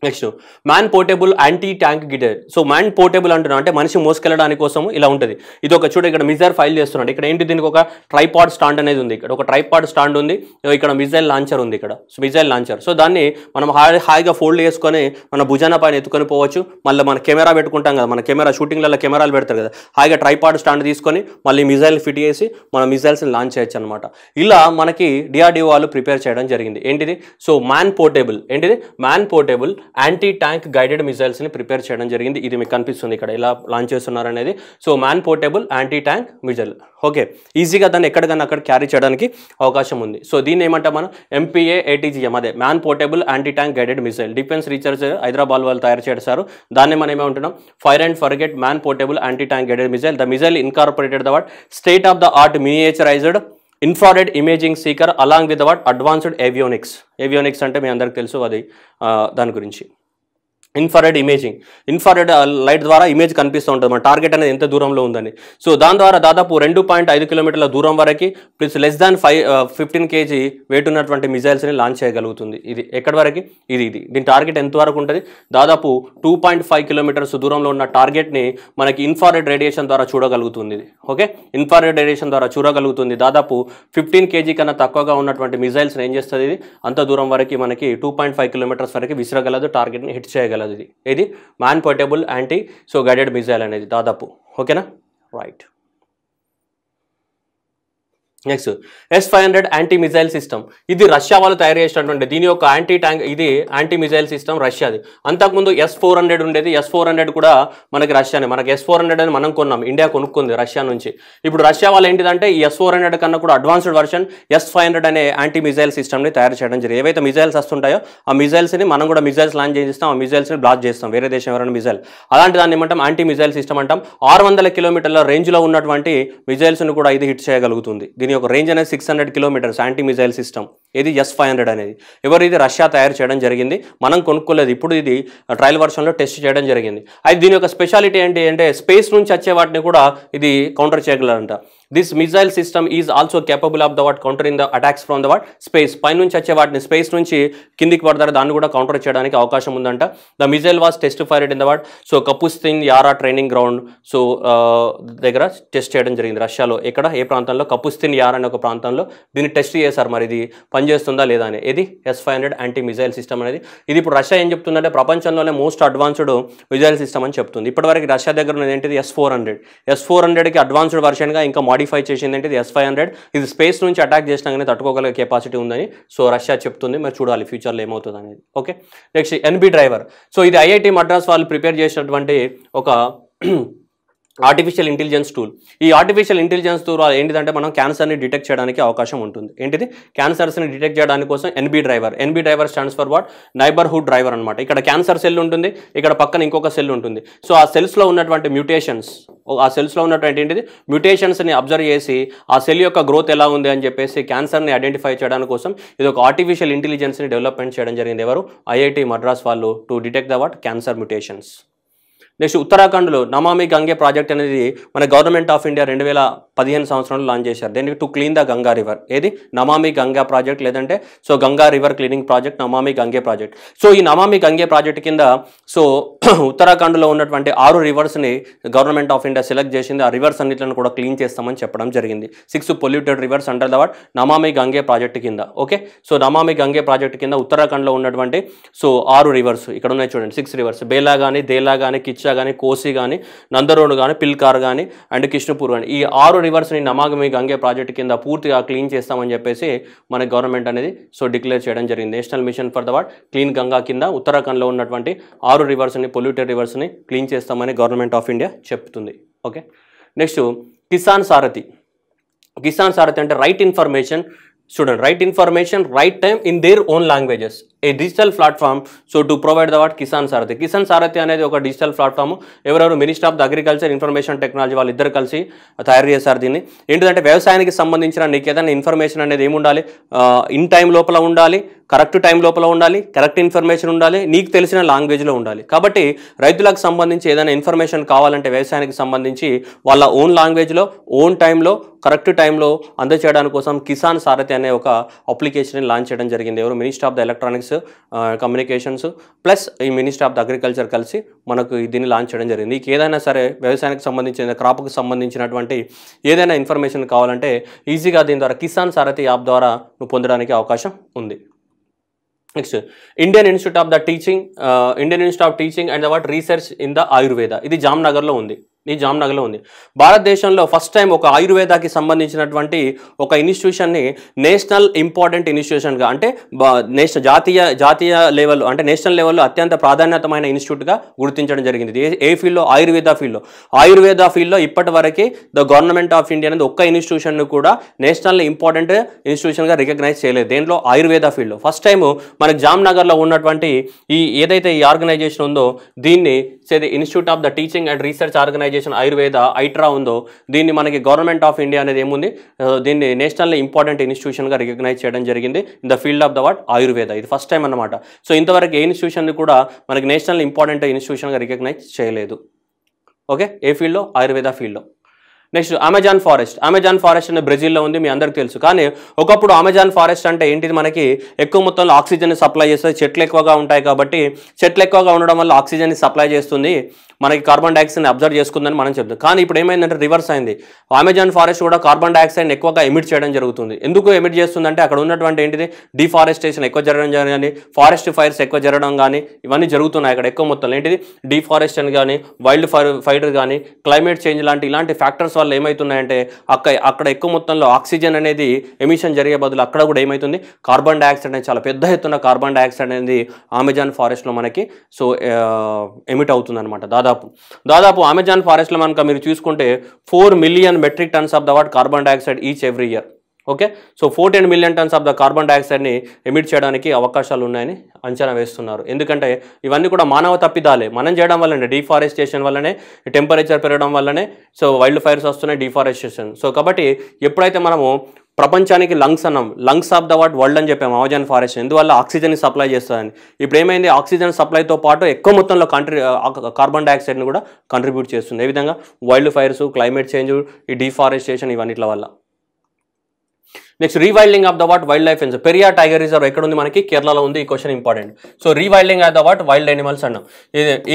Speaker 1: next man portable anti tank guided so man portable అంటున్నా అంటే మనిషి మోసుకెళ్ళడానికి కోసం ఇలా ఉంటుంది ఇది ఒక చూడ ఇక్కడ మిజైల్ ఫైల్ చేస్తున్నాడు ఇక్కడ ఏంటి దీనికి ఒక ట్రైపాడ్ స్టాండ్ అనేది ఉంది ఇక్కడ ఒక ట్రైపాడ్ స్టాండ్ ఉంది ఇక్కడ మిజైల్ లాంచర్ ఉంది ఇక్కడ సో మిజైల్ లాంచర్ సో దాన్ని మనం హాయిగా ఫోల్డ్ చేసుకొని మన భుజాన పైన ఎత్తుకొని పోవచ్చు మళ్ళీ మన కెమెరా పెట్టుకుంటాం కదా మన కెమెరా షూటింగ్లలో కెమెరాలు పెడతారు కదా హాయిగా ట్రైపాడ్ స్టాండ్ తీసుకొని మళ్ళీ మిజైల్ ఫిట్ చేసి మన మిజైల్స్ని లాంచ్ చేయొచ్చు అనమాట ఇలా మనకి డిఆర్డిఓ వాళ్ళు ప్రిపేర్ చేయడం జరిగింది ఏంటిది సో మ్యాన్ పోర్టబుల్ ఏంటిది man portable anti tank guided మిజైల్స్ని ప్రిపేర్ చేయడం జరిగింది ఇది మీకు కనిపిస్తుంది ఇక్కడ ఇలా లాంచ్ చేస్తున్నారు అనేది so man portable anti tank missile okay ఈజీగా దాన్ని ఎక్కడికైనా అక్కడ క్యారీ చేయడానికి అవకాశం ఉంది సో దీన్ని ఏమంటాం మనం ఎంపీఏ ఏటీజీఎం అదే man portable anti tank guided missile defence research Hyderabad వాళ్ళు తయారు చేస్తారు దాన్ని మనం ఏమంటున్నాం fire and forget man portable anti tank guided missile the missile incorporated the what state of the art miniaturised infrared imaging seeker along with what advanced avionics avionics అంటే మీ అందరికి తెలుసు అది దాని గురించి ఇన్ఫారెడ్ ఇమేజింగ్ ఇన్ఫారెడ్ లైట్ ద్వారా ఇమేజ్ కనిపిస్తూ ఉంటుంది మన టార్గెట్ అనేది ఎంత దూరంలో ఉందని సో దాని ద్వారా దాదాపు రెండు పాయింట్ ఐదు కిలోమీటర్ల దూరం వరకు plus less than five fifteen kg weight ఉన్నటువంటి మిజైల్స్ని లాంచ్ చేయగలుగుతుంది ఇది ఎక్కడి వరకు ఇది ఇది దీని టార్గెట్ ఎంత వరకు ఉంటుంది దాదాపు టూ పాయింట్ ఫైవ్ కిలోమీటర్స్ దూరంలో ఉన్న టార్గెట్ని మనకి ఇన్ఫారెడ్ రేడియేషన్ ద్వారా చూడగలుగుతుంది ఓకే ఇన్ఫారెడ్ రేడియేషన్ ద్వారా చూడగలుగుతుంది దాదాపు ఫిఫ్టీన్ కేజీ కన్నా తక్కువగా ఉన్నటువంటి మిజైల్స్ని ఏం చేస్తుంది ఇది అంత దూరం వరకు మనకి టూ పాయింట్ ఫైవ్ కిలోమీటర్స్ వరకు విసిరగలదు టార్గెట్ని హిట్ చేయగలదు చేయగలదు ఇది ఇది man portable anti so guided missile అనేది దాదాపు ఓకేనా right next S five hundred anti missile system ఇది రష్యా వాళ్ళు తయారు చేసినటువంటి దీని యొక్క యాంటీ ట్యాంక్ ఇది యాంటీ మిజైల్ సిస్టమ్ రష్యాది అంతకుముందు ఎస్ ఫోర్ హండ్రెడ్ ఉండేది ఎస్ ఫోర్ హండ్రెడ్ కూడా మనకి రష్యానే మనకి ఎస్ ఫోర్ హండ్రెడ్ అని మనం కొన్నాం ఇండియా కొనుక్కుంది రష్యా నుంచి ఇప్పుడు రష్యా వాళ్ళు ఏంటిదంటే ఈ ఎస్ ఫోర్ హండ్రెడ్ కన్నా కూడా advanced version S five hundred అనే యాంటీ మిజైల్ సిస్టమ్ని తయారు చేయడం జరిగింది ఏవైతే మిజైల్స్ వస్తుంటాయో ఆ మిజైల్స్ని మనం కూడా మిజైల్స్ లాంచ్ చేస్తాం ఆ మిజైల్స్ని బ్లాక్ చేస్తాం వేరే దేశం ఎవరైనా మిజైల్ అలాంటి దాన్ని ఏమంటాం యాంటీ మిజైల్ సిస్టమ్ అంటాం ఆరు వందల కిలోమీటర్ల రేంజ్లో ఉన్నటువంటి మిజైల్స్ను కూడా ఇది హిట్ చేయగలుగుతుంది దీని యొక్క రేంజ్ అనేది six hundred kilometres anti missile system ఇది ఎస్ ఫైవ్ హండ్రెడ్ అనేది ఎవరు ఇది రష్యా తయారు చేయడం జరిగింది మనం కొనుక్కోలేదు ఇప్పుడు ఇది ట్రయల్ వర్షన్లో టెస్ట్ చేయడం జరిగింది అయితే దీని యొక్క స్పెషాలిటీ ఏంటి అంటే స్పేస్ నుంచి వచ్చే వాటిని కూడా ఇది కౌంటర్ చేయగలరంట this missile system is also capable of the what in the attacks from the what space పైనుంచి వచ్చే వాటిని స్పేస్ నుంచి కిందికి పడతారు దాన్ని కూడా కౌంటర్ చేయడానికి అవకాశం ఉందంట the missile was test fired in the what so Kapustin Yar training ground so దగ్గర టెస్ట్ చేయడం జరిగింది రష్యాలో ఎక్కడ ఏ ప్రాంతంలో కపుస్థిన్ యార్ అనే ఒక ప్రాంతంలో దీన్ని టెస్ట్ చేశారు మరి ఇది పనిచేస్తుందా లేదా అని ఇది S five hundred anti missile system అనేది ఇది ఇప్పుడు రష్యా ఏం చెప్తుందంటే ప్రపంచంలోనే మోస్ట్ అడ్వాన్స్డ్ మిజైల్ సిస్టమ్ అని చెప్తుంది ఇప్పటివరకు రష్యా దగ్గర ఉన్నది ఏంటిది S four hundred S four హండ్రెడ్కి అడ్వాన్స్డ్ వర్షన్గా ఇంకా మాడిఫై చేసింది అంటే ఇది ఎస్ ఫైవ్ హండ్రెడ్ ఇది స్పేస్ నుంచి అటాక్ చేసినా కానీ తట్టుకోగల కెపాసిటీ ఉందని సో రష్యా చెప్తుంది మరి చూడాలి ఫ్యూచర్లో ఏమవుతుంది అనేది okay next NB driver so ఇది ఐఐటి మద్రాస్ వాళ్ళు ప్రిపేర్ చేసినటువంటి ఒక ఆర్టిఫిషియల్ ఇంటెలిజెన్స్ టూల్ ఈ ఆర్టిఫిషియల్ ఇంటెలిజెన్స్ టూల్ ఏంటిదంటే మనం క్యాన్సర్ని డిటెక్ట్ చేయడానికి అవకాశం ఉంటుంది ఏంటిది క్యాన్సర్స్ని డిటెక్ట్ చేయడానికి కోసం NB driver NB driver stands for what neighbourhood driver అనమాట ఇక్కడ క్యాన్సర్ సెల్ ఉంటుంది ఇక్కడ పక్కన ఇంకొక సెల్ ఉంటుంది సో ఆ సెల్స్లో ఉన్నటువంటి మ్యూటేషన్స్ ఆ సెల్స్లో ఉన్నటువంటి ఏంటిది మ్యూటేషన్స్ని అబ్జర్వ్ చేసి ఆ సెల్ యొక్క గ్రోత్ ఎలా ఉంది అని చెప్పేసి క్యాన్సర్ని ఐడెంటిఫై చేయడానికి కోసం ఇది ఒక ఆర్టిఫిషియల్ ఇంటెలిజెన్స్ని డెవలప్మెంట్ చేయడం జరిగింది ఎవరు ఐఐటి మద్రాస్ వాళ్ళు to detect the what cancer mutations next ఉత్తరాఖండ్లో నమామి గంగే ప్రాజెక్ట్ అనేది మన గవర్నమెంట్ ఆఫ్ ఇండియా రెండు వేల పదిహేను సంవత్సరంలో లాంచ్ చేశారు దేనికి to clean the Ganga river ఏది నమామి గంగా ప్రాజెక్ట్ లేదంటే so Ganga river cleaning project Namami Gange project so ఈ నమామి గంగే ప్రాజెక్ట్ కింద సో ఉత్తరాఖండ్లో ఉన్నటువంటి ఆరు రివర్స్ని గవర్నమెంట్ ఆఫ్ ఇండియా సెలెక్ట్ చేసింది ఆ రివర్స్ అన్నింటిని కూడా క్లీన్ చేస్తామని చెప్పడం జరిగింది six polluted rivers under the what Namami Gange project కింద okay so Namami Gange project కింద ఉత్తరాఖండ్లో ఉన్నటువంటి సో ఆరు రివర్స్ ఇక్కడ ఉన్నాయి చూడండి సిక్స్ రివర్స్ బేలా కానీ దేలా కానీ కిచ్చా కానీ కోసి కానీ నందరోడు కానీ పిల్కార్ కానీ అండ్ కిష్ణపూర్ కానీ ఈ ఆరు రివర్స్ని నమాగమి గంగే ప్రాజెక్ట్ కింద పూర్తిగా క్లీన్ చేస్తామని చెప్పేసి మన గవర్నమెంట్ అనేది సో డిక్లేర్ చేయడం జరిగింది national mission for the what clean Ganga కింద ఉత్తరాఖండ్లో ఉన్నటువంటి ఆరు రివర్స్ని పొల్యూటెడ్ రివర్స్ని క్లీన్ చేస్తామని గవర్నమెంట్ ఆఫ్ ఇండియా చెప్తుంది ఓకే నెక్స్ట్ కిసాన్ సారథి కిసాన్ సారథి అంటే రైట్ ఇన్ఫర్మేషన్ చూడండి right information right time in their own languages a digital platform so to provide the what Kisan Sarathi Kisan Sarathi అనేది ఒక డిజిటల్ ప్లాట్ఫామ్ ఎవరెవరు minister of the agriculture information technology వాళ్ళు ఇద్దరు కలిసి uh, తయారు చేశారు దీన్ని ఏంటంటే వ్యవసాయానికి సంబంధించిన నీకు ఏదైనా ఇన్ఫర్మేషన్ అనేది ఏముండాలి ఇన్ uh, టైం లోపల ఉండాలి కరెక్ట్ టైం లోపల ఉండాలి కరెక్ట్ ఇన్ఫర్మేషన్ ఉండాలి నీకు తెలిసిన లాంగ్వేజ్లో ఉండాలి కాబట్టి రైతులకు సంబంధించి ఏదైనా ఇన్ఫర్మేషన్ కావాలంటే వ్యవసాయానికి సంబంధించి వాళ్ళ ఓన్ లాంగ్వేజ్లో ఓన్ టైంలో కరెక్ట్ టైంలో అందజేయడానికి కోసం కిసాన్ సారథి అనే ఒక అప్లికేషన్ లాంచ్ చేయడం జరిగింది ఎవరు minister of the electronics industries communications plus ఈ మినిస్ట్రీ ఆఫ్ ద అగ్రికల్చర్ కలిసి మనకు దీన్ని లాంచ్ చేయడం జరిగింది ఇక ఏదైనా సరే వ్యవసాయానికి సంబంధించిన క్రాప్కి సంబంధించినటువంటి ఏదైనా ఇన్ఫర్మేషన్ కావాలంటే ఈజీగా దీని ద్వారా కిసాన్ సారథి యాప్ ద్వారా నువ్వు పొందడానికి అవకాశం ఉంది next Indian institute of the teaching Indian institute of teaching and అవట్ రీసెర్చ్ ఇన్ ద ఆయుర్వేద ఇది జామ్నగర్లో ఉంది ఇది జామ్నగర్లో ఉంది భారతదేశంలో ఫస్ట్ టైం ఒక ఆయుర్వేదాకి సంబంధించినటువంటి ఒక ఇన్స్టిట్యూషన్ని నేషనల్ ఇంపార్టెంట్ ఇన్స్టిట్యూషన్గా అంటే నేషనల్ జాతీయ జాతీయ లెవెల్ అంటే నేషనల్ లెవెల్లో అత్యంత ప్రాధాన్యతమైన ఇన్స్టిట్యూట్గా గుర్తించడం జరిగింది ఏ ఏ ఫీల్డ్లో ఆయుర్వేద ఫీల్డ్లో ఆయుర్వేద ఫీల్డ్లో ఇప్పటి వరకు ద గవర్నమెంట్ ఆఫ్ ఇండియా అనేది ఒక్క ఇన్స్టిట్యూషన్ను కూడా నేషనల్ ఇంపార్టెంట్ ఇన్స్టిట్యూషన్గా రికగ్నైజ్ చేయలేదు దేంట్లో ఆయుర్వేద ఫీల్డ్లో ఫస్ట్ టైము మనకు జామ్నగర్లో ఉన్నటువంటి ఈ ఏదైతే ఈ ఆర్గనైజేషన్ ఉందో దీన్ని సేది institute of the teaching and research organisation Ayurveda ITRA ఉందో దీన్ని మనకి గవర్నమెంట్ ఆఫ్ ఇండియా అనేది ఏముంది దీన్ని నేషనల్ ఇంపార్టెంట్ ఇన్స్టిట్యూషన్గా రికగ్నైజ్ చేయడం జరిగింది in the field of the what Ayurveda ఇది ఫస్ట్ టైం అనమాట సో ఇంతవరకు ఏ ఇన్స్టిట్యూషన్ కూడా మనకి నేషనల్ ఇంపార్టెంట్ ఇన్స్టిట్యూషన్గా రికగ్నైజ్ చేయలేదు ఓకే ఏ ఫీల్డ్లో ఆయుర్వేద ఫీల్డ్లో next Amazon forest Amazon forest అనేది బ్రెజిల్లో ఉంది మీ అందరికీ తెలుసు కానీ ఒకప్పుడు అమెజాన్ ఫారెస్ట్ అంటే ఏంటిది మనకి ఎక్కువ మొత్తంలో ఆక్సిజన్ సప్లై చేస్తుంది చెట్లు ఎక్కువగా ఉంటాయి కాబట్టి చెట్లు ఎక్కువగా ఉండడం వల్ల ఆక్సిజన్ సప్లై చేస్తుంది మనకి కార్బన్ డైఆక్సైడ్ని అబ్జర్వ్ చేసుకుందని మనం చెప్తాం కానీ ఇప్పుడు ఏమైందంటే రివర్స్ అయింది అమెజాన్ ఫారెస్ట్ కూడా కార్బన్ డైఆక్సైడ్ని ఎక్కువగా ఎమిట్ చేయడం జరుగుతుంది ఎందుకు ఎమిట్ చేస్తుందంటే అక్కడ ఉన్నటువంటి ఏంటిది డిఫారెస్టేషన్ ఎక్కువ జరగడం కానీ ఫారెస్ట్ ఫైర్స్ ఎక్కువ జరగడం కానీ ఇవన్నీ జరుగుతున్నాయి అక్కడ ఎక్కువ మొత్తంలో ఏంటిది డిఫారెస్టేషన్ కానీ వైల్డ్ ఫైర్ ఫైర్ కానీ క్లైమేట్ చేంజ్ లాంటి ఇలాంటి ఫ్యాక్టర్స్ వల్ల ఏమవుతున్నాయంటే అక్కడ అక్కడ ఎక్కువ మొత్తంలో ఆక్సిజన్ అనేది ఎమిషన్ జరిగే బదులు అక్కడ కూడా ఏమవుతుంది కార్బన్ డైఆక్సైడ్ అనేది చాలా పెద్ద ఎత్తున కార్బన్ డైఆక్సైడ్ అనేది అమెజాన్ ఫారెస్ట్లో మనకి సో ఎమిట్ అవుతుంది అనమాట దాదాపు దాదాపు దాదాపు అమెజాన్ ఫారెస్ట్లో మనక మీరు చూసుకుంటే four million metric tons of the what carbon dioxide each every year okay so fourteen million tons of the carbon డైఆక్సైడ్ని ఎమిట్ చేయడానికి అవకాశాలు ఉన్నాయని అంచనా వేస్తున్నారు ఎందుకంటే ఇవన్నీ కూడా మానవ తప్పిదాలే మనం చేయడం వల్లనే డిఫారెస్టేషన్ వల్లనే టెంపరేచర్ పెరగడం వల్లనే సో వైల్డ్ ఫైర్స్ వస్తున్నాయి డిఫారెస్టేషన్ సో కాబట్టి ఎప్పుడైతే మనము ప్రపంచానికి లంగ్స్ అన్నాం lungs of the what world అని చెప్పాము అమెజాన్ ఫారెస్ట్ ఎందువల్ల ఆక్సిజన్ సప్లై చేస్తుందని ఇప్పుడు ఏమైంది ఆక్సిజన్ సప్లైతో పాటు ఎక్కువ మొత్తంలో కంట్రీ కార్బన్ డైఆక్సైడ్ని కూడా కంట్రిబ్యూట్ చేస్తుంది ఏ విధంగా వైల్డ్ ఫైర్స్ క్లైమేట్ చేంజ్ ఈ డిఫారెస్టేషన్ ఇవన్నిట్ల వల్ల next rewilding of the what wild life ఎన్స్ పెరియా టైగర్ రిజర్వ్ ఎక్కడ ఉంది మనకి కేరళలో ఉంది ఈ question important so rewilding of the what wild animals అన్నాం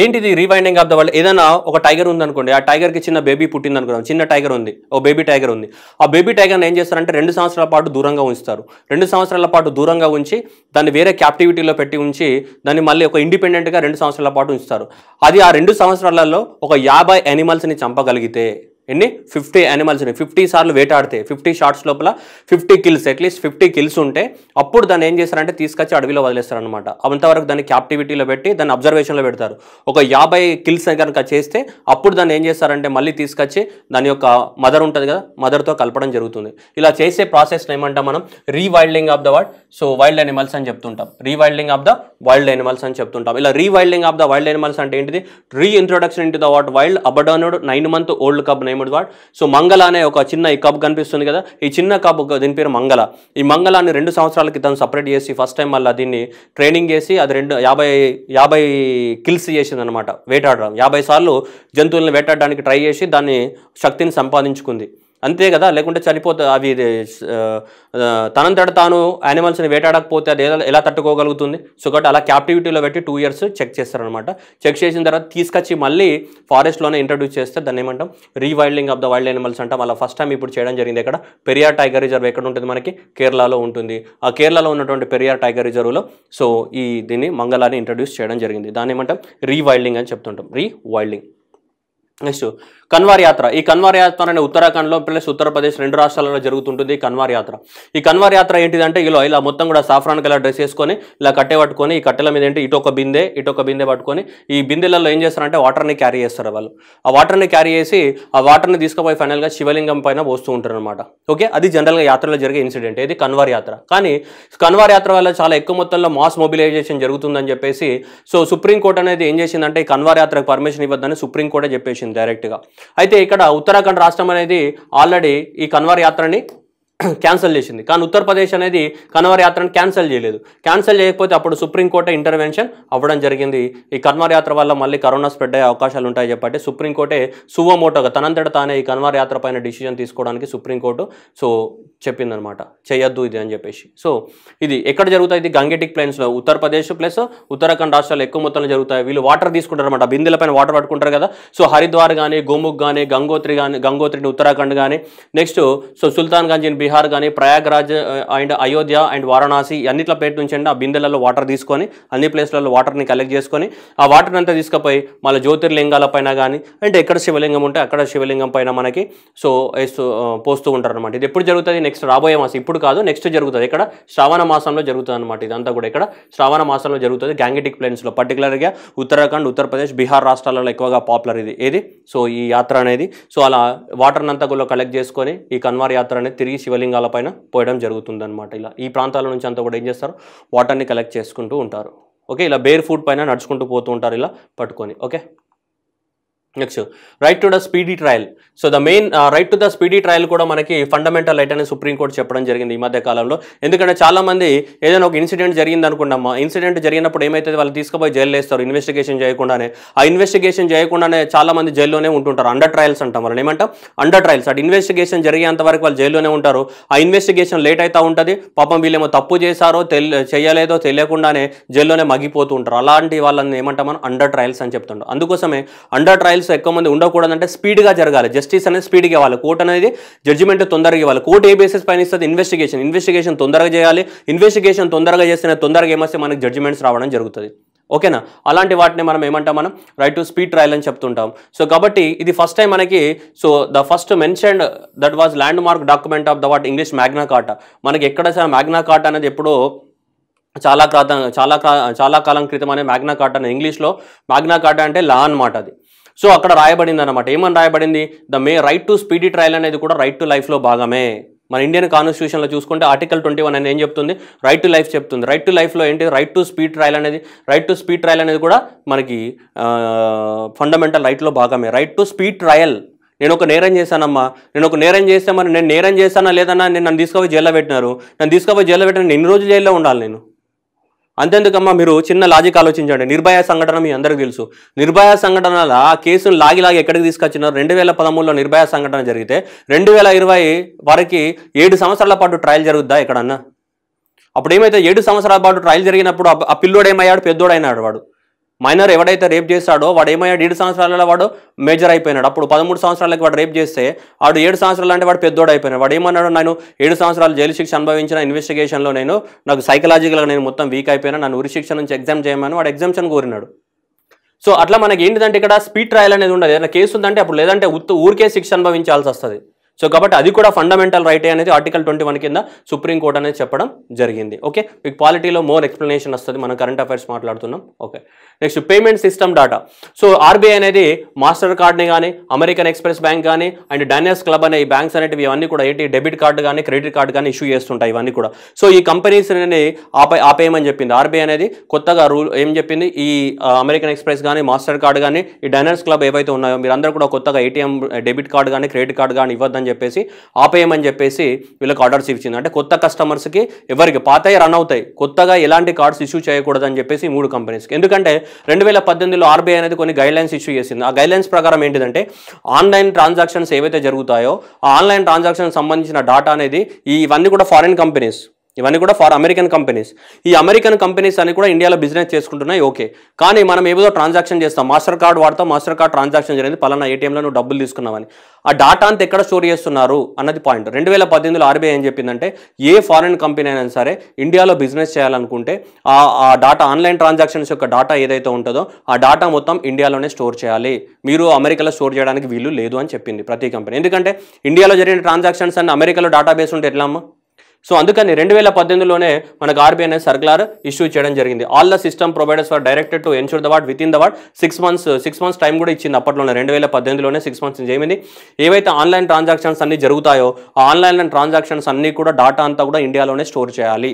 Speaker 1: ఏంటిది రీవైల్డింగ్ ఆఫ్ ద వరల్డ్ ఏదైనా ఒక టైగర్ ఉంది అనుకోండి ఆ టైగర్కి చిన్న బేబీ పుట్టింది అనుకుందాం చిన్న టైగర్ ఉంది ఓ బేబీ టైగర్ ఉంది ఆ బేబీ టైగర్ని ఏం చేస్తారంటే రెండు సంవత్సరాల పాటు దూరంగా ఉంచుతారు రెండు సంవత్సరాల పాటు దూరంగా ఉంచి దాన్ని వేరే క్యాప్టివిటీలో పెట్టి ఉంచి దాన్ని మళ్ళీ ఒక ఇండిపెండెంట్గా రెండు సంవత్సరాల పాటు ఉంచుతారు అది ఆ రెండు సంవత్సరాలలో ఒక యాభై యానిమల్స్ని చంపగలిగితే ఎన్ని ఫిఫ్టీ యానిమల్స్ని ఫిఫ్టీ సార్లు వేటాడితే ఫిఫ్టీ షార్ట్స్ లోపల fifty kills at least fifty kills ఉంటే అప్పుడు దాన్ని ఏం చేస్తారంటే తీసుకొచ్చి అడవిలో వదిలేస్తారనమాట అంతవరకు దాన్ని క్యాప్టివిటీలో పెట్టి దాన్ని అబ్జర్వేషన్లో పెడతారు ఒక యాభై కిల్స్ కనుక చేస్తే అప్పుడు దాన్ని ఏం చేస్తారంటే మళ్ళీ తీసుకొచ్చి దాని యొక్క మదర్ ఉంటుంది కదా మదర్తో కలపడం జరుగుతుంది ఇలా చేసే ప్రాసెస్ని ఏమంటాం మనం rewilding of the word so wild animals అని చెప్తుంటాం rewilding of the wild animals అని చెప్తుంటాం ఇలా rewilding of the wild animals అంటే ఏంటిది reintroduction into the what wild abandoned nine month old cub named వాడ్ సో మంగళ అనే ఒక చిన్న ఈ కబ్ కనిపిస్తుంది కదా ఈ చిన్న కప్ దీని పేరు మంగళ ఈ మంగళాన్ని రెండు సంవత్సరాల క్రితం సపరేట్ చేసి ఫస్ట్ టైం మళ్ళీ దీన్ని ట్రైనింగ్ చేసి అది రెండు యాభై యాభై కిల్స్ అనమాట వేటాడడం యాభై సార్లు జంతువులను వేటాడడానికి ట్రై చేసి దాన్ని శక్తిని సంపాదించుకుంది అంతే కదా లేకుంటే చనిపోతా అవి తనంతట తాను యానిమల్స్ని వేటాడకపోతే అది ఎలా ఎలా తట్టుకోగలుగుతుంది సో కాబట్టి అలా క్యాప్టివిటీలో పెట్టి టూ ఇయర్స్ చెక్ చేస్తారనమాట చెక్ చేసిన తర్వాత తీసుకొచ్చి మళ్ళీ ఫారెస్ట్లోనే ఇంట్రడ్యూస్ చేస్తే దాన్ని ఏమంటాం rewilding of the wild animals అంటాం అలా ఫస్ట్ టైం ఇప్పుడు చేయడం జరిగింది ఇక్కడ పెరియార్ టైగర్ రిజర్వ్ ఎక్కడ ఉంటుంది మనకి కేరళలో ఉంటుంది ఆ కేరళలో ఉన్నటువంటి పెరియార్ టైగర్ రిజర్వ్లో సో ఈ దీన్ని మంగళాన్ని ఇంట్రడ్యూస్ చేయడం జరిగింది దాన్ని ఏమంటాం రీవైల్డింగ్ అని చెప్తుంటాం రీవైల్డింగ్ నెక్స్ట్ కన్వార్ యాత్ర ఈ కన్వార్ యాత్ర అనే ఉత్తరాఖండ్లో ప్లస్ ఉత్తరప్రదేశ్ రెండు రాష్ట్రాలలో జరుగుతుంటుంది కన్వార్ యాత్ర ఈ కన్వార్ యాత్ర ఏంటిదంటే ఇలా ఇలా మొత్తం కూడా సాఫ్రాన్ కలర్ డ్రెస్ వేసుకొని ఇలా కట్టె పట్టుకొని ఈ కట్టెల మీద ఏంటి ఇటొక బిందె ఇటొక బిందె పట్టుకొని ఈ బిందెలలో ఏం చేస్తారంటే వాటర్ని క్యారీ చేస్తారు వాళ్ళు ఆ వాటర్ని క్యారీ చేసి ఆ వాటర్ని తీసుకుపోయి ఫైనల్గా శివలింగం పైన పోస్తూ ఉంటారు అనమాట ఓకే అది జనరల్గా యాత్రలో జరిగే ఇన్సిడెంట్ ఇది కన్వార్ యాత్ర కానీ కన్వార్ యాత్ర వల్ల చాలా ఎక్కువ మొత్తంలో మాస్ మొబిలైజేషన్ జరుగుతుందని చెప్పేసి సో సుప్రీంకోర్టు అనేది ఏం చేసిందంటే ఈ కన్వార్ యాత్రకు పర్మిషన్ ఇవ్వద్దని సుప్రీంకోర్టే చెప్పేసి చేసింది డైరెక్ట్గా అయితే ఇక్కడ ఉత్తరాఖండ్ రాష్ట్రం అనేది ఆల్రెడీ ఈ కన్వర్ యాత్రని క్యాన్సిల్ చేసింది కానీ ఉత్తరప్రదేశ్ అనేది కన్వర్ యాత్రను క్యాన్సిల్ చేయలేదు క్యాన్సిల్ చేయకపోతే అప్పుడు సుప్రీంకోర్టు ఇంటర్వెన్షన్ అవ్వడం జరిగింది ఈ కన్వర్ యాత్ర వల్ల మళ్ళీ కరోనా స్ప్రెడ్ అయ్యే అవకాశాలు ఉంటాయి చెప్పంటే సుప్రీంకోర్టే సువమోటోగా తనంతట తానే ఈ కన్వర్ యాత్ర పైన డిసిజన్ తీసుకోవడానికి సుప్రీంకోర్టు సో చెప్పిందనమాట చేయొద్దు ఇది అని చెప్పేసి సో ఇది ఎక్కడ జరుగుతాయి ఇది గంగెటిక్ ప్లేన్స్లో ఉత్తరప్రదేశ్ ప్లస్ ఉత్తరాఖండ్ రాష్ట్రాలు ఎక్కువ మొత్తంలో జరుగుతాయి వీళ్ళు వాటర్ తీసుకుంటారు అనమాట బిందెల పైన వాటర్ పట్టుకుంటారు కదా సో హరిద్వార్ కానీ గోముఖ్ కానీ గంగోత్రి కానీ గంగోత్రిని ఉత్తరాఖండ్ కానీ next so Sultanganj in Bihar Bihar కానీ ప్రయాగ్రాజ్ అండ్ అయోధ్య అండ్ వారణాసి అన్నిట్ల పేరు నుంచి అండి ఆ బిందెలలో వాటర్ తీసుకొని అన్ని ప్లేస్లలో వాటర్ని కలెక్ట్ చేసుకొని ఆ వాటర్ని అంతా తీసుకుపోయి మళ్ళీ జ్యోతిర్లింగాల పైన కానీ అండ్ ఎక్కడ శివలింగం ఉంటే అక్కడ శివలింగం పైన మనకి సో పోస్తూ ఉంటారు అనమాట ఇది ఎప్పుడు జరుగుతుంది నెక్స్ట్ రాబోయే మాసం ఇప్పుడు కాదు నెక్స్ట్ జరుగుతుంది ఇక్కడ శ్రావణ మాసంలో జరుగుతుంది అనమాట ఇదంతా కూడా ఇక్కడ శ్రావణ మాసంలో జరుగుతుంది గ్యాంగెటిక్ ప్లేన్స్లో పర్టికులర్గా ఉత్తరాఖండ్ ఉత్తరప్రదేశ్ బీహార్ రాష్ట్రాలలో ఎక్కువగా పాపులర్ ఇది ఏది సో ఈ యాత్ర అనేది సో అలా వాటర్నంతా కూడా కలెక్ట్ చేసుకొని ఈ కన్వార్ యాత్ర అనేది తిరిగి శివలింగం శివలింగాల పైన పోయడం జరుగుతుందన్నమాట ఇలా ఈ ప్రాంతాల నుంచి అంతా కూడా ఏం చేస్తారు వాటర్ని కలెక్ట్ చేసుకుంటూ ఉంటారు ఓకే ఇలా బేర్ ఫుడ్ పైన నడుచుకుంటూ పోతూ ఉంటారు ఇలా పట్టుకొని okay next right to the speedy trial so the main right to the speedy trial కూడా మనకి ఫండమెంటల్ రైట్ అనేది సుప్రీంకోర్టు చెప్పడం జరిగింది ఈ మధ్య కాలంలో ఎందుకంటే చాలామంది ఏదైనా ఒక ఇన్సిడెంట్ జరిగింది అనుకున్నామా ఇన్సిడెంట్ జరిగినప్పుడు ఏమైతే వాళ్ళు తీసుకుపోయి జైలు వేస్తారు ఇన్వెస్టిగేషన్ చేయకుండానే ఆ ఇన్వెస్టిగేషన్ చేయకుండానే చాలామంది జైల్లోనే ఉంటుంటారు అండర్ ట్రయల్స్ అంటాం వాళ్ళని ఏమంటాం అండర్ ట్రయల్స్ అటు ఇన్వెస్టిగేషన్ జరిగేంత వరకు వాళ్ళు జైల్లోనే ఉంటారు ఆ ఇన్వెస్టిగేషన్ లేట్ అవుతూ ఉంటుంది పాపం వీళ్ళేమో తప్పు చేశారో చేయలేదో తెలియకుండానే జైల్లోనే మగిపోతూ ఉంటారు అలాంటి వాళ్ళని ఏమంటాం అండర్ ట్రయల్స్ అని చెప్తుంటారు అందుకోసమే అండర్ ట్రయల్స్ జడ్జెస్ ఎక్కువ మంది ఉండకూడదంటే స్పీడ్గా జరగాలి జస్టిస్ అనేది స్పీడ్గా ఇవ్వాలి కోర్టు అనేది జడ్జిమెంట్ తొందరగా ఇవ్వాలి కోర్టు ఏ బేసిస్ పైన ఇస్తుంది ఇన్వెస్టిగేషన్ ఇన్వెస్టిగేషన్ తొందరగా చేయాలి ఇన్వెస్టిగేషన్ తొందరగా చేస్తేనే తొందరగా ఏమస్తే మనకి జడ్జిమెంట్స్ రావడం జరుగుతుంది ఓకేనా అలాంటి వాటిని మనం ఏమంటాం మనం రైట్ టు స్పీడ్ ట్రయల్ అని చెప్తుంటాం సో కాబట్టి ఇది ఫస్ట్ టైం మనకి so the first mention that was landmark document of the what English Magna Carta మనకి ఎక్కడ సార్ మ్యాగ్నా కార్టా అనేది ఎప్పుడో చాలా కాలం చాలా చాలా కాలం క్రితం అనే మ్యాగ్నా కార్టా అని ఇంగ్లీష్లో మ్యాగ్నా కార్టా అంటే లా అనమాట అది సో అక్కడ రాయబడింది అనమాట ఏమని రాయబడింది the may right to speedy trial అనేది కూడా రైట్ టు లైఫ్లో భాగమే మన ఇండియన్ కాన్స్టిట్యూషన్లో చూసుకుంటే ఆర్టికల్ ట్వంటీ వన్ అని ఏం చెప్తుంది రైట్ టు లైఫ్ చెప్తుంది రైట్ టు లైఫ్లో ఏంటి రైట్ టు స్పీడ్ ట్రయల్ అనేది రైట్ టు స్పీడ్ ట్రయల్ అనేది కూడా మనకి ఫండమెంటల్ రైట్లో భాగమే రైట్ టు స్పీడ్ ట్రయల్ నేను ఒక నేరం చేశానమ్మా నేను ఒక నేరం చేస్తే మరి నేను నేరం చేశానా లేదన్నా నేను నన్ను తీసుకుపోయి జైల్లో పెట్టినారు నన్ను తీసుకుపోయి జైల్లో పెట్టిన ఎన్ని రోజులు జైల్లో ఉండాలి నేను అంతెందుకమ్మా మీరు చిన్న లాజిక్ ఆలోచించండి నిర్భయ సంఘటన మీ అందరికీ తెలుసు నిర్భయ సంఘటనల కేసును లాగి లాగి ఎక్కడికి తీసుకొచ్చినారు రెండు వేల పదమూడులో నిర్భయ సంఘటన జరిగితే రెండు వేల ఇరవై వరకు ఏడు సంవత్సరాల పాటు ట్రయల్ జరుగుద్దా ఎక్కడన్నా అప్పుడు ఏమైతే ఏడు సంవత్సరాల పాటు ట్రయల్ జరిగినప్పుడు ఆ పిల్లోడేమయ్యాడు పెద్దోడైనాడు వాడు మైనర్ ఎవడైతే రేప్ చేస్తాడో వాడు ఏమయ్యాడు ఏడు సంవత్సరాలలో వాడు మేజర్ అయిపోయినాడు అప్పుడు పదమూడు సంవత్సరాలకి వాడు రేప్ చేస్తే వాడు ఏడు సంవత్సరాలు అంటే వాడు పెద్దోడు అయిపోయినాడు వాడు ఏమన్నాడు నేను ఏడు సంవత్సరాలు జైలు శిక్ష అనుభవించిన ఇన్వెస్టిగేషన్లో నేను నాకు సైకలాజికల్గా నేను మొత్తం వీక్ అయిపోయినా నన్ను ఉరి శిక్ష నుంచి ఎగ్జామ్ చేయమని వాడు ఎగ్జామ్షన్ కోరినాడు సో అట్లా మనకి ఏంటిదంటే ఇక్కడ స్పీడ్ ట్రయల్ అనేది ఉండదు ఏదైనా కేసు ఉందంటే అప్పుడు లేదంటే ఊరికే శిక్ష అనుభవించాల్సి వస్తుంది సో కాబట్టి అది కూడా ఫండమెంటల్ రైటే అనేది ఆర్టికల్ ట్వంటీ వన్ కింద సుప్రీంకోర్టు అనేది చెప్పడం జరిగింది ఓకే మీకు పాలిటీలో మోర్ ఎక్స్ప్లెనేషన్ వస్తుంది మనం కరెంట్ అఫైర్స్ మాట్లాడుతున్నాం okay next payment system data so RBI అనేది మాస్టర్ కార్డ్ని కానీ అమెరికన్ ఎక్స్ప్రెస్ బ్యాంక్ కానీ అండ్ డైనస్ క్లబ్ అనే ఈ బ్యాంక్స్ అనేవి ఇవన్నీ కూడా ఏంటి డెబిట్ కార్డు కానీ క్రెడిట్ కార్డు కానీ ఇష్యూ చేస్తుంటాయి ఇవన్నీ కూడా సో ఈ కంపెనీస్ ఆపే ఆపేయమని చెప్పింది ఆర్బీఐ అనేది కొత్తగా రూల్ ఏం చెప్పింది ఈ అమెరికన్ ఎక్స్ప్రెస్ కానీ మాస్టర్ కార్డ్ కానీ ఈ డైనర్స్ క్లబ్ ఏవైతే ఉన్నాయో మీరు కూడా కొత్తగా ఏటీఎం డెబిట్ కార్డు కానీ క్రెడిట్ కార్డు కానీ ఇవ్వద్దని అని చెప్పేసి ఆపేయమని చెప్పేసి వీళ్ళకి ఆర్డర్స్ ఇచ్చింది అంటే కొత్త కస్టమర్స్కి ఎవరికి పాతయి రన్ అవుతాయి కొత్తగా ఎలాంటి కార్డ్స్ ఇష్యూ చేయకూడదని చెప్పేసి మూడు కంపెనీస్కి ఎందుకంటే రెండు వేల పద్దెనిమిదిలో ఆర్బీఐ అనేది కొన్ని గైడ్లైన్స్ ఇష్యూ చేసింది ఆ గైడ్లైన్స్ ప్రకారం ఏంటిదంటే ఆన్లైన్ ట్రాన్సాక్షన్స్ ఏవైతే జరుగుతాయో ఆ ఆన్లైన్ ట్రాన్సాక్షన్ సంబంధించిన డాటా అనేది ఇవన్నీ కూడా ఫారిన్ కంపెనీస్ ఇవన్నీ కూడా ఫార్ అమెరికన్ కంపెనీస్ ఈ అమెరికన్ కంపెనీస్ అని కూడా ఇండియాలో బిజినెస్ చేసుకుంటున్నాయి ఓకే కానీ మనం ఏదో ట్రాన్సాక్షన్ చేస్తాం మాస్టర్ కార్డ్ వాడతాం మాస్టర్ కార్డ్ ట్రాన్సాక్షన్ జరిగింది పలానా ఏటీఎంలో నువ్వు డబ్బులు తీసుకున్నావని ఆ డేటా అంతా ఎక్కడ స్టోర్ చేస్తున్నారు అన్నది పాయింట్ రెండు వేల పద్దెనిమిదిలో ఆర్బీఐ ఏం చెప్పిందంటే ఏ ఫారిన్ కంపెనీ అయినా సరే ఇండియాలో బిజినెస్ చేయాలనుకుంటే ఆ డాటా డేటా ఆన్లైన్ ట్రాన్సాక్షన్స్ యొక్క డేటా ఏదైతే ఉంటుందో ఆ డేటా మొత్తం ఇండియాలోనే స్టోర్ చేయాలి మీరు అమెరికాలో స్టోర్ చేయడానికి వీలు లేదు అని చెప్పింది ప్రతి కంపెనీ ఎందుకంటే ఇండియాలో జరిగిన ట్రాన్సాక్షన్స్ అన్ని అమెరికాలో డేటాబేస్ ఉంటే ఎట్లా సో అందుకని రెండు వేల పద్దెనిమిదిలోనే మనకు ఆర్బీఐ అనేది సర్కులర్ ఇష్యూ చేయడం జరిగింది all the system providers for directed to ensure the what within the what six months six months time కూడా ఇచ్చింది అప్పట్లోనే రెండు వేల పద్దెనిమిదిలోనే సిక్స్ మంత్స్ ఏమైంది ఏవైతే ఆన్లైన్ ట్రాన్సాక్షన్స్ అన్ని జరుగుతాయో ఆన్లైన్ ట్రాన్సాక్షన్స్ అన్ని కూడా డాటా అంతా కూడా ఇండియాలోనే స్టోర్ చేయాలి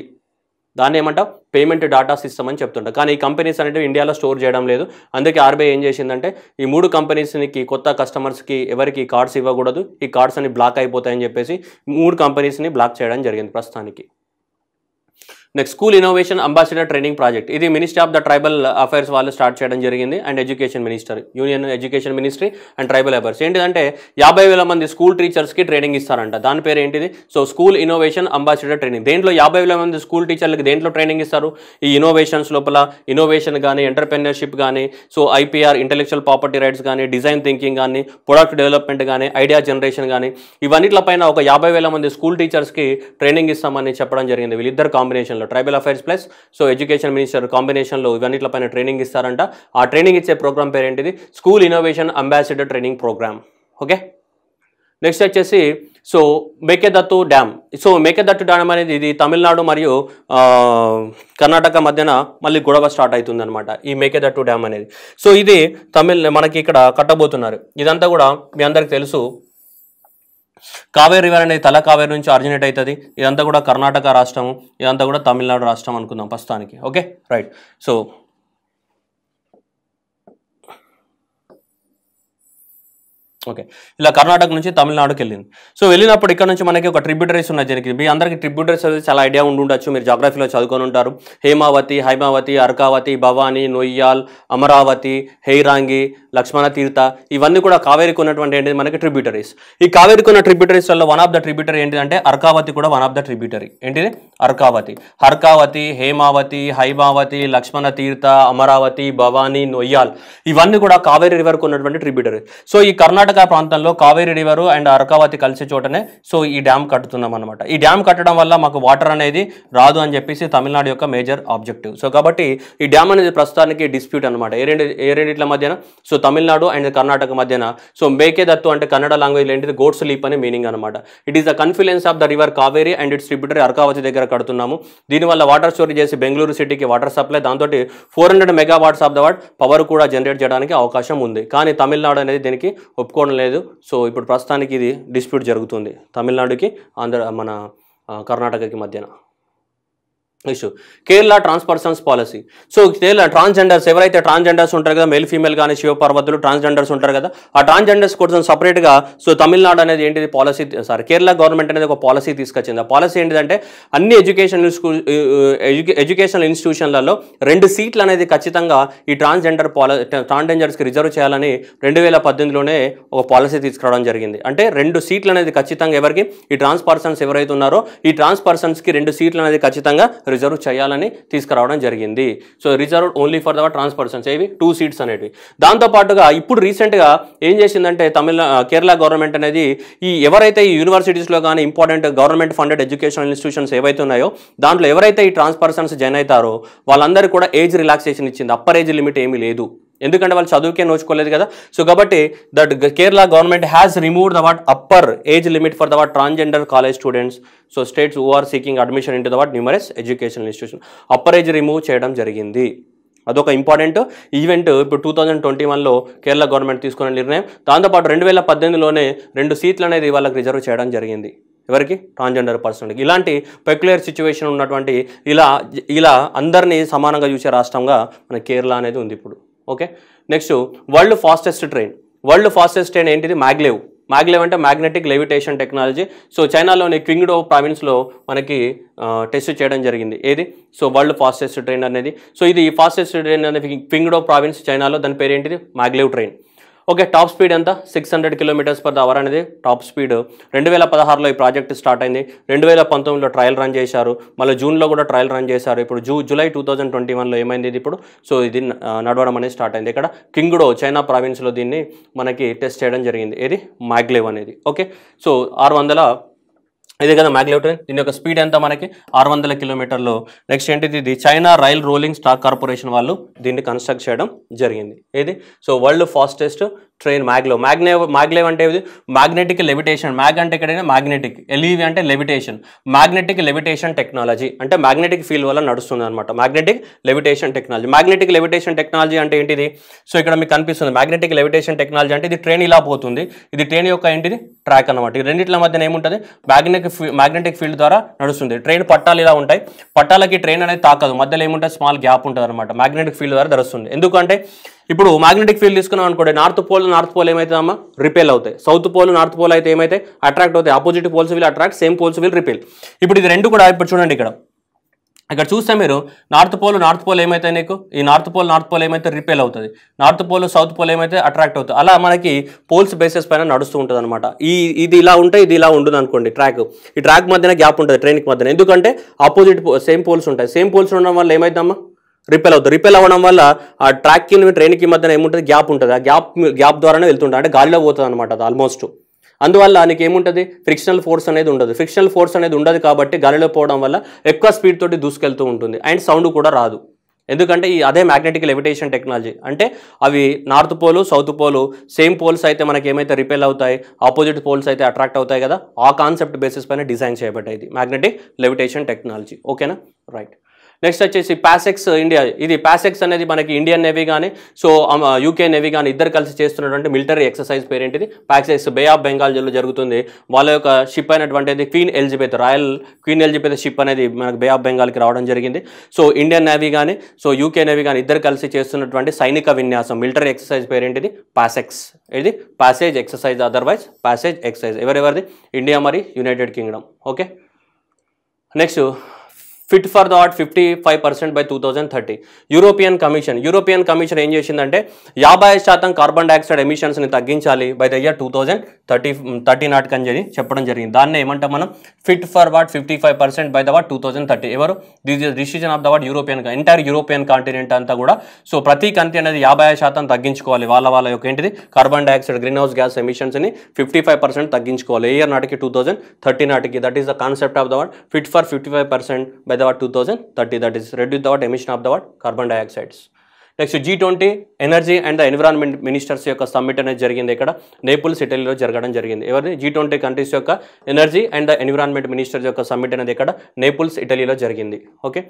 Speaker 1: దాన్ని ఏమంటావు పేమెంట్ డాటా సిస్టమ్ అని చెప్తుంటారు కానీ ఈ కంపెనీస్ అనేవి ఇండియాలో స్టోర్ చేయడం లేదు అందుకే ఆర్బీఐ ఏం చేసిందంటే ఈ మూడు కంపెనీస్కి కొత్త కస్టమర్స్కి ఎవరికి కార్డ్స్ ఇవ్వకూడదు ఈ కార్డ్స్ అన్ని బ్లాక్ అయిపోతాయని చెప్పేసి మూడు కంపెనీస్ని బ్లాక్ చేయడం జరిగింది ప్రస్తుతానికి next school innovation ambassador training project ఇది ministry of the tribal affairs వాళ్ళు స్టార్ట్ చేయడం జరిగింది and education minister union education ministry and tribal affairs ఏంటిదంటే యాభై వేల మంది స్కూల్ టీచర్స్కి ట్రైనింగ్ ఇస్తారంట దాని పేరు ఏంటిది so school innovation ambassador training దేంట్లో యాభై వేల మంది స్కూల్ టీచర్లకు దేంట్లో ట్రైనింగ్ ఇస్తారు ఈ ఇన్నోవేషన్స్ లోపల ఇన్నోవేషన్ కానీ ఎంటర్ప్రెన్యర్షిప్ కానీ so IPR intellectual property rights కానీ డిజైన్ థింకింగ్ కానీ ప్రొడక్ట్ డెవలప్మెంట్ కానీ ఐడియా జనరేషన్ కానీ పైన ఒక యాభై వేల మంది స్కూల్ టీచర్స్కి ట్రైనింగ్ ఇస్తామని చెప్పడం జరిగింది వీళ్ళిద్దరు కాంబినేషన్ కాంబినేషన్లో tribal affairs plus so education minister కాంబినేషన్లో పైన ట్రైనింగ్ ఇస్తారంట ఆ ట్రైనింగ్ ఇచ్చే ప్రోగ్రామ్ పేరేంటిది school innovation ambassador training programme okay next వచ్చేసి so Mekedatu dam so Mekedatu dam అనేది ఇది తమిళనాడు మరియు కర్ణాటక మధ్యన మళ్ళీ గొడవ స్టార్ట్ అవుతుంది అనమాట ఈ మేకేదత్తు డ్యామ్ అనేది సో ఇది తమిళ్ మనకి ఇక్కడ కట్టబోతున్నారు ఇదంతా కూడా మీ అందరికి తెలుసు కావేరి రివర్ అనేది తల కావేరి నుంచి ఆరిజినేట్ అవుతుంది ఇదంతా కూడా కర్ణాటక రాష్ట్రము ఇదంతా కూడా తమిళనాడు రాష్ట్రం అనుకుందాం ప్రస్తుతానికి ఓకే రైట్ సో ఓకే ఇలా కర్ణాటక నుంచి తమిళనాడుకి వెళ్ళింది సో వెళ్ళినప్పుడు ఇక్కడ నుంచి మనకి ఒక ట్రిబ్యూటరీస్ ఉన్నాయి జరిగింది మీ అందరికీ ట్రిబ్యూటరీస్ అనేది చాలా ఐడియా ఉండి ఉండొచ్చు మీరు జాగ్రఫీలో చదువుకొని ఉంటారు హేమావతి హైమావతి అర్కావతి భవానీ నొయ్యాల్ అమరావతి హెయిరాంగి లక్ష్మణ తీర్థ ఇవన్నీ కూడా కావేరికి ఉన్నటువంటి ఏంటి మనకి ట్రిబ్యూటరీస్ ఈ కావేరికి ఉన్న ట్రిబ్యూటరీస్ వల్ల వన్ ఆఫ్ ద ట్రిబ్యూటరీ ఏంటంటే అర్కావతి కూడా వన్ ఆఫ్ ద ట్రిబ్యూటరీ ఏంటిది అర్కావతి అర్కావతి హేమావతి హైమావతి లక్ష్మణ తీర్థ అమరావతి భవానీ నొయ్యాల్ ఇవన్నీ కూడా కావేరి రివర్కు ఉన్నటువంటి ట్రిబ్యూటరీ సో ఈ కర్ణాటక కర్ణాటక ప్రాంతంలో కావేరి రివర్ అండ్ అరకావతి కలిసే చోటనే సో ఈ డ్యామ్ కట్టుతున్నాం అనమాట ఈ డ్యామ్ కట్టడం వల్ల మాకు వాటర్ అనేది రాదు అని చెప్పేసి తమిళనాడు యొక్క మేజర్ ఆబ్జెక్టివ్ సో కాబట్టి ఈ డ్యామ్ అనేది ప్రస్తుతానికి డిస్ప్యూట్ అనమాట ఏ రెండు ఏ రెండిట్ల మధ్యన సో తమిళనాడు అండ్ కర్ణాటక మధ్యన సో మేకే దత్తు అంటే కన్నడ లాంగ్వేజ్లో ఏంటిది గోడ్స్ లీప్ అనే మీనింగ్ అనమాట it is the confluence of the river Kaveri and its tributary Arkavathi దగ్గర కడుతున్నాము దీనివల్ల వాటర్ స్టోరీ చేసి బెంగళూరు సిటీకి వాటర్ సప్లై దాంతో four hundred megawatts of the what power కూడా జనరేట్ చేయడానికి అవకాశం ఉంది కానీ తమిళనాడు అనేది దీనికి ఒప్పుకోవడం లేదు సో ఇప్పుడు ప్రస్తుతానికి ఇది డిస్ప్యూట్ జరుగుతుంది తమిళనాడుకి ఆంధ్ర మన కర్ణాటకకి మధ్యన issue Kerala trans persons policy so Kerala transgenders ఎవరైతే ట్రాన్స్జెండర్స్ ఉంటారు కదా మేల్ ఫీమేల్ కానీ శివపర్వతులు ట్రాన్స్జెండర్స్ ఉంటారు కదా ఆ ట్రాన్స్జెండర్స్ కోసం సపరేట్గా సో తమిళనాడు అనేది ఏంటిది పాలసీ సారీ కేరళ గవర్నమెంట్ అనేది ఒక పాలసీ తీసుకొచ్చింది ఆ పాలసీ ఏంటిదంటే అన్ని ఎడ్యుకేషన్ ఎడ్యుకేషనల్ ఇన్స్టిట్యూషన్లలో రెండు సీట్లు అనేది ఖచ్చితంగా ఈ ట్రాన్స్జెండర్ పాలసీ ట్రాన్స్జెండర్స్కి రిజర్వ్ చేయాలని రెండు వేల పద్దెనిమిదిలోనే ఒక పాలసీ తీసుకురావడం జరిగింది అంటే రెండు సీట్లు అనేది ఖచ్చితంగా ఎవరికి ఈ ట్రాన్స్ పర్సన్స్ ఎవరైతే ఉన్నారో ఈ ట్రాన్స్ రెండు సీట్లు అనేది ఖచ్చితంగా రిజర్వ్ చేయాలని తీసుకురావడం జరిగింది సో reserve only for the transpersons ఏవి టూ సీట్స్ అనేవి దాంతోపాటుగా ఇప్పుడు రీసెంట్గా ఏం చేసిందంటే తమిళ కేరళ గవర్నమెంట్ అనేది ఈ ఎవరైతే ఈ యూనివర్సిటీస్లో కానీ important government funded educational institutions ఏవైతే ఉన్నాయో దాంట్లో ఎవరైతే ఈ ట్రాన్స్పర్సన్స్ జాయిన్ అవుతారో వాళ్ళందరూ కూడా ఏజ్ రిలాక్సేషన్ ఇచ్చింది అప్పర్ ఏజ్ లిమిట్ ఏమీ లేదు ఎందుకంటే వాళ్ళు చదువుకే నోచుకోలేదు కదా సో కాబట్టి that Kerala government has remove the what upper age limit for the what transgender college students so states are seeking admission into the what numerous education institution upper age remove చేయడం జరిగింది అదొక ఇంపార్టెంట్ ఈవెంట్ ఇప్పుడు టూ థౌజండ్ ట్వంటీ వన్లో కేరళ గవర్నమెంట్ తీసుకున్న నిర్ణయం దాంతోపాటు రెండు వేల పద్దెనిమిదిలోనే రెండు సీట్లు అనేది వాళ్ళకి రిజర్వ్ చేయడం జరిగింది ఎవరికి ట్రాన్స్జెండర్ పర్సన్కి ఇలాంటి పెక్యులర్ సిచ్యువేషన్ ఉన్నటువంటి ఇలా ఇలా అందరినీ సమానంగా చూసే రాష్ట్రంగా మన కేరళ అనేది ఉంది ఇప్పుడు okay next world fastest train world fastest train ఏంటిది మ్యాగ్లేవ్ మ్యాగ్లేవ్ అంటే మ్యాగ్నెటిక్ లెవిటేషన్ టెక్నాలజీ సో చైనాలోని క్వింగ్డో ప్రావిన్స్లో మనకి టెస్ట్ చేయడం జరిగింది ఏది సో వరల్డ్ ఫాస్టెస్ట్ ట్రైన్ అనేది సో ఇది ఫాస్టెస్ట్ ట్రైన్ అనేది క్వింగ్డో ప్రావిన్స్ చైనాలో దాని పేరు ఏంటిది maglev train okay top speed ఎంత six hundred kilometres per hour అనేది టాప్ స్పీడ్ రెండు వేల పదహారులో ఈ ప్రాజెక్ట్ స్టార్ట్ అయింది రెండు వేల పంతొమ్మిదిలో ట్రయల్ రన్ చేశారు మళ్ళీ జూన్లో కూడా ట్రయల్ రన్ చేశారు ఇప్పుడు జూ జూలై టూ థౌజండ్ ట్వంటీ వన్లో ఏమైంది ఇది ఇప్పుడు సో ఇది నడవడం అనేది స్టార్ట్ అయింది ఇక్కడ కింగ్డో చైనా ప్రావిన్స్లో దీన్ని మనకి టెస్ట్ చేయడం జరిగింది ఏది మ్యాగ్లేవ్ అనేది ఓకే సో ఆరు వందల ఇదే కదా మ్యాగ్లెవటన్ దీని యొక్క స్పీడ్ ఎంత మనకి ఆరు వందల కిలోమీటర్లు నెక్స్ట్ ఏంటిది ఇది China rail rolling stock corporation వాళ్ళు దీన్ని కన్స్ట్రక్ట్ చేయడం జరిగింది ఏది సో వరల్డ్ ఫాస్టెస్ట్ ట్రైన్ మ్యాగ్లో మ్యాగ్నే మ్యాగ్లేవ్ అంటే ఏది మ్యాగ్నెటిక్ లెవిటేషన్ మ్యాగ్ అంటే ఎక్కడైనా మ్యాగ్నెటిక్ ఎలివి e అంటే లెవిటేషన్ మ్యాగ్నెటిక్ లెవిటేషన్ టెక్నాలజీ అంటే మ్యాగ్నెటిక్ ఫీల్డ్ వల్ల నడుస్తుంది అనమాట magnetic levitation technology magnetic levitation technology అంటే ఏంటిది సో ఇక్కడ మీకు కనిపిస్తుంది మ్యాగ్నెటిక్ లెవిటేషన్ టెక్నాలజీ అంటే ఇది ట్రైన్ ఇలా పోతుంది ఇది ట్రైన్ యొక్క ఏంటిది ట్రాక్ అనమాట ఈ రెండింటిల మధ్య ఏముంటుంది మ్యాగ్నెటిక్ మ్యాగ్నెటిక్ ఫీల్డ్ ద్వారా నడుస్తుంది ట్రైన్ పట్టాలు ఇలా ఉంటాయి పట్టాలకి ట్రైన్ అనేది తాకదు మధ్యలో ఏముంటుంది స్మాల్ గ్యాప్ ఉంటుంది అనమాట మ్యాగ్నెటిక్ ఫీల్డ్ ద్వారా నడుస్తుంది ఎందుకంటే ఇప్పుడు మాగ్నెటిక్ ఫీల్డ్ తీసుకున్నాం అనుకోండి నార్త్ పోల్ నార్త్ పోల్ ఏమవుతుందమ్మా రిపేల్ అవుతాయి సౌత్ పోల్ నార్త్ పోల్ అయితే ఏమైతే అట్రాక్ట్ అవుతాయి opposite poles will attract same poles will repel ఇప్పుడు ఇది రెండు కూడా ఇప్పుడు చూడండి ఇక్కడ ఇక్కడ చూస్తే మీరు నార్త్ పోల్ నార్త్ పోల్ ఏమైతే నీకు ఈ నార్త్ పోల్ నార్త్ పోల్ ఏమైతే రిపేల్ అవుతుంది నార్త్ పోల్ సౌత్ పోల్ ఏమైతే అట్రాక్ట్ అవుతుంది అలా మనకి పోల్స్ బేసెస్ పైన నడుస్తూ ఉంటుంది అనమాట ఈ ఇది ఇలా ఉంటే ఇది ఇలా ఉండదు అనుకోండి ట్రాక్ ఈ ట్రాక్ మధ్యన గ్యాప్ ఉంటుంది ట్రైన్కి మధ్యన ఎందుకంటే ఆపోజిట్ సేమ్ పోల్స్ ఉంటాయి సేమ్ పోల్స్ ఉండడం వల్ల ఏమైందమ్మా రిపేల్ అవుతుంది రిపేల్ అవ్వడం వల్ల ఆ ట్రాక్కి ట్రైన్కి మధ్యన ఏముంటుంది గ్యాప్ ఉంటుంది ఆ గ్యాప్ గ్యాప్ ద్వారానే వెళ్తుంటుంది అంటే గాలిలో పోతుంది అనమాట అది ఆల్మోస్ట్ అందువల్ల నీకు ఏముంటుంది ఫ్రిక్షనల్ ఫోర్స్ అనేది ఉండదు ఫ్రిక్షనల్ ఫోర్స్ అనేది ఉండదు కాబట్టి గాలిలో పోవడం వల్ల ఎక్కువ స్పీడ్ తోటి దూసుకెళ్తూ ఉంటుంది అండ్ సౌండ్ కూడా రాదు ఎందుకంటే ఈ అదే మ్యాగ్నెటిక్ లెవిటేషన్ టెక్నాలజీ అంటే అవి north pole south pole same poles అయితే మనకి ఏమైతే రిపేల్ అవుతాయి ఆపోజిట్ పోల్స్ అయితే అట్రాక్ట్ అవుతాయి కదా ఆ కాన్సెప్ట్ బేసిస్ పైన డిజైన్ చేయబడ్డాయి మ్యాగ్నెటిక్ లెవిటేషన్ టెక్నాలజీ ఓకేనా రైట్ నెక్స్ట్ వచ్చేసి ప్యాసెక్స్ ఇండియా ఇది ప్యాసెక్స్ అనేది మనకి ఇండియన్ నేవీ కానీ సో యూకే నేవీ కానీ ఇద్దరు కలిసి చేస్తున్నటువంటి మిలిటరీ ఎక్సర్సైజ్ పేరేంటిది ప్యాసెక్స్ బే ఆఫ్ బెంగాల్ జిల్లా జరుగుతుంది వాళ్ళ యొక్క షిప్ అయినటువంటిది Queen Elizabeth royal Queen Elizabeth ship అనేది మనకు బే ఆఫ్ బెంగాల్కి రావడం జరిగింది సో ఇండియన్ నేవీ కానీ సో యూకే నేవీ కానీ ఇద్దరు కలిసి చేస్తున్నటువంటి సైనిక విన్యాసం మిలిటరీ ఎక్సర్సైజ్ పేరేంటిది పాసెక్స్ ఇది passage exercise otherwise passage exercise ఎవరెవరిది ఇండియా మరి United Kingdom okay next fit for that fifty five percent by two thousand thirty European Commission European Commission ఏం చేసిందంటే యాభై శాతం కార్బన్ డైఆక్సైడ్ ఎమిషన్స్ని తగ్గించాలి by the year two thousand thirty thirty నాటికి అని చెప్పి చెప్పడం జరిగింది దాన్ని ఏమంటాం మనం fit for what fifty five percent by the what two thousand thirty ఎవరు this is decision of the what European entire European continent అంతా కూడా సో ప్రతి కంట్రీ అనేది యాభై శాతం తగ్గించుకోవాలి వాళ్ళ వాళ్ళ యొక్క ఏంటిది carbon dioxide green house gas ఎమిషన్స్ని ఫిఫ్టీ ఫైవ్ పర్సెంట్ తగ్గించుకోవాలి ఇయర్ నాటికి టూ థౌజండ్ థర్టీ నాటికి that is the concept of the what fit for fifty five percent by by the what 2030 that is reduce the what emission of the what carbon dioxides next G twenty energy and environment ministers యొక్క సమ్మిట్ అనేది జరిగింది ఇక్కడ నేపుల్స్ ఇటలీలో జరగడం జరిగింది ఎవరిది జీ ట్వంటీ కంట్రీస్ యొక్క ఎనర్జీ అండ్ ఎన్విరాన్మెంట్ మినిస్టర్స్ యొక్క సమ్మిట్ అనేది ఇక్కడ నేపుల్స్ ఇటలీలో జరిగింది okay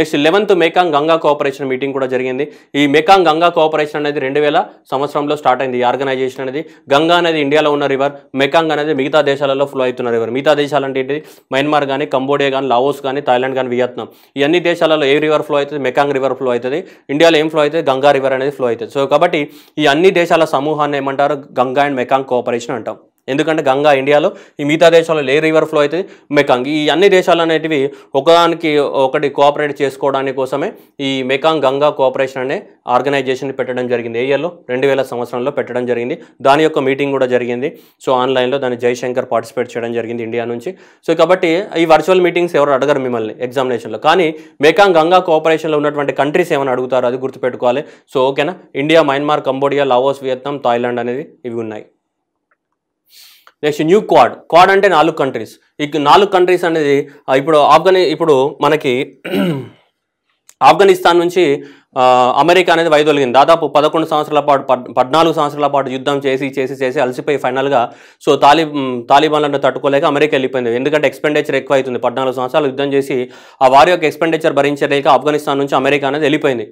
Speaker 1: next eleventh Mekong Ganga cooperation meeting కూడా జరిగింది ఈ మేకాంగ్ గంగా కోఆపరేషన్ అనేది రెండు వేల సంవత్సరంలో స్టార్ట్ అయింది ఈ ఆర్గనైజేషన్ అనేది గంగా అనేది ఇండియాలో ఉన్న రివర్ మేకాంగ్ అనేది మిగతా దేశాలలో ఫ్లో అవుతున్న రివర్ మిగతా దేశాలు అంటే ఏంటి మయన్మార్ కానీ కంబోడియా కానీ లావోస్ కానీ థాయిలాండ్ కానీ వియత్నాం ఈ అన్ని దేశాలలో ఏ రివర్ ఫ్లో అవుతుంది మెకాంగ్ రివర్ ఫ్లో అవుతుంది ఇండియాలో ఏం ఫ్లో అవుతుంది అయితే గంగా రివర్ అనేది ఫ్లో అవుతుంది సో కాబట్టి ఈ అన్ని దేశాల సమూహాన్ని ఏమంటారు గంగా అండ్ మెకాంగ్ కోఆపరేషన్ అంటాం ఎందుకంటే గంగా ఇండియాలో ఈ మిగతా దేశాల్లో లే రివర్ ఫ్లో అయితే మెకాంగ్ ఈ అన్ని దేశాలు అనేటివి ఒకదానికి ఒకటి కోఆపరేట్ చేసుకోవడానికి కోసమే ఈ మెకాంగ్ గంగా కోఆపరేషన్ అనే ఆర్గనైజేషన్ పెట్టడం జరిగింది ఏఏలో రెండు వేల సంవత్సరంలో పెట్టడం జరిగింది దాని యొక్క మీటింగ్ కూడా జరిగింది సో ఆన్లైన్లో దాని జయశంకర్ పార్టిసిపేట్ చేయడం జరిగింది ఇండియా నుంచి సో కాబట్టి ఈ వర్చువల్ మీటింగ్స్ ఎవరు అడగరు మిమ్మల్ని ఎగ్జామినేషన్లో కానీ మెకాంగ్ గంగా కోఆపరేషన్లో ఉన్నటువంటి కంట్రీస్ ఏమైనా అడుగుతారు అది గుర్తుపెట్టుకోవాలి సో ఓకేనా India Myanmar Cambodia Laos Vietnam Thailand అనేది ఇవి ఉన్నాయి నెక్స్ట్ న్యూ క్వాడ్ క్వాడ్ అంటే నాలుగు కంట్రీస్ ఈ నాలుగు కంట్రీస్ అనేది ఇప్పుడు ఆఫ్ఘని ఇప్పుడు మనకి ఆఫ్ఘనిస్తాన్ నుంచి అమెరికా అనేది వైదొలిగింది దాదాపు పదకొండు సంవత్సరాల పాటు పద్నాలుగు సంవత్సరాల పాటు యుద్ధం చేసి చేసి చేసి అలసిపోయి ఫైనల్గా సో తాలి తాలిబాన్లను తట్టుకోలేక అమెరికా వెళ్ళిపోయింది ఎందుకంటే ఎక్స్పెండిచర్ ఎక్కువ అవుతుంది పద్నాలుగు సంవత్సరాలు యుద్ధం చేసి ఆ వారి యొక్క ఎక్స్పెండిచర్ భరించలేక ఆఫ్ఘనిస్తాన్ నుంచి అమెరికా అనేది వెళ్ళిపోయింది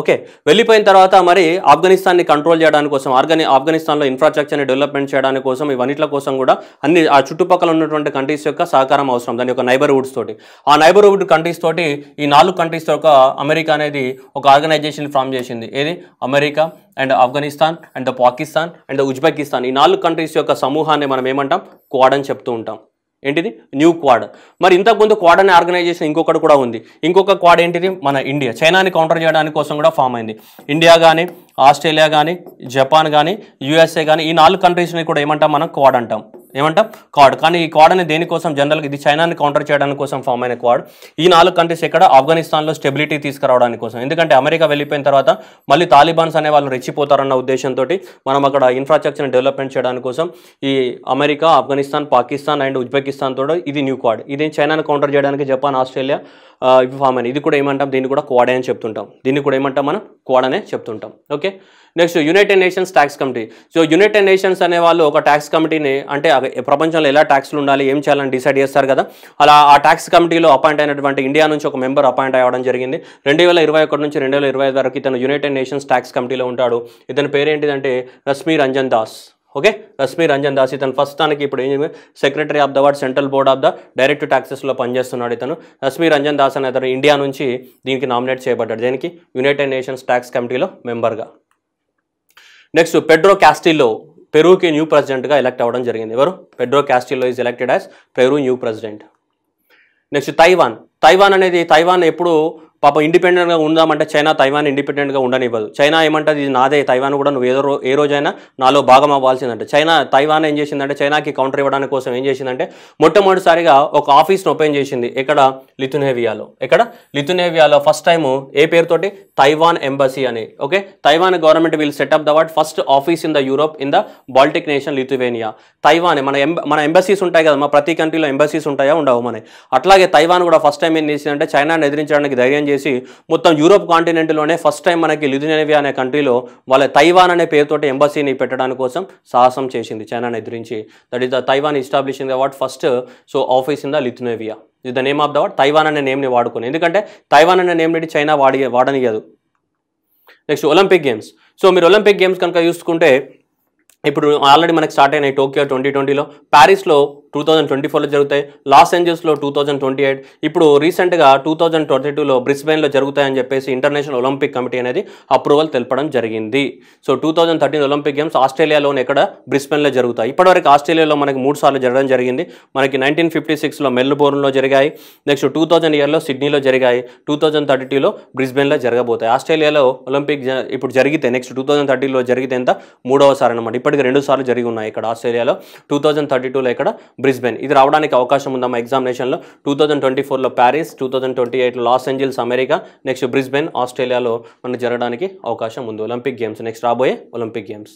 Speaker 1: ఓకే వెళ్ళిపోయిన తర్వాత మరి ఆఫ్ఘనిస్తాన్ని కంట్రోల్ చేయడానికి కోసం ఆర్గని ఆఫ్ఘనిస్తాన్లో ఇన్ఫ్రాస్ట్రక్చర్ని డెవలప్మెంట్ చేయడానికి కోసం ఇవన్నిట్ల కోసం కూడా అన్ని ఆ చుట్టుపక్కల ఉన్నటువంటి కంట్రీస్ యొక్క సహకారం అవసరం దాని యొక్క నైబర్హుడ్స్ తోటి ఆ నైబర్హుడ్ కంట్రీస్ తోటి ఈ నాలుగు కంట్రీస్ యొక్క అమెరికా అనేది ఒక ఆర్గనైజేషన్ ఫామ్ చేసింది ఏది America and Afghanistan and Pakistan and Uzbekistan ఈ నాలుగు కంట్రీస్ యొక్క సమూహాన్ని మనం ఏమంటాం క్వాడ్ అని చెప్తూ ఉంటాం ఏంటిది న్యూ క్వాడ్ మరి ఇంతకుముందు క్వాడ్ అనే ఆర్గనైజేషన్ ఇంకొకటి కూడా ఉంది ఇంకొక క్వాడ్ ఏంటిది మన ఇండియా చైనాని కౌంటర్ చేయడానికి కోసం కూడా ఫామ్ అయింది ఇండియా కానీ ఆస్ట్రేలియా కానీ జపాన్ కానీ యూఎస్ఏ కానీ ఈ నాలుగు కంట్రీస్ని కూడా ఏమంటాం మనం క్వాడ్ అంటాం ఏమంటాం క్వాడ్ కానీ ఈ క్వాడ్ అనేది దేనికోసం జనరల్గా ఇది చైనాని కౌంటర్ చేయడానికి కోసం ఫామ్ అయిన క్వాడ్ ఈ నాలుగు కంట్రీస్ ఎక్కడ ఆఫ్ఘనిస్తాన్లో స్టెబిలిటీ తీసుకురావడానికి కోసం ఎందుకంటే అమెరికా వెళ్ళిపోయిన తర్వాత మళ్ళీ తాలిబాన్స్ అనే వాళ్ళు రెచ్చిపోతారన్న ఉద్దేశంతో మనం అక్కడ ఇన్ఫ్రాస్ట్రక్చర్ని డెవలప్మెంట్ చేయడానికి కోసం ఈ America Afghanistan Pakistan and Uzbekistan తోడు ఇది న్యూ క్వాడ్ ఇది చైనాను కౌంటర్ చేయడానికి జపాన్ ఆస్ట్రేలియా ఇవి ఫామ్ అయినాయి ఇది కూడా ఏమంటాం దీన్ని కూడా క్వాడ్ అని చెప్తుంటాం దీన్ని కూడా ఏమంటాం మనం క్వాడ్ అనే చెప్తుంటాం okay okay next United Nations tax committee so United Nations అనే వాళ్ళు ఒక ట్యాక్స్ కమిటీని అంటే ప్రపంచంలో ఎలా ట్యాక్స్లు ఉండాలి ఏం చేయాలని డిసైడ్ చేస్తారు కదా అలా ఆ ట్యాక్స్ కమిటీలో అపాయింట్ అయినటువంటి ఇండియా నుంచి ఒక మెంబర్ అపాయింట్ అవ్వడం జరిగింది రెండు వేల ఇరవై ఒకటి నుంచి రెండు వేల ఇరవై ఐదు వరకు ఇతను యునైటెడ్ నేషన్స్ ట్యాక్స్ కమిటీలో ఉంటాడు ఇతని పేరేంటిదంటే రశ్మి రంజన్ దాస్ ఓకే రశ్మి రంజన్ దాస్ ఇతను తనకి ఇప్పుడు ఏం secretary of the word central board of the direct ట్యాక్సెస్లో పనిచేస్తున్నాడు ఇతను రశ్మి రంజన్ దాస్ అనే అతను ఇండియా నుంచి దీనికి నామినేట్ చేయబడ్డాడు దీనికి యునైటెడ్ నేషన్స్ ట్యాక్స్ కమిటీలో మెంబర్గా నెక్స్ట్ పెడ్రో క్యాస్టిల్లో పెరూకి న్యూ ప్రెసిడెంట్గా ఎలక్ట్ అవ్వడం జరిగింది ఎవరు Pedro Castillo is elected as Peru new president next Taiwan Taiwan అనేది తైవాన్ ఎప్పుడు పాపం ఇండిపెండెంట్గా ఉందామంటే చైనా తైవాన్ ఇండిపెండెంట్గా ఉండనివ్వదు చైనా ఏమంటుంది ఇది నాదే తైవాన్ కూడా నువ్వు ఏదో ఏ రోజైనా నాలో భాగం అవ్వాల్సిందంటే చైనా తైవాన్ ఏం చేసిందంటే చైనాకి కౌంటర్ ఇవ్వడానికి కోసం ఏం చేసిందంటే మొట్టమొదటిసారిగా ఒక ఆఫీస్ను ఓపెన్ చేసింది ఎక్కడ లిథునేవియాలో ఎక్కడ లిథునేవియాలో ఫస్ట్ టైము ఏ పేరుతోటి తైవాన్ ఎంబసీ అని okay Taiwan government will set up the what first office in the Europe in the Baltic nation Lithuania Taiwan మన మన ఎంబసీస్ ఉంటాయి కదా మన ప్రతి కంట్రీలో ఎంబసీస్ ఉంటాయా ఉండవు మన అట్లాగే తైవాన్ కూడా ఫస్ట్ టైం ఏం చేసిందంటే చైనాను ఎదిరించడానికి ధైర్యం చేసి మొత్తం యూరోప్ కాంటినెంట్లోనే ఫస్ట్ టైం మనకి లిథునేవియా అనే కంట్రీలో వాళ్ళ తైవాన్ అనే పేరుతోటి ఎంబసీని పెట్టడానికి కోసం సాహసం చేసింది చైనాను ఎదిరించి that is the Taiwan establishing the what first so office in the Lithuania is the name of the what Taiwan అనే నేమ్ని వాడుకుని ఎందుకంటే తైవాన్ అనే నేమ్ నుండి చైనా వాడి వాడనియదు నెక్స్ట్ ఒలింపిక్ గేమ్స్ సో మీరు ఒలింపిక్ గేమ్స్ కనుక చూసుకుంటే ఇప్పుడు ఆల్రెడీ మనకు స్టార్ట్ అయినాయి టోక్యో ట్వంటీ ట్వంటీలో ప్యారిస్లో టూ థౌజండ్ ట్వంటీ ఫోర్లో జరుగుతాయి లాస్ ఏంజల్స్లో టూ థౌజండ్ ట్వంటీ ఎయిట్ ఇప్పుడు రీసెంట్గా టూ థౌజండ్ ట్వంటీ టూలో బ్రిస్బెయిన్లో జరుగుతాయని చెప్పేసి ఇంటర్నేషనల్ ఒలింపిక్ కమిటీ అనేది అప్రూవల్ తెలపడం జరిగింది so two thousand thirteen Olympic games ఆస్ట్రేలియాలోనే ఇక్కడ బ్రిస్బెయిన్లో జరుగుతాయి ఇప్పటివరకు ఆస్ట్రేలియాలో మనకి మూడు సార్లు జరగడం జరిగింది మనకి నైన్టీన్ ఫిఫ్టీ సిక్స్లో మెల్బోర్న్లో జరిగాయి నెక్స్ట్ టూ థౌజండ్ ఇయర్లో సిడ్నీలో జరిగాయి టూ థౌజండ్ థర్టీ టూలో బ్రిస్బెయిన్లో జరగబోతాయి ఆస్ట్రేలియాలో ఒలింపిక్ ఇప్పుడు జరిగితే నెక్స్ట్ టూ థౌజండ్ థర్టీలో జరిగితే ఎంత మూడవసారి అనమాట ఇప్పటికి రెండు సార్లు జరిగి ఉన్నాయి ఇక్కడ ఆస్ట్రేలియాలో టూ థౌజండ్ థర్టీ టూలో ఇక్కడ బ్రిస్బెన్ ఇది రావడానికి అవకాశం ఉందమ్మా ఎగ్జామినేషన్లో టూ థౌజండ్ ట్వంటీ ఫోర్లో ప్యారిస్ టూ థౌజండ్ ట్వంటీ ఎయిట్లో Los Angeles America next Brisbane ఆస్ట్రేలియాలో మనం జరగడానికి అవకాశం ఉంది ఒలింపిక్ గేమ్స్ నెక్స్ట్ రాబోయే Olympic games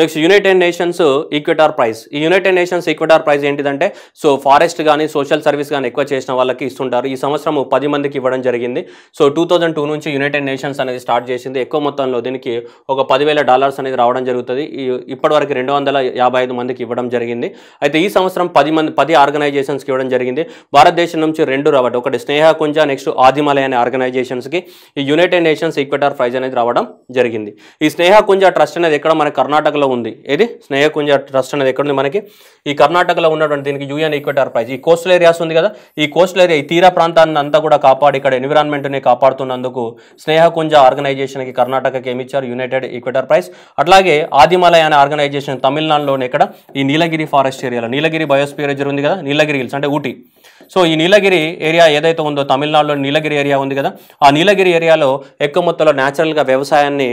Speaker 1: next United Nations Equator Prize ఈ యునైటెడ్ నేషన్స్ ఈక్వెటార్ ప్రైజ్ ఏంటిదంటే సో ఫారెస్ట్ కానీ సోషల్ సర్వీస్ కానీ ఎక్కువ చేసిన వాళ్ళకి ఇస్తుంటారు ఈ సంవత్సరం పది మందికి ఇవ్వడం జరిగింది సో టూ థౌజండ్ టూ నుంచి యునైటెడ్ నేషన్స్ అనేది స్టార్ట్ చేసింది ఎక్కువ మొత్తంలో దీనికి ఒక పదివేల డాలర్స్ అనేది రావడం జరుగుతుంది ఇప్పటివరకు రెండు వందల యాభై ఐదు మందికి ఇవ్వడం జరిగింది అయితే ఈ సంవత్సరం పది మంది పది ఆర్గనైజేషన్స్కి ఇవ్వడం జరిగింది భారతదేశం నుంచి రెండు రావడం ఒకటి స్నేహ కుంజ నెక్స్ట్ ఆదిమలయ అనే ఆర్గనైజేషన్స్కి ఈ యునైటెడ్ నేషన్స్ ఈక్వెటార్ ప్రైజ్ అనేది రావడం జరిగింది ఈ స్నేహ కుంజ ట్రస్ట్ అనేది ఎక్కడ మన కర్ణాటకలో కర్ణాటకలో ఉంది ఏది స్నేహకుంజ ట్రస్ట్ అనేది ఎక్కడుంది మనకి ఈ కర్ణాటకలో ఉన్నటువంటి దీనికి యూఎన్ ఈక్వేటర్ ప్రైజ్ ఈ కోస్టల్ ఏరియాస్ ఉంది కదా ఈ కోస్టల్ ఏరియా ఈ తీర ప్రాంతాన్ని అంతా కూడా కాపాడి ఇక్కడ ఎన్విరాన్మెంట్ని కాపాడుతున్నందుకు స్నేహకుంజ ఆర్గనైజేషన్కి కర్ణాటకకి ఇచ్చారు యునైటెడ్ ఈక్వేటర్ ప్రైజ్ అట్లాగే ఆదిమాలయ అనే ఆర్గనైజేషన్ తమిళనాడులోనే ఇక్కడ ఈ నీలగిరి ఫారెస్ట్ ఏరియాలో నీలగిరి బయోస్పియర్ ఉంది కదా నీలగిరి హిల్స్ అంటే ఊటీ సో ఈ నీలగిరి ఏరియా ఏదైతే ఉందో తమిళనాడులో నీలగిరి ఏరియా ఉంది కదా ఆ నీలగిరి ఏరియాలో ఎక్కువ మొత్తంలో న్యాచురల్గా వ్యవసాయాన్ని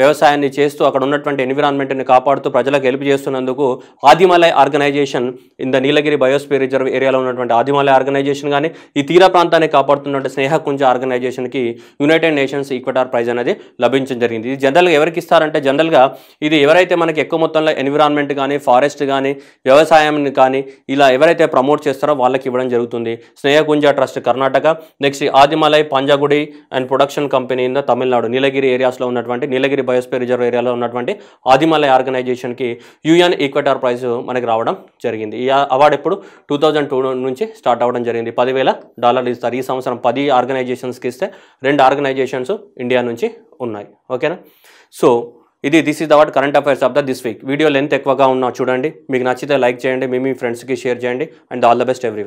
Speaker 1: వ్యవసాయాన్ని చేస్తూ అక్కడ ఉన్నటువంటి ఎన్విరాన్మెంట్ని కాపాడుతూ ప్రజలకు హెల్ప్ చేస్తున్నందుకు ఆదిమాలయ ఆర్గనైజేషన్ ఇంత నీలగిరి బయోస్పే రిజర్వ్ ఏరియాలో ఉన్నటువంటి ఆదిమాలయ ఆర్గనైజేషన్ కానీ ఈ తీర ప్రాంతాన్ని కాపాడుతున్నటువంటి స్నేహకుంజ ఆర్గనైజేషన్కి యునైటెడ్ నేషన్స్ ఈక్వటార్ ప్రైజ్ అనేది లభించడం జరిగింది ఇది జనరల్గా ఎవరికి ఇస్తారంటే జనరల్గా ఇది ఎవరైతే మనకి ఎక్కువ మొత్తంలో ఎన్విరాన్మెంట్ కానీ ఫారెస్ట్ కానీ వ్యవసాయం కానీ ఇలా ఎవరైతే ప్రమోట్ చేస్తారో వాళ్ళకి ఇవ్వడం జరుగుతుంది Snehakunja trust Karnataka next Aadhimalai Panjagudi and production company in Tamil Nadu Nilgiri ఏరియాస్లో ఉన్నటువంటి నీలగిరి బయోస్పే రిజర్వ్ ఏరియాలో ఉన్నటువంటి ఆదిమలై ఆర్గనైజేషన్కి యూఎన్ ఈక్వెటార్ ప్రైజ్ మనకి రావడం జరిగింది ఈ అవార్డు ఎప్పుడు టూ థౌజండ్ టూ నుంచి స్టార్ట్ అవ్వడం జరిగింది పదివేల డాలర్లు ఇస్తారు ఈ సంవత్సరం పది ఆర్గనైజేషన్స్కి ఇస్తే రెండు ఆర్గనైజేషన్స్ ఇండియా నుంచి ఉన్నాయి ఓకేనా సో ఇది this is award current affairs of the this week video length ఎక్కువగా ఉన్నా చూడండి మీకు నచ్చితే లైక్ చేయండి మీ మీ ఫ్రెండ్స్కి షేర్ చేయండి and all the best every